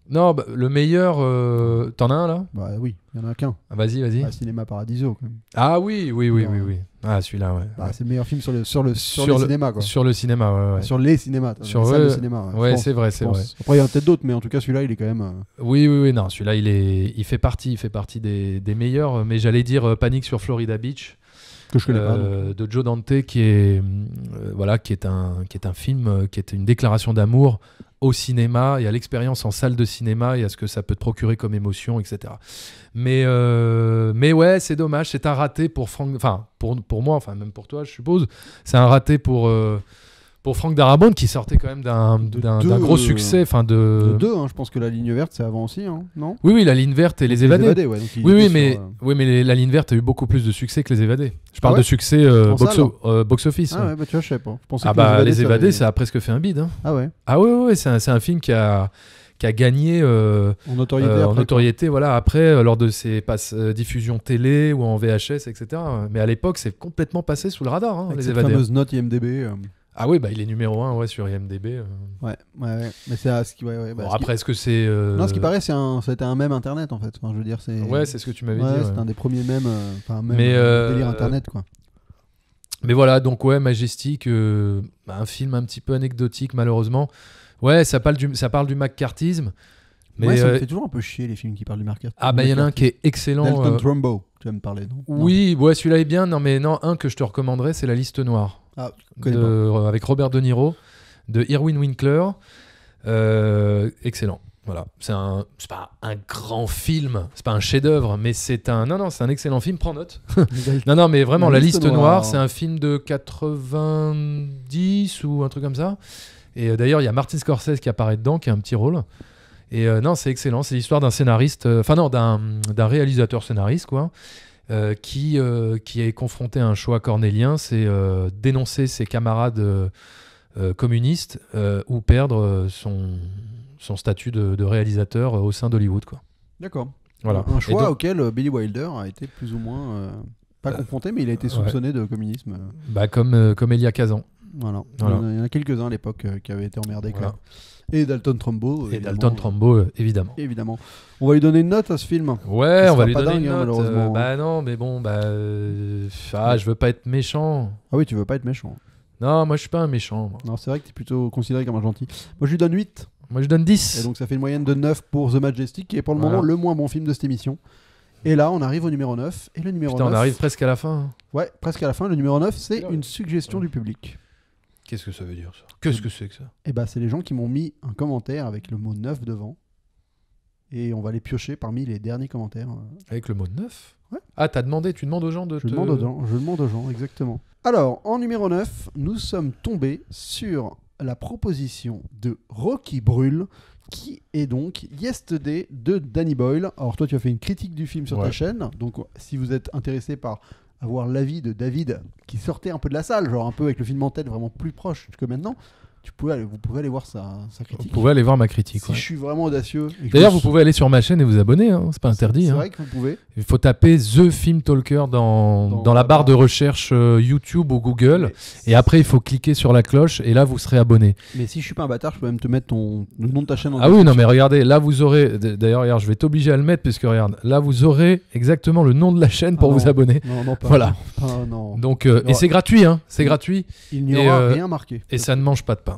Non, bah, le meilleur, euh, t'en as un là Bah oui, il y en a qu'un. Ah, vas-y, vas-y. Bah, Cinéma Paradiso. Quand même. Ah oui, oui, oui, oui, oui. Ah celui-là, ouais. Bah, c'est le meilleur film sur le sur le sur, sur le, cinéma quoi. Sur le cinéma, ouais. ouais. Sur les cinémas. Sur le cinéma. Ouais, c'est vrai, c'est vrai. Après il y en a peut-être d'autres, mais en tout cas celui-là il est quand même. Euh, oui, oui, oui, non, celui-là il est, il fait partie, il fait partie des, des meilleurs. Mais j'allais dire euh, Panique sur Florida Beach. Que je connais pas, euh, de Joe Dante qui est voilà qui est un qui est un film qui est une déclaration d'amour au cinéma et à l'expérience en salle de cinéma et à ce que ça peut te procurer comme émotion, etc. Mais, euh, mais ouais, c'est dommage, c'est un raté pour enfin pour, pour moi, enfin même pour toi, je suppose, c'est un raté pour, euh, pour Franck Darabont qui sortait quand même d'un gros euh, succès. Enfin de... deux, hein. je pense que la ligne verte c'est avant aussi, hein. non Oui, oui, la ligne verte et les, évadés. Euh, oui, mais, oui, mais la ligne verte a eu beaucoup plus de succès que les évadés. Je parle ah de succès euh, box, hein. office. Ah ouais, bah, tu les évadés, ça, a presque fait un bide. Ah ouais. Ah ouais, c'est un, film qui a gagné en notoriété, après, voilà après lors de ses passes, diffusions télé ou en VHS etc mais à l'époque c'est complètement passé sous le radar les évadés fameuse note IMDb ah oui, bah, il est numéro 1 ouais, sur IMDB. Euh. Ouais, ouais, Mais c'est à ce qui. Ouais, ouais, bah, Bon, après, est-ce que c'est. Euh, non, ce qui paraît, c'est un... c'était un mème internet en fait. je veux dire, c'est. Ouais, c'est ce que tu m'avais dit. ouais. un des premiers mèmes. Euh, enfin, mème, Mais, délire internet quoi. Mais voilà, donc ouais, Majestic, bah, un film un petit peu anecdotique malheureusement. Ouais, ça parle du, ça parle du Mais ouais, ça me fait toujours un peu chier les films qui parlent du marqueur. ah bah il y en a un qui est excellent. Dalton euh, Trumbo, tu vas me parler, non oui, ouais, celui-là est bien. Non mais non, un que je te recommanderais, c'est La Liste Noire. Ah, avec Robert De Niro, de Irwin Winkler. Euh, excellent. Voilà, c'est un, pas un grand film, c'est pas un chef-d'œuvre, mais c'est un, non non, c'est un excellent film. Prends note. non non, mais vraiment, la, liste, noire, c'est un film de 90 ou un truc comme ça. Et euh, d'ailleurs, il y a Martin Scorsese qui apparaît dedans, qui a un petit rôle. Et euh, non, c'est excellent. C'est l'histoire d'un scénariste, enfin non, d'un réalisateur scénariste quoi, euh, qui, euh, qui est confronté à un choix cornélien, c'est euh, dénoncer ses camarades communistes ou perdre son, son statut de, réalisateur au sein d'Hollywood. Quoi. D'accord. Voilà. Un choix auquel Billy Wilder a été plus ou moins pas confronté, mais il a été soupçonné de communisme. Bah, comme, comme Elia Kazan. Voilà. Il y en a quelques-uns à l'époque qui avaient été emmerdés. quoi. Et Dalton Trumbo. Et Dalton trombo euh, évidemment. Évidemment. On va lui donner une note à ce film. Ouais, on va lui donner hein, une note. Euh, hein. bah non, mais bon, bah. Euh, ah, je veux pas être méchant. Ah oui, tu veux pas être méchant. Non, moi je suis pas un méchant. Non, c'est vrai que tu es plutôt considéré comme un gentil. Moi je lui donne 8. Moi je lui donne 10. Et donc ça fait une moyenne de 9 pour The Majestic, qui est pour le moment le moins bon film de cette émission. Et là, on arrive au numéro 9. Et le numéro Putain, on arrive presque à la fin. Ouais, presque à la fin. Le numéro 9, c'est une suggestion du public. Qu'est-ce que ça veut dire ça Qu'est-ce que c'est que ça Eh ben, c'est les gens qui m'ont mis un commentaire avec le mot neuf devant. Et on va les piocher parmi les derniers commentaires. Euh. Avec le mot neuf Ouais. Ah, t'as demandé, tu demandes aux gens de je te... Demande aux gens, je demande aux gens, exactement. Alors, en numéro 9, nous sommes tombés sur la proposition de Rocky Brûle, qui est donc Yesterday de Danny Boyle. Alors toi, tu as fait une critique du film sur ta chaîne, donc si vous êtes intéressé par avoir l'avis de David qui sortait un peu de la salle, genre un peu avec le film en tête vraiment plus proche que maintenant, vous pouvez aller voir sa, critique. Vous pouvez aller voir ma critique. Si je suis vraiment audacieux. D'ailleurs, vous pouvez aller sur ma chaîne et vous abonner, hein, c'est pas interdit. C'est hein. vrai que vous pouvez. Il faut taper The Film Talker dans, la barre de recherche euh, YouTube ou Google. et après, il faut cliquer sur la cloche et là, vous serez abonné. Mais si je suis pas un bâtard, je peux même te mettre ton, le nom de ta chaîne en Ah oui, non, mais regardez, là, vous aurez. D'ailleurs, je vais t'obliger à le mettre, puisque regarde, là, vous aurez exactement le nom de la chaîne pour ah vous abonner. Non, non, pas, voilà. non. Donc, euh, et c'est gratuit, hein, c'est gratuit. Il n'y aura euh, rien marqué. Et ça ne mange pas de pain.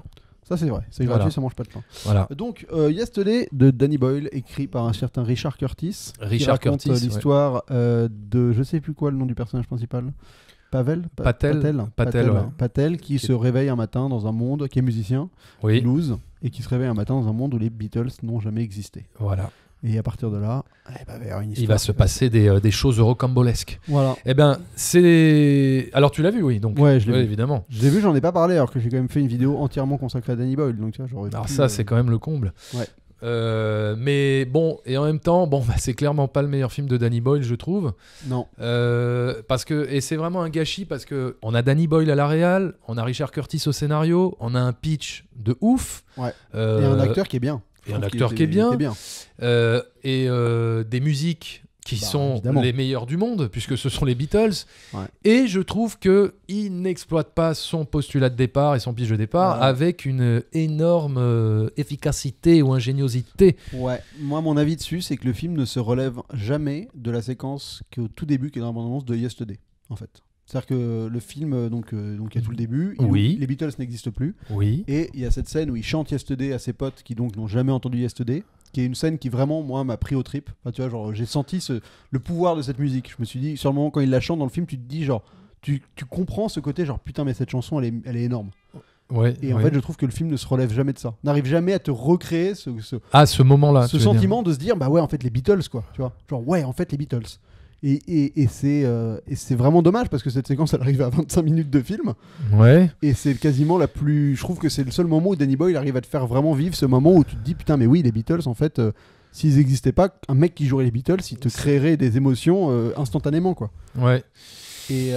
Ça, c'est vrai. C'est gratuit, ça mange pas de pain. Voilà. Donc, euh, Yesterday de Danny Boyle, écrit par un certain Richard Curtis. Richard qui raconte euh, L'histoire euh, de je sais plus quoi le nom du personnage principal. Pavel Patel, Patel, Patel, Patel, qui se réveille un matin dans un monde qui est musicien, blues, et qui se réveille un matin dans un monde où les Beatles n'ont jamais existé. Voilà. Et à partir de là, eh ben, il, va se passer euh, des, choses rocambolesques. Voilà. Eh ben, c'est. Alors tu l'as vu, oui. Donc. Ouais, je l'ai vu. évidemment. Je l'ai vu, j'en ai pas parlé, alors que j'ai quand même fait une vidéo entièrement consacrée à Danny Boyle. Donc, alors ça, euh, c'est quand même le comble. Ouais. Euh, mais bon, et en même temps, bon, bah, c'est clairement pas le meilleur film de Danny Boyle, je trouve. Non. parce que et c'est vraiment un gâchis parce que on a Danny Boyle à la réal, on a Richard Curtis au scénario, on a un pitch de ouf. Ouais. et un acteur qui est bien a un acteur qui est bien, euh, et euh, des musiques qui bah, sont les meilleures du monde puisque ce sont les Beatles. Et je trouve que il n'exploite pas son postulat de départ et son pitch de départ avec une énorme euh, efficacité ou ingéniosité. Ouais, moi mon avis dessus c'est que le film ne se relève jamais de la séquence qui est au tout début qui est dans annonce de Yesterday en fait. C'est-à-dire que le film, euh, euh, donc il donc y a tout le début, les Beatles n'existent plus, oui. et il y a cette scène où il chante Yesterday à ses potes qui donc n'ont jamais entendu Yesterday, qui est une scène qui vraiment moi m'a pris au trip. tu vois, genre j'ai senti ce, le pouvoir de cette musique. Je me suis dit, sur le moment quand il la chante dans le film, tu te dis genre, tu, tu comprends ce côté genre putain mais cette chanson elle est, elle est énorme. Ouais, et en fait, je trouve que le film ne se relève jamais de ça. N'arrive jamais à te recréer ce, ce, ah, ce moment-là, ce sentiment de se dire bah ouais en fait les Beatles quoi, tu vois, genre ouais en fait les Beatles. Et, euh, et, c'est vraiment dommage parce que cette séquence elle arrive à 25 minutes de film. Ouais. Et c'est quasiment la plus. Je trouve que c'est le seul moment où Danny Boyle arrive à te faire vraiment vivre ce moment où tu te dis putain, mais oui, les Beatles en fait, euh, s'ils n'existaient pas, un mec qui jouerait les Beatles, il te créerait des émotions euh, instantanément quoi. Ouais. Et,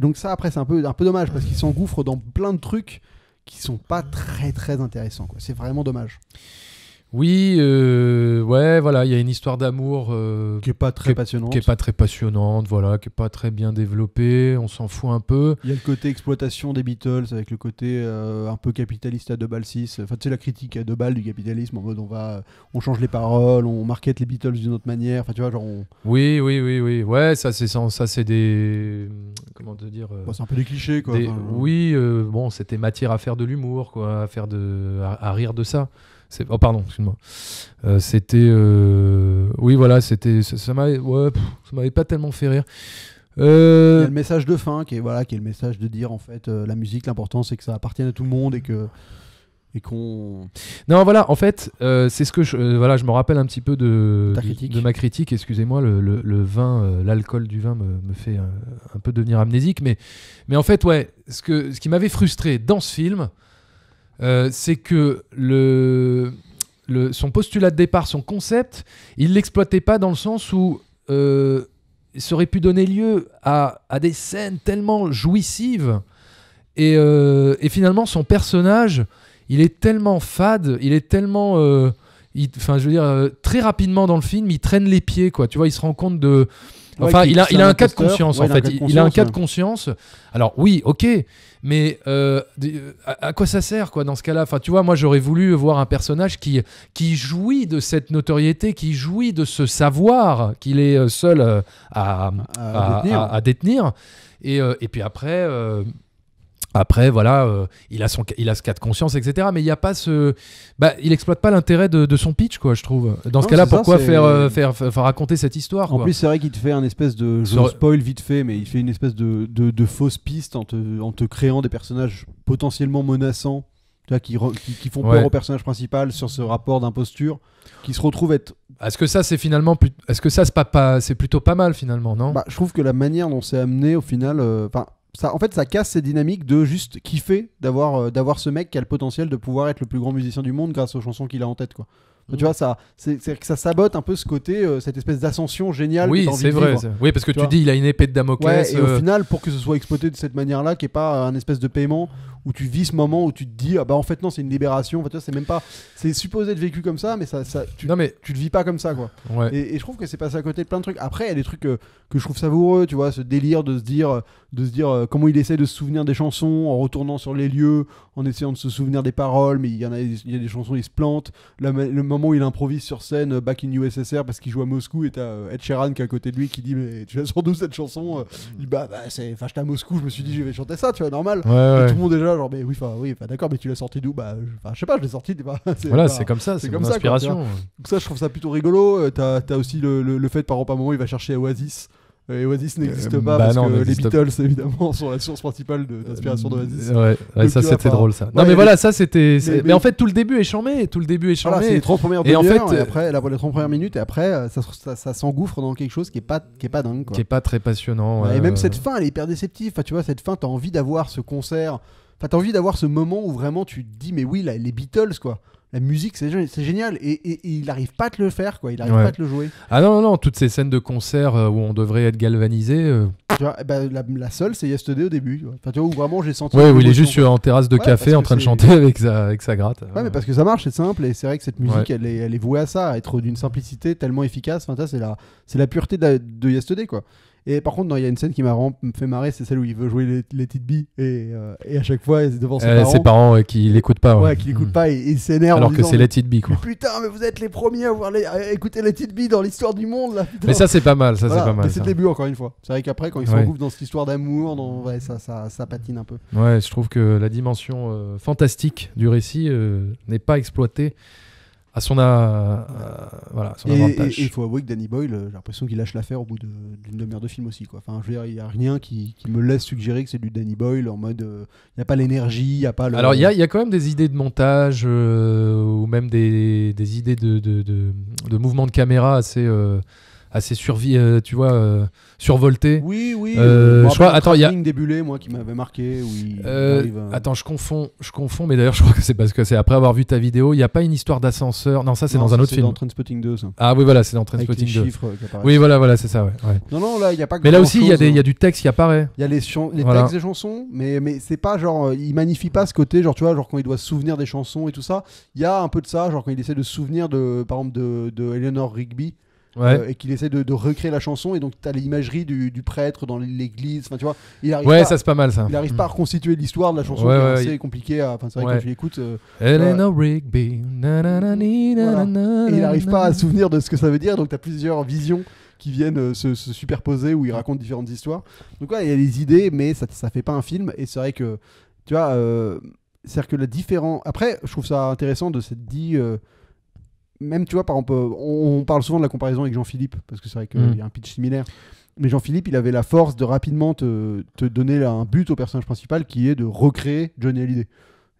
donc ça après c'est un peu, un peu dommage parce qu'ils s'engouffrent dans plein de trucs qui sont pas très très intéressants quoi. C'est vraiment dommage. Oui, euh, ouais, voilà, il y a une histoire d'amour euh, qui est pas très passionnante, qui est pas très passionnante, voilà, qui est pas très bien développée. On s'en fout un peu. Il y a le côté exploitation des Beatles avec le côté euh, un peu capitaliste à deux balles six. Enfin, c'est la critique à deux balles du capitalisme en mode on va, on change les paroles, on market les Beatles d'une autre manière. Enfin, tu vois, genre. Oui, oui, oui, oui, ouais, ça c'est ça, c'est des comment te dire. c'est un peu des clichés quoi. oui, bon, c'était matière à faire de l'humour quoi, à faire de, à rire de ça. Oh, pardon, excuse-moi. Euh, c'était. Euh, oui, voilà, c'était. Ça, m'avait ouais, pas tellement fait rire. Euh, Il y a le message de fin qui est voilà qui est le message de dire en fait la musique l'important c'est que ça appartienne à tout le monde et que et qu'on non voilà en fait c'est ce que je voilà je me rappelle un petit peu de de, ma critique excusez-moi le, vin l'alcool du vin me, fait un peu devenir amnésique mais mais en fait ouais ce que ce qui m'avait frustré dans ce film euh, c'est que le, le, son postulat de départ, son concept, il l'exploitait pas dans le sens où euh, ça aurait pu donner lieu à, des scènes tellement jouissives. Euh, et, finalement, son personnage, il est tellement fade, il est tellement euh, enfin je veux dire très rapidement dans le film il traîne les pieds quoi tu vois il se rend compte de enfin il, a, un cas de conscience en fait il, a un cas de conscience alors oui ok mais euh, euh, à, quoi ça sert quoi dans ce cas-là Enfin, tu vois, moi j'aurais voulu voir un personnage qui qui jouit de cette notoriété, qui jouit de ce savoir qu'il est euh, seul à, à, détenir. Et, et, puis après après, voilà, euh, il, a son, il a ce cas de conscience, etc. Mais il n'y a pas ce. Bah, il exploite pas l'intérêt de, son pitch, quoi, je trouve. Dans ce cas-là, pourquoi euh, faire, faire, raconter cette histoire En plus, c'est vrai qu'il te fait un espèce de. Je spoil vite fait, mais il fait une espèce de, de, de fausse piste en te, en te créant des personnages potentiellement menaçants. Qui, qui, font peur au personnage principal sur ce rapport d'imposture, qui se retrouve être. Est-ce que ça, c'est finalement. Plus... Est-ce que ça, c'est plutôt pas mal, finalement, non bah, Je trouve que la manière dont c'est amené, au final. Euh, en fait, ça casse ces dynamiques de juste kiffer d'avoir euh, d'avoir ce mec qui a le potentiel de pouvoir être le plus grand musicien du monde grâce aux chansons qu'il a en tête, quoi. Tu mhm. vois, ça, c'est que ça sabote un peu ce côté, euh, cette espèce d'ascension géniale. Oui, c'est vrai. Oui, parce que tu, dis, il a une épée de Damoclès. et au euh, final, pour que ce soit exploité de cette manière-là, qui est pas un espèce de paiement où tu vis ce moment où tu te dis ah bah en fait non c'est une libération c'est même pas c'est supposé être vécu comme ça mais ça, ça tu, non mais tu le vis pas comme ça quoi et, je trouve que c'est passé à côté de plein de trucs après il y a des trucs que, je trouve savoureux tu vois ce délire de se dire de se dire euh, comment il essaie de se souvenir des chansons en retournant sur les lieux en essayant de se souvenir des paroles mais il y en a il y a des chansons il se plante le, moment où il improvise sur scène euh, Back in USSR parce qu'il joue à Moscou et t'as euh, Ed Sheeran qui est à côté de lui qui dit mais tu as sans cette chanson il dit bah, bah c'est enfin à Moscou je me suis dit je vais chanter ça tu vois normal tout le monde déjà genre, mais oui, enfin, oui, d'accord, mais tu l'as sorti d'où Bah, je sais pas, je l'ai sorti. Bah, voilà, c'est comme ça, c'est comme ça. Donc, ça, je trouve ça plutôt rigolo. Euh, t'as as aussi le, le, le fait par exemple, à un moment, il va chercher Oasis. Et Oasis euh, n'existe bah pas parce que les Beatles, évidemment, sont la source principale d'inspiration d'Oasis. Euh, ouais, ça c'était drôle ça. non, mais, voilà, ça c'était. Mais, en fait, tout le début est charmé. Tout le début est charmé. c'est les et en fait, après, la, les 30 premières minutes, et après, ça, ça, s'engouffre dans quelque chose qui est pas, qui est pas dingue. Qui est pas très passionnant. Et même cette fin, elle est hyper déceptive. Enfin, tu vois, cette fin, t'as envie d'avoir ce concert t'as envie d'avoir ce moment où vraiment tu te dis, mais oui, là, les Beatles, quoi. La musique, c'est génial. Et, il n'arrive pas à te le faire, quoi. Il arrive pas à te le jouer. Ah non, non, non. Toutes ces scènes de concert euh, où on devrait être galvanisé. Euh. Bah, la, seule, c'est Yesterday au début. Tu où vraiment j'ai senti. Ouais, il est juste en terrasse de café en train de chanter avec sa, avec sa gratte. Ouais, mais parce que ça marche, c'est simple. Et c'est vrai que cette musique, elle est, elle, est, vouée à ça, à être d'une simplicité tellement efficace. c'est la, la pureté de, de Yesterday, quoi. Et par contre, il y a une scène qui m'a fait marrer, c'est celle où il veut jouer les, les petites et, euh, et à chaque fois, il est devant euh, ses parents. Ses euh, parents qui l'écoutent pas. Ouais, qui l'écoutent mm. pas et il s'énerve. Alors que c'est les petites quoi. Putain, mais vous êtes les premiers à, voir les, écouter les petites dans l'histoire du monde, là. Mais ça, c'est pas mal, ça, c'est pas mal. c'est le début, encore une fois. C'est vrai qu'après, quand ils se retrouvent dans cette histoire d'amour, ça, patine un peu. Ouais, je trouve que la dimension fantastique du récit n'est pas exploitée à son, euh, avantage. il faut avouer que Danny Boyle, euh, j'ai l'impression qu'il lâche l'affaire au bout d'une demi-heure de film aussi. Enfin, il n'y a rien qui, me laisse suggérer que c'est du Danny Boyle en mode. Euh, il n'y a pas l'énergie, il n'y a pas le... Alors, il y a, quand même des idées de montage ou même des, idées de, de, de, mouvement de caméra assez assez survie, euh, tu vois, euh, survolté. Oui, oui. Euh, bon, je crois, attends, il y a débulé, moi, qui m'avait marqué. Attends, je confonds, je confonds. Mais d'ailleurs, je crois que c'est parce que c'est après avoir vu ta vidéo. Il n'y a pas une histoire d'ascenseur. Non, ça, c'est dans un autre film. Dans 2, Ah oui, voilà, c'est dans Trainspotting 2. oui, voilà, voilà, c'est ça. Non, non, là, il y a pas. Mais là aussi, hein. il y, a du texte qui apparaît. Il y a les, textes des chansons, mais mais c'est pas genre, il magnifie pas ce côté, genre, tu vois, genre quand il doit se souvenir des chansons et tout ça. Il y a un peu de ça, genre quand il essaie de se souvenir de, par exemple, de, de Eleanor Rigby euh, et qu'il essaie de, recréer la chanson. Et donc, tu as l'imagerie du, prêtre dans l'église. Enfin, tu vois, il arrive ouais, ça c'est pas mal ça. Il arrive pas à reconstituer l'histoire de la chanson. c'est compliqué. Enfin, c'est vrai que quand tu l'écoutes. il arrive pas à se souvenir de ce que ça veut dire. Donc, tu as plusieurs visions qui viennent euh, se, superposer où il raconte différentes histoires. Donc, ouais, il y a des idées, mais ça ne fait pas un film. Et c'est vrai que, tu vois, euh, cest que la différence. Après, je trouve ça intéressant de cette dit même, tu vois, on, parle souvent de la comparaison avec Jean-Philippe, parce que c'est vrai qu'il mm. y a un pitch similaire. Mais Jean-Philippe, il avait la force de rapidement te, donner un but au personnage principal qui est de recréer Johnny Hallyday.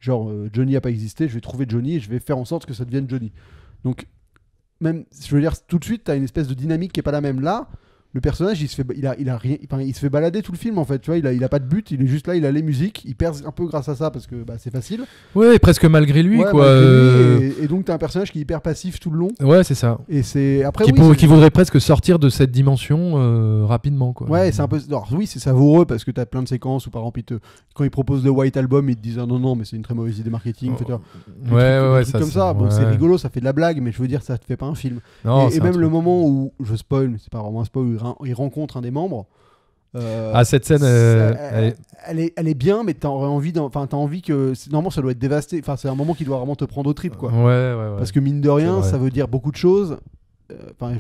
Genre, euh, Johnny n'a pas existé, je vais trouver Johnny et je vais faire en sorte que ça devienne Johnny. Donc, même, je veux dire, tout de suite, tu as une espèce de dynamique qui est pas la même. Là, le personnage, il se fait, il a, il a rien, il, se fait balader tout le film en fait. Tu vois, il a, il a pas de but, il est juste là, il a les musiques, il perd un peu grâce à ça parce que bah, c'est facile. Ouais, presque malgré lui quoi. Euh. et, donc donc t'as un personnage qui est hyper passif tout le long. Ouais, c'est ça. Et c'est après qui, voudrait presque sortir de cette dimension euh, rapidement quoi. Ouais, c'est un peu. Alors oui, c'est savoureux parce que t'as plein de séquences où par exemple quand ils proposent le White Album, ils te disent ah, non non mais c'est une très mauvaise idée marketing. Oh, ouais, ouais, ouais, ça, comme ça. Bon, c'est rigolo, ça fait de la blague, mais je veux dire ça te fait pas un film. Non, et, et même le moment où je spoil, c'est pas vraiment un spoil il rencontre un des membres. Euh, ah, cette scène, euh, elle, est... Elle, est, bien, mais t'as envie, as envie que normalement ça doit être dévasté. Enfin, c'est un moment qui doit vraiment te prendre au trip, quoi. Parce que mine de rien, ça veut dire beaucoup de choses. Euh, enfin,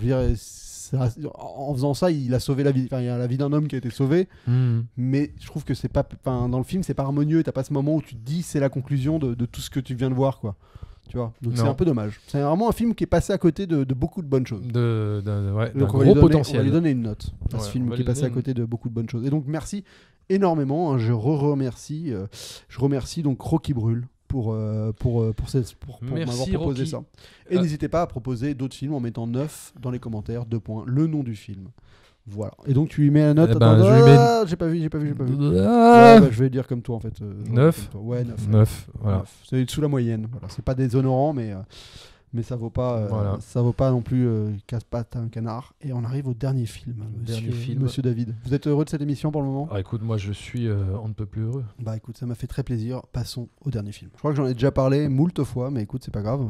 en faisant ça, il a sauvé la vie. Enfin, il y a la vie d'un homme qui a été sauvé. Hmm. Mais je trouve que c'est pas, dans le film, c'est pas harmonieux. T'as pas ce moment où tu te dis c'est la conclusion de, de, tout ce que tu viens de voir, quoi. Donc c'est un peu dommage. C'est vraiment un film qui est passé à côté de, beaucoup de bonnes choses. De, gros potentiel. on va lui donner une note à ce film qui est passé à côté de beaucoup de bonnes choses. Et donc merci énormément. Hein. je re remercie. Euh, je remercie donc Rocky Brûle pour, euh, euh, pour, pour, pour, m'avoir proposé ça. Et n'hésitez pas à proposer d'autres films en mettant 9 dans les commentaires, 2 points, le nom du film. Voilà. Et donc tu lui mets la note. Eh ben, attends, je ah, mets- ah, j'ai pas vu, j'ai pas vu, j'ai pas vu. Ouais, ah. bah, je vais dire comme toi en fait. 9. Euh, ouais, 9. 9, voilà. C'est sous la moyenne. Voilà. C'est pas déshonorant, mais euh, mais ça vaut pas euh, ça vaut pas non plus euh, casse pattes à un canard et on arrive au dernier film monsieur, monsieur David vous êtes heureux de cette émission pour le moment ah, écoute moi je suis euh, on ne peut plus heureux bah écoute ça m'a fait très plaisir passons au dernier film je crois que j'en ai déjà parlé moult fois mais écoute c'est pas grave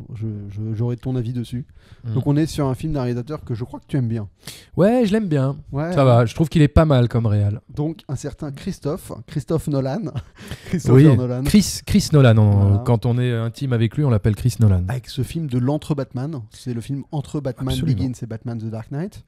j'aurai ton avis dessus hmm. donc on est sur un film d'un réalisateur que je crois que tu aimes bien ouais je l'aime bien ça va je trouve qu'il est pas mal comme réal donc un certain Christophe Christophe Nolan oui. Nolan Chris Chris Nolan quand on est intime avec lui on l'appelle Chris Nolan avec ce film de l' entre Batman. C'est le film entre Batman Begins et Batman The Dark Knight,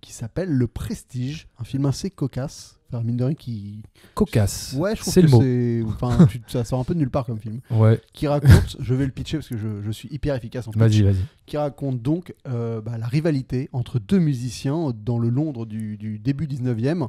qui s'appelle Le Prestige, un film assez cocasse. Enfin, mine de rien, qui. Cocasse. Ouais, je trouve que c'est. Enfin, ça sort un peu de nulle part comme film. Ouais. Qui raconte, je vais le pitcher parce que je, je suis hyper efficace en Vas-y, vas-y. Qui raconte donc euh, bah, la rivalité entre deux musiciens dans le Londres du, du début 19e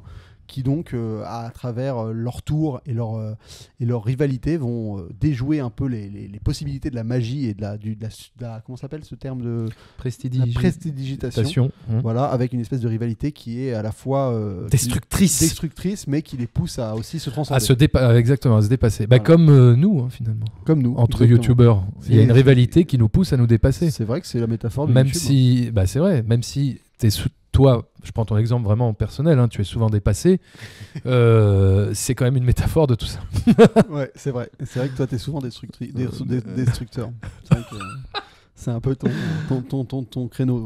qui donc, euh, à travers euh, leur tour et leur, euh, et leur rivalité, vont déjouer un peu les, les, possibilités de la magie et de la, du, de la, comment s'appelle ce terme de prestidigitation. Hein. Voilà, avec une espèce de rivalité qui est à la fois destructrice, destructrice, mais qui les pousse à aussi se transcender, à se exactement, à se dépasser. Bah, comme nous hein, finalement, comme nous entre youtubeurs, il y a une rivalité qui nous pousse à nous dépasser. C'est vrai que c'est la métaphore. De même hein. si, bah, c'est vrai, même si t'es sous toi, je prends ton exemple vraiment personnel, hein, tu es souvent dépassé. Euh, c'est quand même une métaphore de tout ça. ouais, c'est vrai. C'est vrai que toi, tu es souvent euh, euh, destructeur. C'est c'est un peu ton, ton, ton, ton, créneau.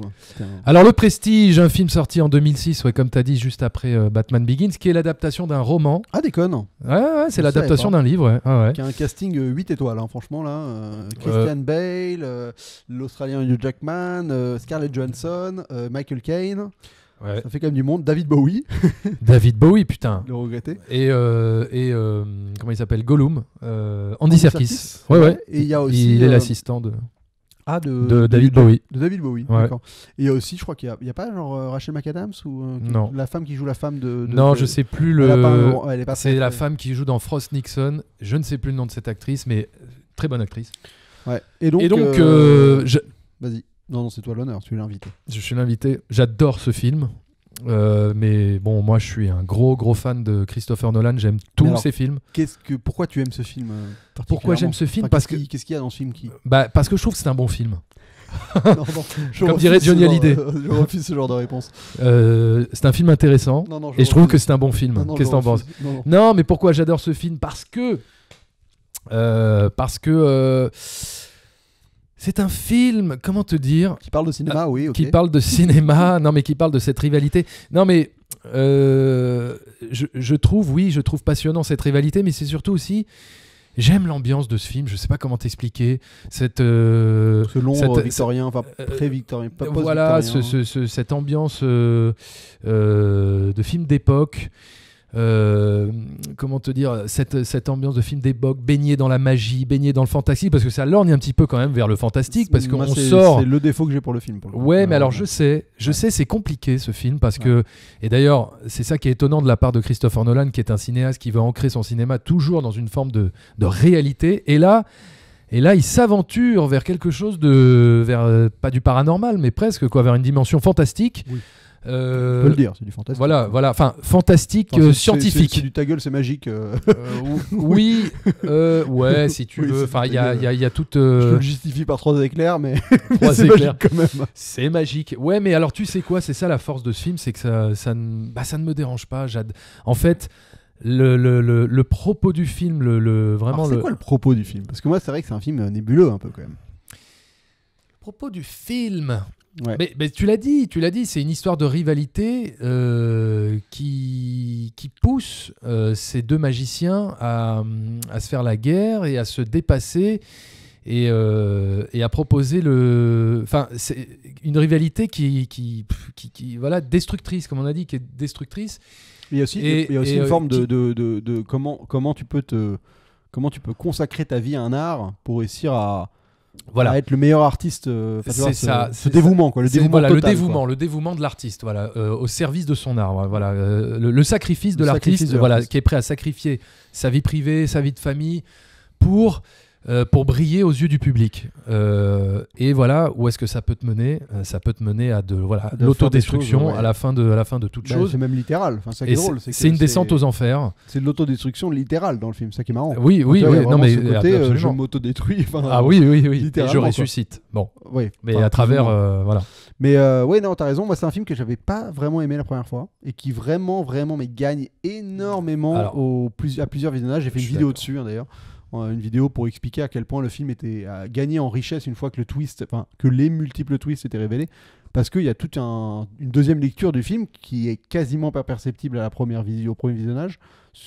Alors, Le Prestige, un film sorti en 2006, ouais, comme tu as dit, juste après euh, Batman Begins, qui est l'adaptation d'un roman. Ah, déconne Ouais, ouais c'est l'adaptation d'un livre, Ah, ouais. Qui a un casting 8 euh, étoiles, hein, franchement, là. Euh, Christian Bale, l'Australien Hugh Jackman, Scarlett Johansson, Michael Caine. Ouais. Ça fait quand même du monde. David Bowie. David Bowie, putain. Le regretter. Et, et comment il s'appelle Gollum. Andy, Serkis. Ouais, ouais. Et Il est l'assistant de. Ah, de, David Bowie. De David Bowie, Et aussi, je crois qu'il n'y a, a, pas genre euh, Rachel McAdams ou euh, non. la femme qui joue la femme de. non, je sais plus le. C'est la femme qui joue dans Frost Nixon. Je ne sais plus le nom de cette actrice, mais euh, très bonne actrice. Ouais. Et donc, Et donc je... vas-y. Non, non, c'est toi l'honneur, tu es l'invité. Je suis l'invité. J'adore ce film. Euh, mais bon, moi je suis un gros gros fan de Christopher Nolan, j'aime tous ses films. Qu'est-ce que pourquoi tu aimes ce film euh, Pourquoi j'aime ce film parce que qu'est-ce qu'il y a dans ce film qui bah, parce que je trouve que c'est un bon film. Comme dirait Johnny Hallyday. je refuse ce genre de réponse. Euh, c'est un film intéressant et je trouve que c'est un bon film. Qu'est-ce que t'en penses Non, mais pourquoi j'adore ce film Parce que parce que c'est un film, comment te dire Qui parle de cinéma, oui. Qui parle de cinéma, non mais qui parle de cette rivalité. Non mais euh, je, trouve, oui, je trouve passionnant cette rivalité, mais c'est surtout aussi J'aime l'ambiance de ce film, je sais pas comment t'expliquer. Cette, euh, ce long euh, victorien, enfin pré-victorien, pas Voilà, hein. cette ambiance de film d'époque euh, comment te dire, cette, ambiance de film d'époque, baigné dans la magie, baigné dans le fantastique, parce que ça lorgne un petit peu quand même vers le fantastique, parce qu'on sort. C'est le défaut que j'ai pour le film. Pour ouais, mais euh, alors je sais, je sais, c'est compliqué ce film, parce que. Et d'ailleurs, c'est ça qui est étonnant de la part de Christopher Nolan, qui est un cinéaste qui veut ancrer son cinéma toujours dans une forme de, réalité. Et là. Et là, il s'aventure vers quelque chose de, vers euh, pas du paranormal, mais presque quoi, vers une dimension fantastique. Oui. Euh, On peut le dire, c'est du fantastique. Voilà, voilà. Enfin, fantastique euh, scientifique. C'est du ta gueule, c'est magique. Euh. Euh, oui, ouais, si tu veux. Enfin, il y, y, y a, toute. Je le justifie par trois éclairs, mais. c'est Magique quand même. C'est magique. Ouais, mais alors tu sais quoi C'est ça la force de ce film, c'est que ça, ça, ne, bah, ça ne me dérange pas. En fait. Le, le, le, propos du film, le, le vraiment. C'est quoi le propos du film Parce que moi, c'est vrai que c'est un film nébuleux un peu quand même. Le propos du film. Mais, tu l'as dit, tu l'as dit, c'est une histoire de rivalité euh, qui, pousse euh, ces deux magiciens à, se faire la guerre et à se dépasser et, euh, à proposer le. Enfin, c'est une rivalité qui qui, qui, voilà, destructrice, comme on a dit, qui est destructrice. Il y a aussi, il y a aussi une forme de, de, de, comment, comment tu peux te comment tu peux consacrer ta vie à un art pour réussir à voilà. être le meilleur artiste. Euh, c'est ça. Ce, dévouement, Le dévouement, le dévouement, de l'artiste, voilà, euh, au service de son art. Voilà, euh, le, le, sacrifice de l'artiste, voilà, qui est prêt à sacrifier sa vie privée, sa vie de famille pour euh, pour briller aux yeux du public. Euh, et voilà où est-ce que ça peut te mener euh, Ça peut te mener à de voilà l'autodestruction à la fin de à la fin de toute ben, chose. C'est même littéral. Enfin, ça drôle. C'est une descente aux enfers. C'est de l'autodestruction littérale dans le film. Ça qui est marrant. Oui, oui, non mais je m'autodétruis. Ah oui, oui, oui. Et je ressuscite. Bon. Oui. Mais à travers voilà. Mais ouais, non, t'as raison. Moi, c'est un film que j'avais pas vraiment aimé la première fois et qui vraiment, vraiment, mais gagne énormément au à plusieurs visionnages. J'ai fait une vidéo dessus hein, d'ailleurs. Euh, une vidéo pour expliquer à quel point le film était à gagné en richesse une fois que le twist, enfin que les multiples twists étaient révélés, parce qu'il y a toute une deuxième lecture du film qui est quasiment pas perceptible à la première visio, au premier visionnage,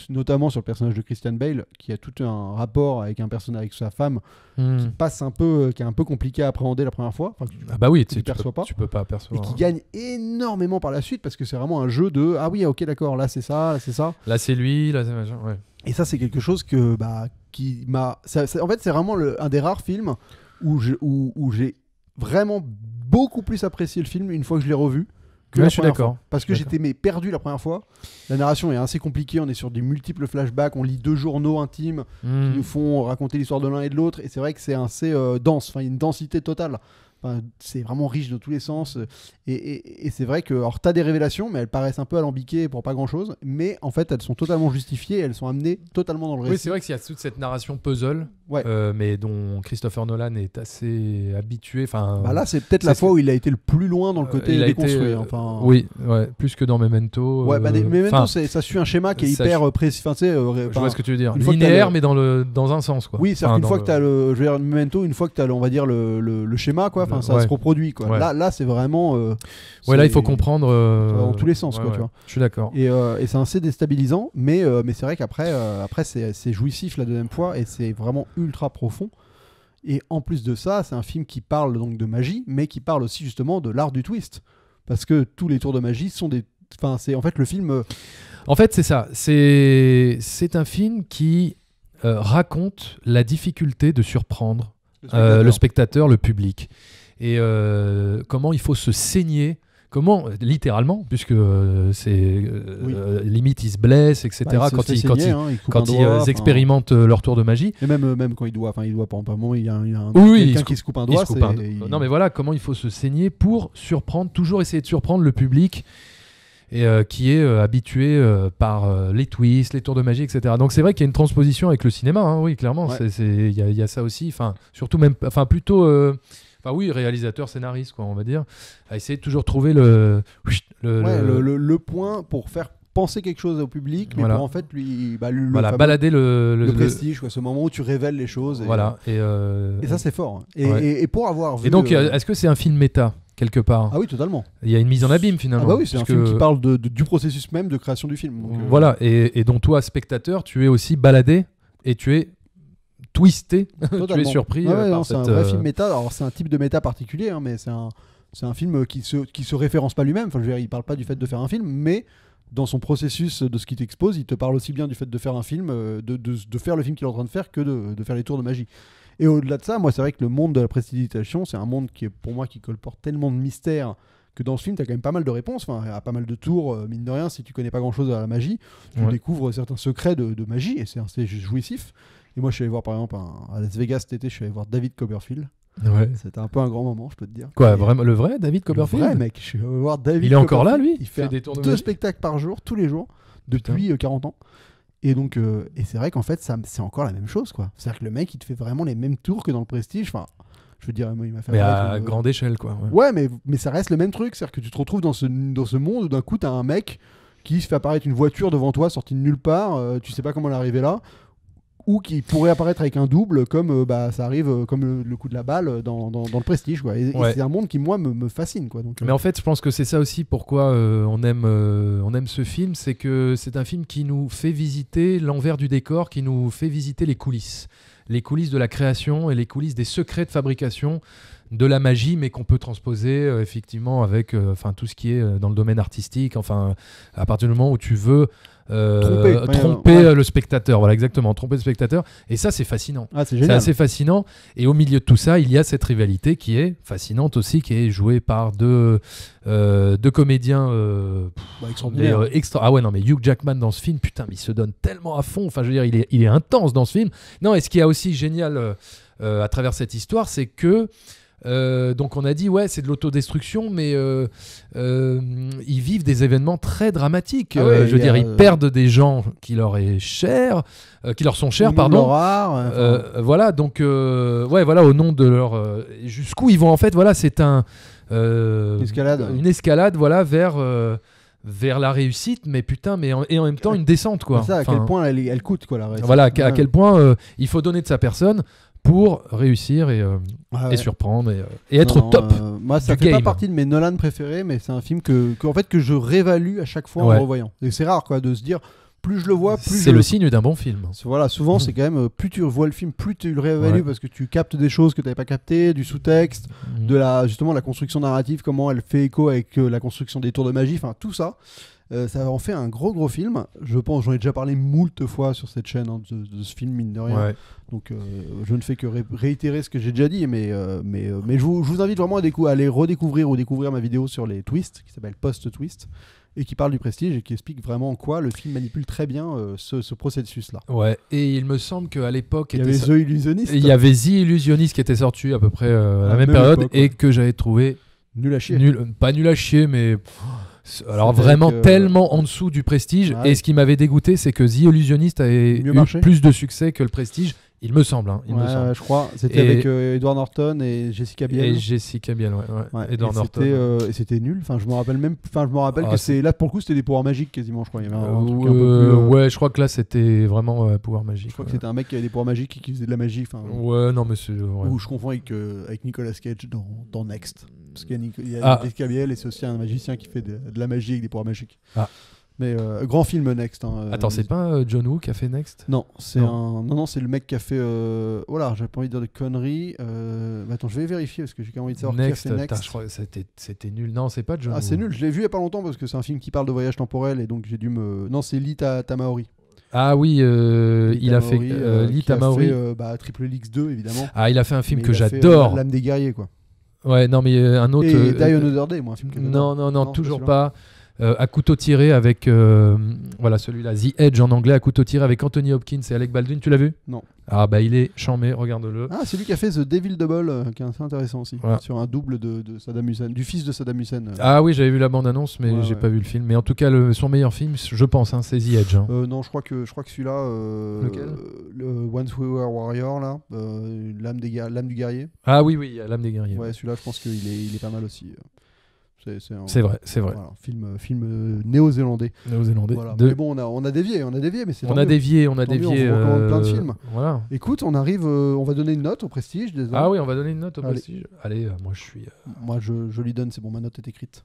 notamment sur le personnage de Christian Bale qui a tout un rapport avec un personnage avec sa femme qui hmm. passe un peu, qui est un peu compliqué à appréhender la première fois. tu, ah bah oui, tu, tu, perçois pas, tu peux pas apercevoir. Et qui hein. gagne énormément par la suite parce que c'est vraiment un jeu de ah oui ok d'accord là c'est ça là c'est ça. Là c'est lui là c'est ouais. Et ça, c'est quelque chose que, bah, qui m'a. en fait, c'est vraiment un des rares films où, où, j'ai vraiment beaucoup plus apprécié le film une fois que je l'ai revu. Que je suis d'accord. Parce que j'étais perdu la première fois. La narration est assez compliquée. On est sur des multiples flashbacks. On lit deux journaux intimes hmm. qui nous font raconter l'histoire de l'un et de l'autre. Et c'est vrai que c'est assez euh, dense. Enfin, une densité totale c'est vraiment riche de tous les sens. Euh, et, c'est vrai que, tu t'as des révélations, mais elles paraissent un peu alambiquées pour pas grand chose. Mais en fait, elles sont totalement justifiées, elles sont amenées totalement dans le récit. Oui, c'est vrai qu'il y a toute cette narration puzzle, euh, mais dont Christopher Nolan est assez habitué. Enfin, bah là, c'est peut-être la fois où il a été le plus loin dans le euh, côté déconstruit. enfin, oui, ouais, plus que dans Memento. Bah, Memento, ça suit un schéma qui est hyper précis. Enfin, je vois ce que tu veux dire. Linéaire, mais dans, le, dans un sens. Quoi. Oui, cest à fois que t'as le. Je veux dire, Memento, une fois que t'as, on va dire, le, le, le schéma, quoi enfin ça se reproduit quoi. Là, là c'est vraiment. Euh, oui, là il faut comprendre. en euh, tous les sens quoi, tu vois. Je suis d'accord. Et, euh, et c'est assez déstabilisant, mais, mais c'est vrai qu'après après, c'est jouissif la deuxième fois et c'est vraiment ultra profond. Et en plus de ça, c'est un film qui parle donc de magie, mais qui parle aussi justement de l'art du twist, parce que tous les tours de magie sont des. Enfin, c'est en fait le film. En fait, c'est ça. C'est c'est un film qui raconte la difficulté de surprendre le spectateur, le, spectateur le public et euh, comment il faut se saigner comment, littéralement, puisque euh, c'est euh, limite ils se blessent, etc. Bah, quand, quand, ils, hein, expérimentent leur tour de magie. Et même, même quand il doit, enfin il doivent pas en il y a, quelqu'un qui se coupe un doigt. Non mais voilà, comment il faut se saigner pour surprendre, toujours essayer de surprendre le public. Et qui est habitué par les twists, les tours de magie, etc. Donc c'est vrai qu'il y a une transposition avec le cinéma, hein, oui, clairement. Il y, y, a ça aussi, enfin, surtout même, enfin, plutôt Enfin, oui, réalisateur, scénariste, quoi, on va dire. À essayer de toujours trouver le, le, le, point pour faire penser quelque chose au public, mais pour en fait lui, bah, balader le, le, prestige, ce moment où tu révèles les choses. Et, voilà. Et, euh, ça, c'est fort. Et, pour avoir vu. Et donc, est-ce que c'est un film méta quelque part Ah oui, totalement. Il y a une mise en abîme finalement. Ah bah oui, c'est un film qui parle de, du processus même de création du film. Euh. Voilà. Et, et donc toi, spectateur, tu es aussi baladé et tu es twisté. tu es surpris. Euh, c'est un vrai euh, film méta. Alors, c'est un type de méta particulier, hein, mais c'est un, un film qui se, qui se référence pas lui-même. Enfin, je il parle pas du fait de faire un film, mais dans son processus de ce qu'il t'expose, il te parle aussi bien du fait de faire un film, euh, de, faire le film qu'il est en train de faire, que de, faire les tours de magie. Et au-delà de ça, moi, c'est vrai que le monde de la prestidigitation, c'est un monde qui est pour moi qui colporte tellement de mystères que dans ce film, tu as quand même pas mal de réponses, y a pas mal de tours, mine de rien, si tu connais pas grand-chose à la magie, tu découvres certains secrets de, magie, et c'est, c'est jouissif moi, je suis allé voir, par exemple, à Las Vegas cet été, je suis allé voir David Copperfield. C'était un peu un grand moment, je peux te dire. Quoi, vraiment, le vrai David Copperfield Le mec, je suis allé voir David. Il est encore là, lui Il fait, des deux spectacles par jour, tous les jours, depuis 40 euh, ans. Et donc, euh, et c'est vrai qu'en fait, ça, c'est encore la même chose, quoi. C'est-à-dire que le mec, il te fait vraiment les mêmes tours que dans le Prestige. Enfin, je veux dire, moi, Mais à euh, grande échelle, quoi. Ouais, mais, mais, ça reste le même truc. cest que tu te retrouves dans ce, dans ce monde où d'un coup, t'as un mec qui se fait apparaître une voiture devant toi sortie de nulle part. tu sais pas comment elle est arrivée là ou qui pourrait apparaître avec un double, comme euh, bah, ça arrive euh, comme le, coup de la balle euh, dans, dans, le Prestige. Quoi. c'est un monde qui, moi, me, fascine. Quoi. Donc, Mais en fait, je pense que c'est ça aussi pourquoi on, aime, on aime ce film, c'est que c'est un film qui nous fait visiter l'envers du décor, qui nous fait visiter les coulisses les coulisses de la création et les coulisses des secrets de fabrication de la magie, mais qu'on peut transposer effectivement avec enfin, tout ce qui est dans le domaine artistique. Enfin, à partir du moment où tu veux euh, tromper, euh, le spectateur. Voilà, exactement, tromper le spectateur. Et ça, c'est fascinant. Ah, c'est assez fascinant. Et au milieu de tout ça, il y a cette rivalité qui est fascinante aussi, qui est jouée par deux, euh, deux comédiens bah, euh, extra... Ah ouais, non, mais Hugh Jackman dans ce film, putain, mais il se donne tellement à fond. Enfin, je veux dire, il est, il est intense dans ce film. Non, et ce qui est aussi génial à travers cette histoire, c'est que euh, donc on a dit ouais c'est de l'autodestruction mais euh, euh, ils vivent des événements très dramatiques. Ah je veux dire ils perdent des gens qui leur est cher, qui leur sont chers pardon. voilà donc ouais voilà au nom de leur jusqu'où ils vont en fait voilà c'est un une escalade voilà vers vers la réussite, mais putain, mais et en même temps une descente quoi. Ça, à quel point elle, coûte quoi la réussite. Voilà, à, quel point il faut donner de sa personne pour réussir et, euh, surprendre et, euh, être au top. Euh, moi, ça fait pas partie de mes Nolan préférés, mais c'est un film que, en fait, que je révalue à chaque fois en le revoyant. Et c'est rare quoi, de se dire plus je le vois, plus c'est le, signe d'un bon film. Voilà, souvent mmh. c'est quand même plus tu vois le film, plus tu le réévalues parce que tu captes des choses que tu n'avais pas captées, du sous-texte, mmh. de la justement la construction narrative, comment elle fait écho avec la construction des tours de magie, enfin tout ça. Euh, ça en fait un gros gros film. Je pense, j'en ai déjà parlé moult fois sur cette chaîne hein, de, ce film, mine de rien. Donc euh, je ne fais que réitérer ce que j'ai déjà dit, mais, euh, mais, mais je, vous, invite vraiment à, aller redécouvrir ou découvrir ma vidéo sur les twists, qui s'appelle Post Twist. Et qui parle du prestige et qui explique vraiment en quoi le film manipule très bien ce, processus-là. Ouais, et il me semble qu'à l'époque. Il y avait The Illusionist Il y avait qui était sorti à peu près à la, même, période et que j'avais trouvé. Nul à chier. pas nul à chier, mais. Alors vraiment tellement en dessous du prestige. Et ce qui m'avait dégoûté, c'est que The Illusionist avait eu plus de succès que le prestige. Il me semble, hein, je crois. C'était avec euh, Edward Norton et Jessica Biel. Et Jessica Biel, ouais. Edward et Norton. C'était, euh, et c'était nul. Enfin, je me rappelle même. Enfin, je me rappelle ah, que c'est... là pour le coup, c'était des pouvoirs magiques quasiment, je crois. Ouais, je crois que là, c'était vraiment euh, pouvoir magique. Je crois que c'était un mec qui avait des pouvoirs magiques et qui faisait de la magie. ouais, non, mais c'est. Ou je confonds avec, Nicolas Cage dans Next parce qu'il y a ah. et c'est aussi un magicien qui fait de, la magie avec des pouvoirs magiques. Ah. Mais euh, grand film Next. Hein, euh, attends, c'est pas euh, John Woo qui a fait Next Non, c'est un. Non, non, c'est le mec qui a fait. Voilà, j'ai pas envie de dire de conneries. attends, je vais vérifier parce que j'ai quand même envie de savoir Next, qui Next. c'était, c'était nul. Non, c'est pas John. Ah, c'est nul. Je l'ai vu il y a pas longtemps parce que c'est un film qui parle de voyage temporel et donc j'ai dû me. Non, c'est Lita Tamaori. Ah oui, il a fait euh, Lita Maori. Euh, bah, Triple X2, évidemment. Ah, il a fait un film que j'adore. L'âme des guerriers, quoi. Ouais, non, mais euh, un autre. Et euh, Die Another Day, moi, un film que non, non, non toujours pas. Euh, à couteau tiré avec euh, voilà celui-là The Edge en anglais à couteau tiré avec Anthony Hopkins et Alec Baldwin tu l'as vu non ah bah il est chambé regarde-le ah c'est lui qui a fait The Devil Double euh, qui est assez intéressant aussi sur un double de, de, Saddam Hussein du fils de Saddam Hussein ah oui j'avais vu la bande annonce mais j'ai pas vu le film mais en tout cas son meilleur film je pense hein, c'est The Edge hein. non je crois que je crois que celui-là lequel le Once We Were Warrior là l'âme des l'âme du guerrier ah oui oui l'âme des guerriers ouais celui-là je pense qu'il est il est pas mal aussi c'est vrai, c'est vrai. film, film euh, néo-zélandais. Néo-zélandais. Mais bon, on a, on a dévié, on a dévié, mais c'est. On, a dévié, on a dévié. On plein de euh, films. Voilà. Écoute, on arrive, euh, on va donner une note au Prestige. Désormais. Ah oui, on va donner une note au Allez. Prestige. Allez, moi je suis. Moi je, je, lui donne, c'est bon, ma note est écrite.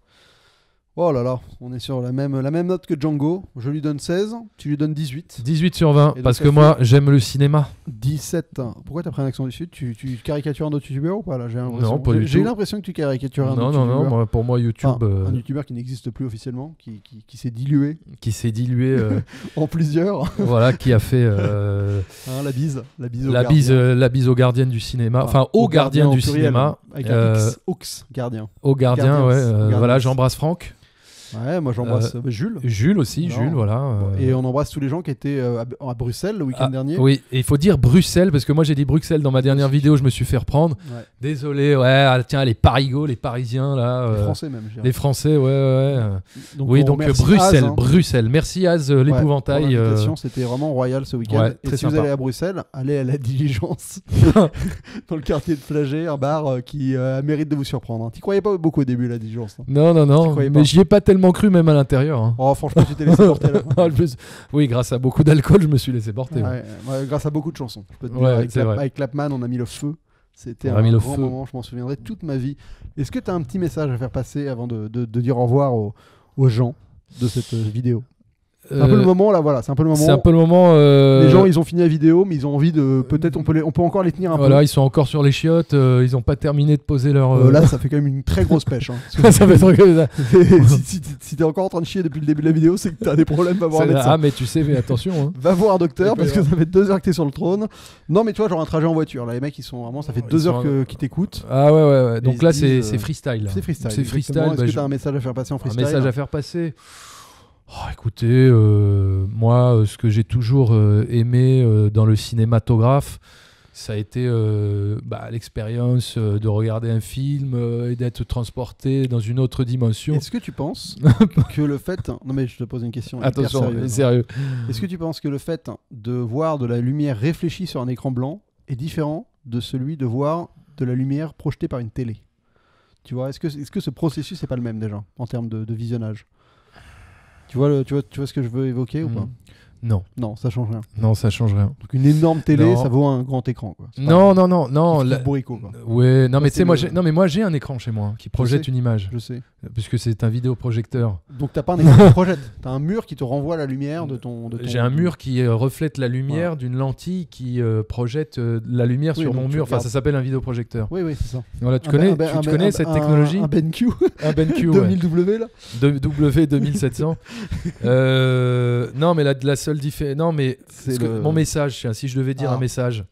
Oh là là, on est sur la même, la même note que Django. Je lui donne 16, tu lui donnes 18. 18 sur 20, parce que moi j'aime le cinéma. 17. Pourquoi t'as pris un accent du Sud tu, caricatures un autre youtubeur ou pas là J'ai l'impression que tu caricatures un non, Non, non, non, pour moi YouTube. Ah, un euh, youtubeur qui n'existe plus officiellement, qui, qui, s'est dilué. Qui s'est dilué. Euh, en plusieurs. voilà, qui a fait. Euh, hein, la bise. La bise, la, bise la aux du cinéma. Enfin, au gardien du cinéma. Avec un X, aux gardiens. Aux gardiens, ouais. voilà, j'embrasse Franck. Ouais, moi j'embrasse euh, euh, Jules. Jules aussi, Jules, voilà. Euh. Et on embrasse tous les gens qui étaient à Bruxelles le week-end ah, dernier. Oui, et il faut dire Bruxelles, parce que moi j'ai dit Bruxelles dans ma dernière vidéo, je me suis fait reprendre. Désolé, ouais, ah, tiens, les Parigots, les Parisiens, là. Les Français même, Les Français, ouais, ouais. Donc, oui, donc Bruxelles, hein. Bruxelles. Merci Az, l'épouvantail. C'était vraiment royal ce week-end. et si vous allez à Bruxelles, allez à la diligence dans le quartier de Flagey, un bar qui mérite de vous surprendre. Hein. tu croyais pas beaucoup au début, la diligence. Hein. Non, non, non. non mais j'y ai pas tellement cru même à l'intérieur. Hein. Oh, franchement, laissé porter oui, grâce à beaucoup d'alcool, je me suis laissé porter. grâce à beaucoup de chansons. avec, Clapman, on a mis le feu. C'était un grand moment, je m'en souviendrai toute ma vie. Est-ce que tu as un petit message à faire passer avant de, dire au revoir aux, gens de cette euh, vidéo c'est un peu le euh, moment là, voilà. C'est un peu le moment. C'est un peu le moment. Euh, les gens, ils ont fini la vidéo, mais ils ont envie de. Peut-être, on peut, les... on peut encore les tenir un peu. Voilà, ils sont encore sur les chiottes. Euh, ils n'ont pas terminé de poser leur. là, ça fait quand même une très grosse pêche. ça si, t'es encore en train de chier depuis le début de la vidéo, c'est que t'as des problèmes. Va voir un médecin. Ah, mais tu sais, mais attention. Hein. Va voir un docteur parce que ça fait deux heures que t'es sur le trône. Non, mais tu vois, genre un trajet en voiture. Là, les mecs, ils sont vraiment. Ça fait oh, deux heures qu'ils t'écoutent. Ah ouais, ouais. ouais. Donc là, c'est freestyle. C'est freestyle. C'est freestyle. Est-ce bah, que t'as un message à faire passer en freestyle Un message à faire passer. Oh, écoutez, euh, moi, euh, ce que j'ai toujours euh, aimé dans le cinématographe, ça a été bah, l'expérience de regarder un film et d'être transporté dans une autre dimension. Est-ce que tu penses que le fait... Non mais je te pose une question. Attention, hein. sérieux. Est-ce que tu penses que le fait de voir de la lumière réfléchie sur un écran blanc est différent de celui de voir de la lumière projetée par une télé Tu vois, est-ce que, -ce que ce processus n'est pas le même déjà en termes de visionnage tu vois, tu, vois, ce que je veux évoquer ou mm. pas non. Non, ça change rien. Non, ça change rien. une énorme télé, ça vaut un grand écran. Quoi. Non, non, non, non, la... Ouais, non, mais moi, non, mais moi j'ai un écran chez moi qui projette une image. Je sais. Euh, puisque c'est un vidéoprojecteur. Donc t'as pas un écran qui projette, t'as un mur qui te renvoie la lumière de ton. J'ai un mur qui euh, reflète la lumière d'une lentille qui euh, projette la lumière sur mon mur. Enfin, ça s'appelle un vidéoprojecteur. Oui, oui, c'est ça. Voilà, tu connais, tu, connais cette technologie Un BenQ. Un BenQ. 2000W là. W 2700. Non, mais la seule non, mais c'est mon message, si je devais dire ah. un message,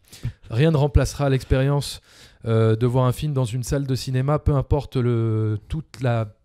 rien ne remplacera l'expérience euh, de voir un film dans une salle de cinéma, peu importe le, toute la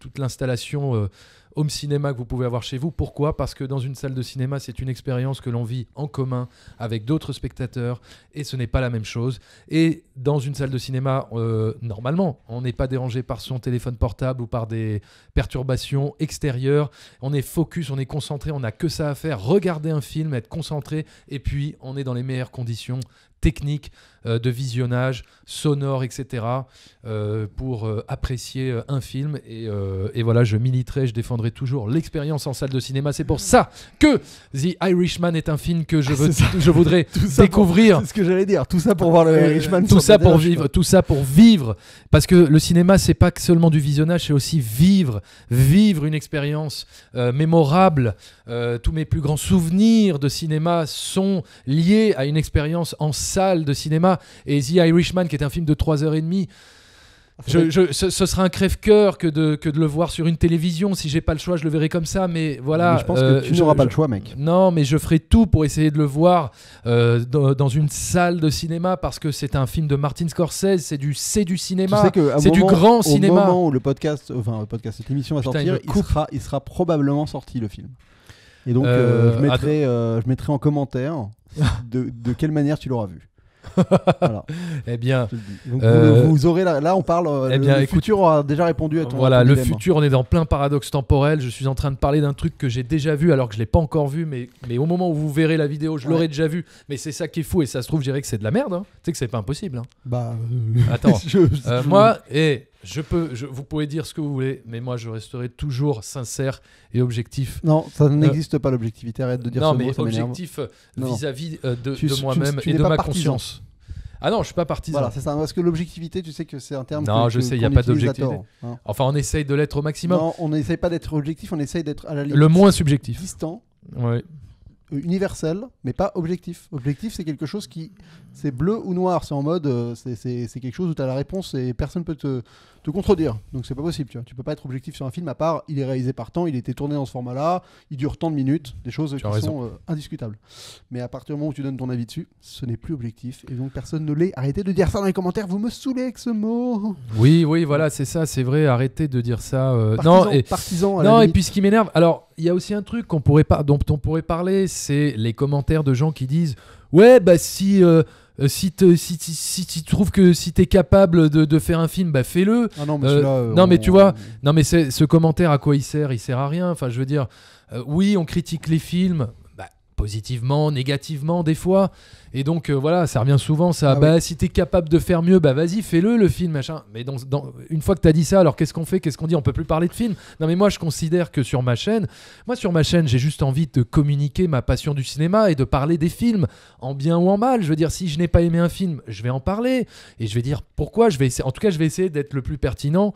toute l'installation euh, home cinéma que vous pouvez avoir chez vous. Pourquoi Parce que dans une salle de cinéma, c'est une expérience que l'on vit en commun avec d'autres spectateurs et ce n'est pas la même chose. Et dans une salle de cinéma, euh, normalement, on n'est pas dérangé par son téléphone portable ou par des perturbations extérieures. On est focus, on est concentré, on n'a que ça à faire. Regarder un film, être concentré et puis on est dans les meilleures conditions techniques euh, de visionnage sonore, etc., euh, pour euh, apprécier un film. Et, et, voilà, je militerai, je défendrai toujours l'expérience en salle de cinéma. C'est pour ça que The Irishman est un film que je, ah, je voudrais découvrir. C'est ce que j'allais dire. Tout ça pour voir le Irishman. Tout ça pour vivre. Tout ça pour vivre. Parce que le cinéma, c'est pas que seulement du visionnage, c'est aussi vivre, vivre une expérience mémorable. tous mes plus grands souvenirs de cinéma sont liés à une expérience en salle de cinéma. Et The Irishman, qui est un film de 3h30, ah, je, ce, sera un crève-cœur que de, que de le voir sur une télévision. Si j'ai pas le choix, je le verrai comme ça. Mais voilà. je pense que euh, tu n'auras pas le choix, mec. Non, mais je ferai tout pour essayer de le voir euh, dans, une salle de cinéma parce que c'est un film de Martin Scorsese. C'est du, du cinéma. c'est du grand cinéma. Au moment où le podcast, enfin le podcast, cette émission va sortir, il, sera, probablement sorti le film. Et donc, euh, je, mettrai, en commentaire de quelle manière tu l'auras vu. Eh bien, euh, vous, aurez là, on parle. Euh, eh bien, le, futur aura a déjà répondu à ton. Voilà, le futur, on est dans plein paradoxe temporel. Je suis en train de parler d'un truc que j'ai déjà vu alors que je l'ai pas encore vu, mais mais au moment où vous verrez la vidéo, je l'aurai déjà vu. Mais c'est ça qui est fou et ça se trouve, je dirais que c'est de la merde. Hein. Tu sais que c'est pas impossible. Hein. Bah, euh, attends, moi et je peux, je, vous pouvez dire ce que vous voulez, mais moi je resterai toujours sincère et objectif. Non, ça euh, n'existe pas l'objectivité. Arrête de dire non, ce mais euh, Non, mais objectif vis-à-vis euh, de, moi-même et de ma conscience. Ah non, je suis pas partisan. Voilà, c'est ça. Parce que l'objectivité, tu sais que c'est un terme. Non, je sais, il n'y a pas d'objectivité. Hein. Enfin, on essaye de l'être au maximum. Non, on n'essaye pas d'être objectif, on essaye d'être à la limite. Le moins subjectif. Distant. universel, mais pas objectif. Objectif, c'est quelque chose qui. C'est bleu ou noir. C'est en mode. C'est quelque chose où tu as la réponse et personne peut te, te contredire. Donc c'est pas possible. Tu, vois. tu peux pas être objectif sur un film à part il est réalisé par temps, il a été tourné dans ce format-là, il dure tant de minutes, des choses qui sont euh, indiscutables. Mais à partir du moment où tu donnes ton avis dessus, ce n'est plus objectif et donc personne ne l'est. Arrêtez de dire ça dans les commentaires, vous me saoulez avec ce mot. Oui, oui, voilà, c'est ça, c'est vrai. Arrêtez de dire ça. Euh, partisan, non, et, partisan, non, et puis ce qui m'énerve, alors il y a aussi un truc qu'on pourrait pas, dont on pourrait parler, c'est les commentaires de gens qui disent ouais bah si euh, euh, si, tu trouves que si es capable de, faire un film, bah fais-le. Ah non, mais, euh, tu vois, non mais ce commentaire à quoi il sert Il sert à rien. Enfin, je veux dire, euh, oui, on critique les films, positivement, négativement des fois. Et donc euh, voilà, ça revient souvent, ça, ah bah si t'es capable de faire mieux, bah vas-y, fais-le le film, machin. Mais dans, une fois que t'as dit ça, alors qu'est-ce qu'on fait, qu'est-ce qu'on dit, on peut plus parler de film. Non mais moi je considère que sur ma chaîne, moi sur ma chaîne j'ai juste envie de communiquer ma passion du cinéma et de parler des films, en bien ou en mal. Je veux dire, si je n'ai pas aimé un film, je vais en parler et je vais dire pourquoi, je vais essayer, en tout cas je vais essayer d'être le plus pertinent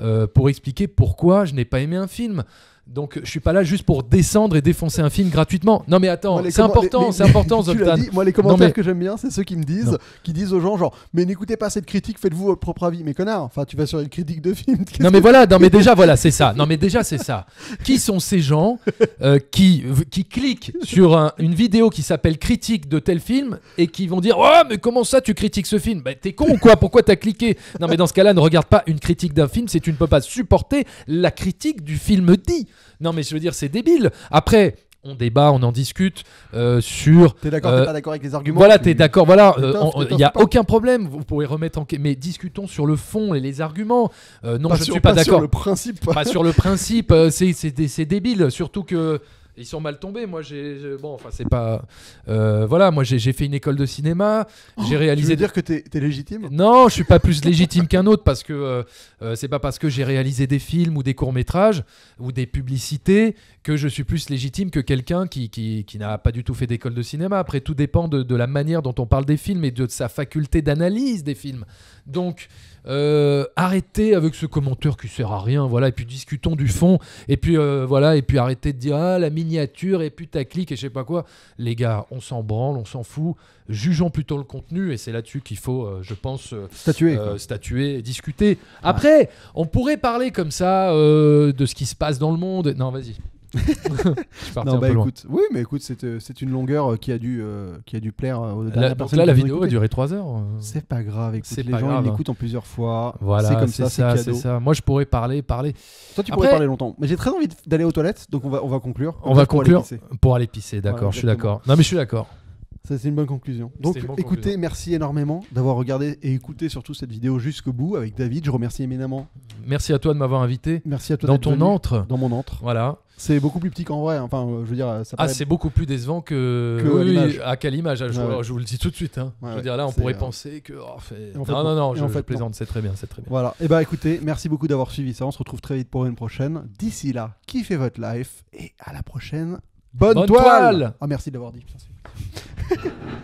euh, pour expliquer pourquoi je n'ai pas aimé un film. Donc je suis pas là juste pour descendre et défoncer un film gratuitement. Non mais attends, c'est important, c'est important Zoltan. moi les commentaires que j'aime bien, c'est ceux qui me disent, qui disent aux gens genre mais n'écoutez pas cette critique, faites-vous votre propre avis. Mais connard, enfin tu vas sur une critique de film. Non mais voilà, non mais déjà voilà, c'est ça. Non mais déjà c'est ça. qui sont ces gens euh, qui cliquent sur une vidéo qui s'appelle critique de tel film et qui vont dire "Oh mais comment ça tu critiques ce film Bah t'es con ou quoi Pourquoi t'as cliqué Non mais dans ce cas-là, ne regarde pas une critique d'un film si tu ne peux pas supporter la critique du film dit. Non, mais je veux dire, c'est débile. Après, on débat, on en discute euh, sur. T'es d'accord, t'es euh, pas d'accord avec les arguments. Voilà, t'es d'accord, voilà, euh, il n'y a aucun problème. Vous pouvez remettre en mais discutons sur le fond et les arguments. non, je ne suis pas d'accord. sur le principe. Pas sur le principe, c'est débile, surtout que ils sont mal tombés. Moi, j'ai. Bon, enfin, c'est pas. Euh, voilà, moi, j'ai fait une école de cinéma. j'ai oh, réalisé. Tu veux dire que t'es es légitime Non, je suis pas plus légitime qu'un autre parce que euh, euh, c'est pas parce que j'ai réalisé des films ou des courts-métrages ou des publicités que je suis plus légitime que quelqu'un qui, qui, n'a pas du tout fait d'école de cinéma. Après, tout dépend de, de la manière dont on parle des films et de sa faculté d'analyse des films. Donc. Euh, arrêtez avec ce commentaire qui sert à rien, voilà, et puis discutons du fond, et puis euh, voilà, et puis arrêtez de dire ah, la miniature et puis clique et je sais pas quoi. Les gars, on s'en branle, on s'en fout, jugeons plutôt le contenu, et c'est là-dessus qu'il faut, euh, je pense, statuer, statuer, discuter. Après, on pourrait parler comme ça de ce qui se passe dans le monde. Non, vas-y je non, bah, écoute, oui, mais écoute, c'est euh, une longueur euh, qui a dû, euh, qui a dû plaire aux la, là, la vidéo a duré 3 heures. C'est pas grave. les gens l'écoutent en plusieurs fois. Voilà, c'est comme ça, c'est ça. Moi, je pourrais parler, parler. Toi, tu pourrais parler longtemps. Mais j'ai très envie d'aller aux toilettes, donc on va, on va conclure. On, va conclure pour aller pisser. D'accord, je suis d'accord. Non, mais je suis d'accord. Ça, c'est une bonne conclusion. Donc, écoutez, merci énormément d'avoir regardé et écouté surtout cette vidéo jusqu'au bout avec David. Je remercie éminemment. Merci à toi de m'avoir invité. Merci à toi dans ton entre. Dans mon entre. Voilà. C'est beaucoup plus petit qu'en vrai. Hein. Enfin, euh, je veux dire, euh, ça Ah, c'est beaucoup plus décevant que. que à, quelle image hein, je, vous le dis tout de suite. Hein. je veux dire, là, on pourrait euh, penser que. Oh, non, non, non, je, en fait, plaisante, c'est très bien, c'est très bien. Voilà. Et bah, ben, écoutez, merci beaucoup d'avoir suivi ça. On se retrouve très vite pour une prochaine. D'ici là, kiffez votre life et à la prochaine. Bonne, toile, Ah, merci de l'avoir dit.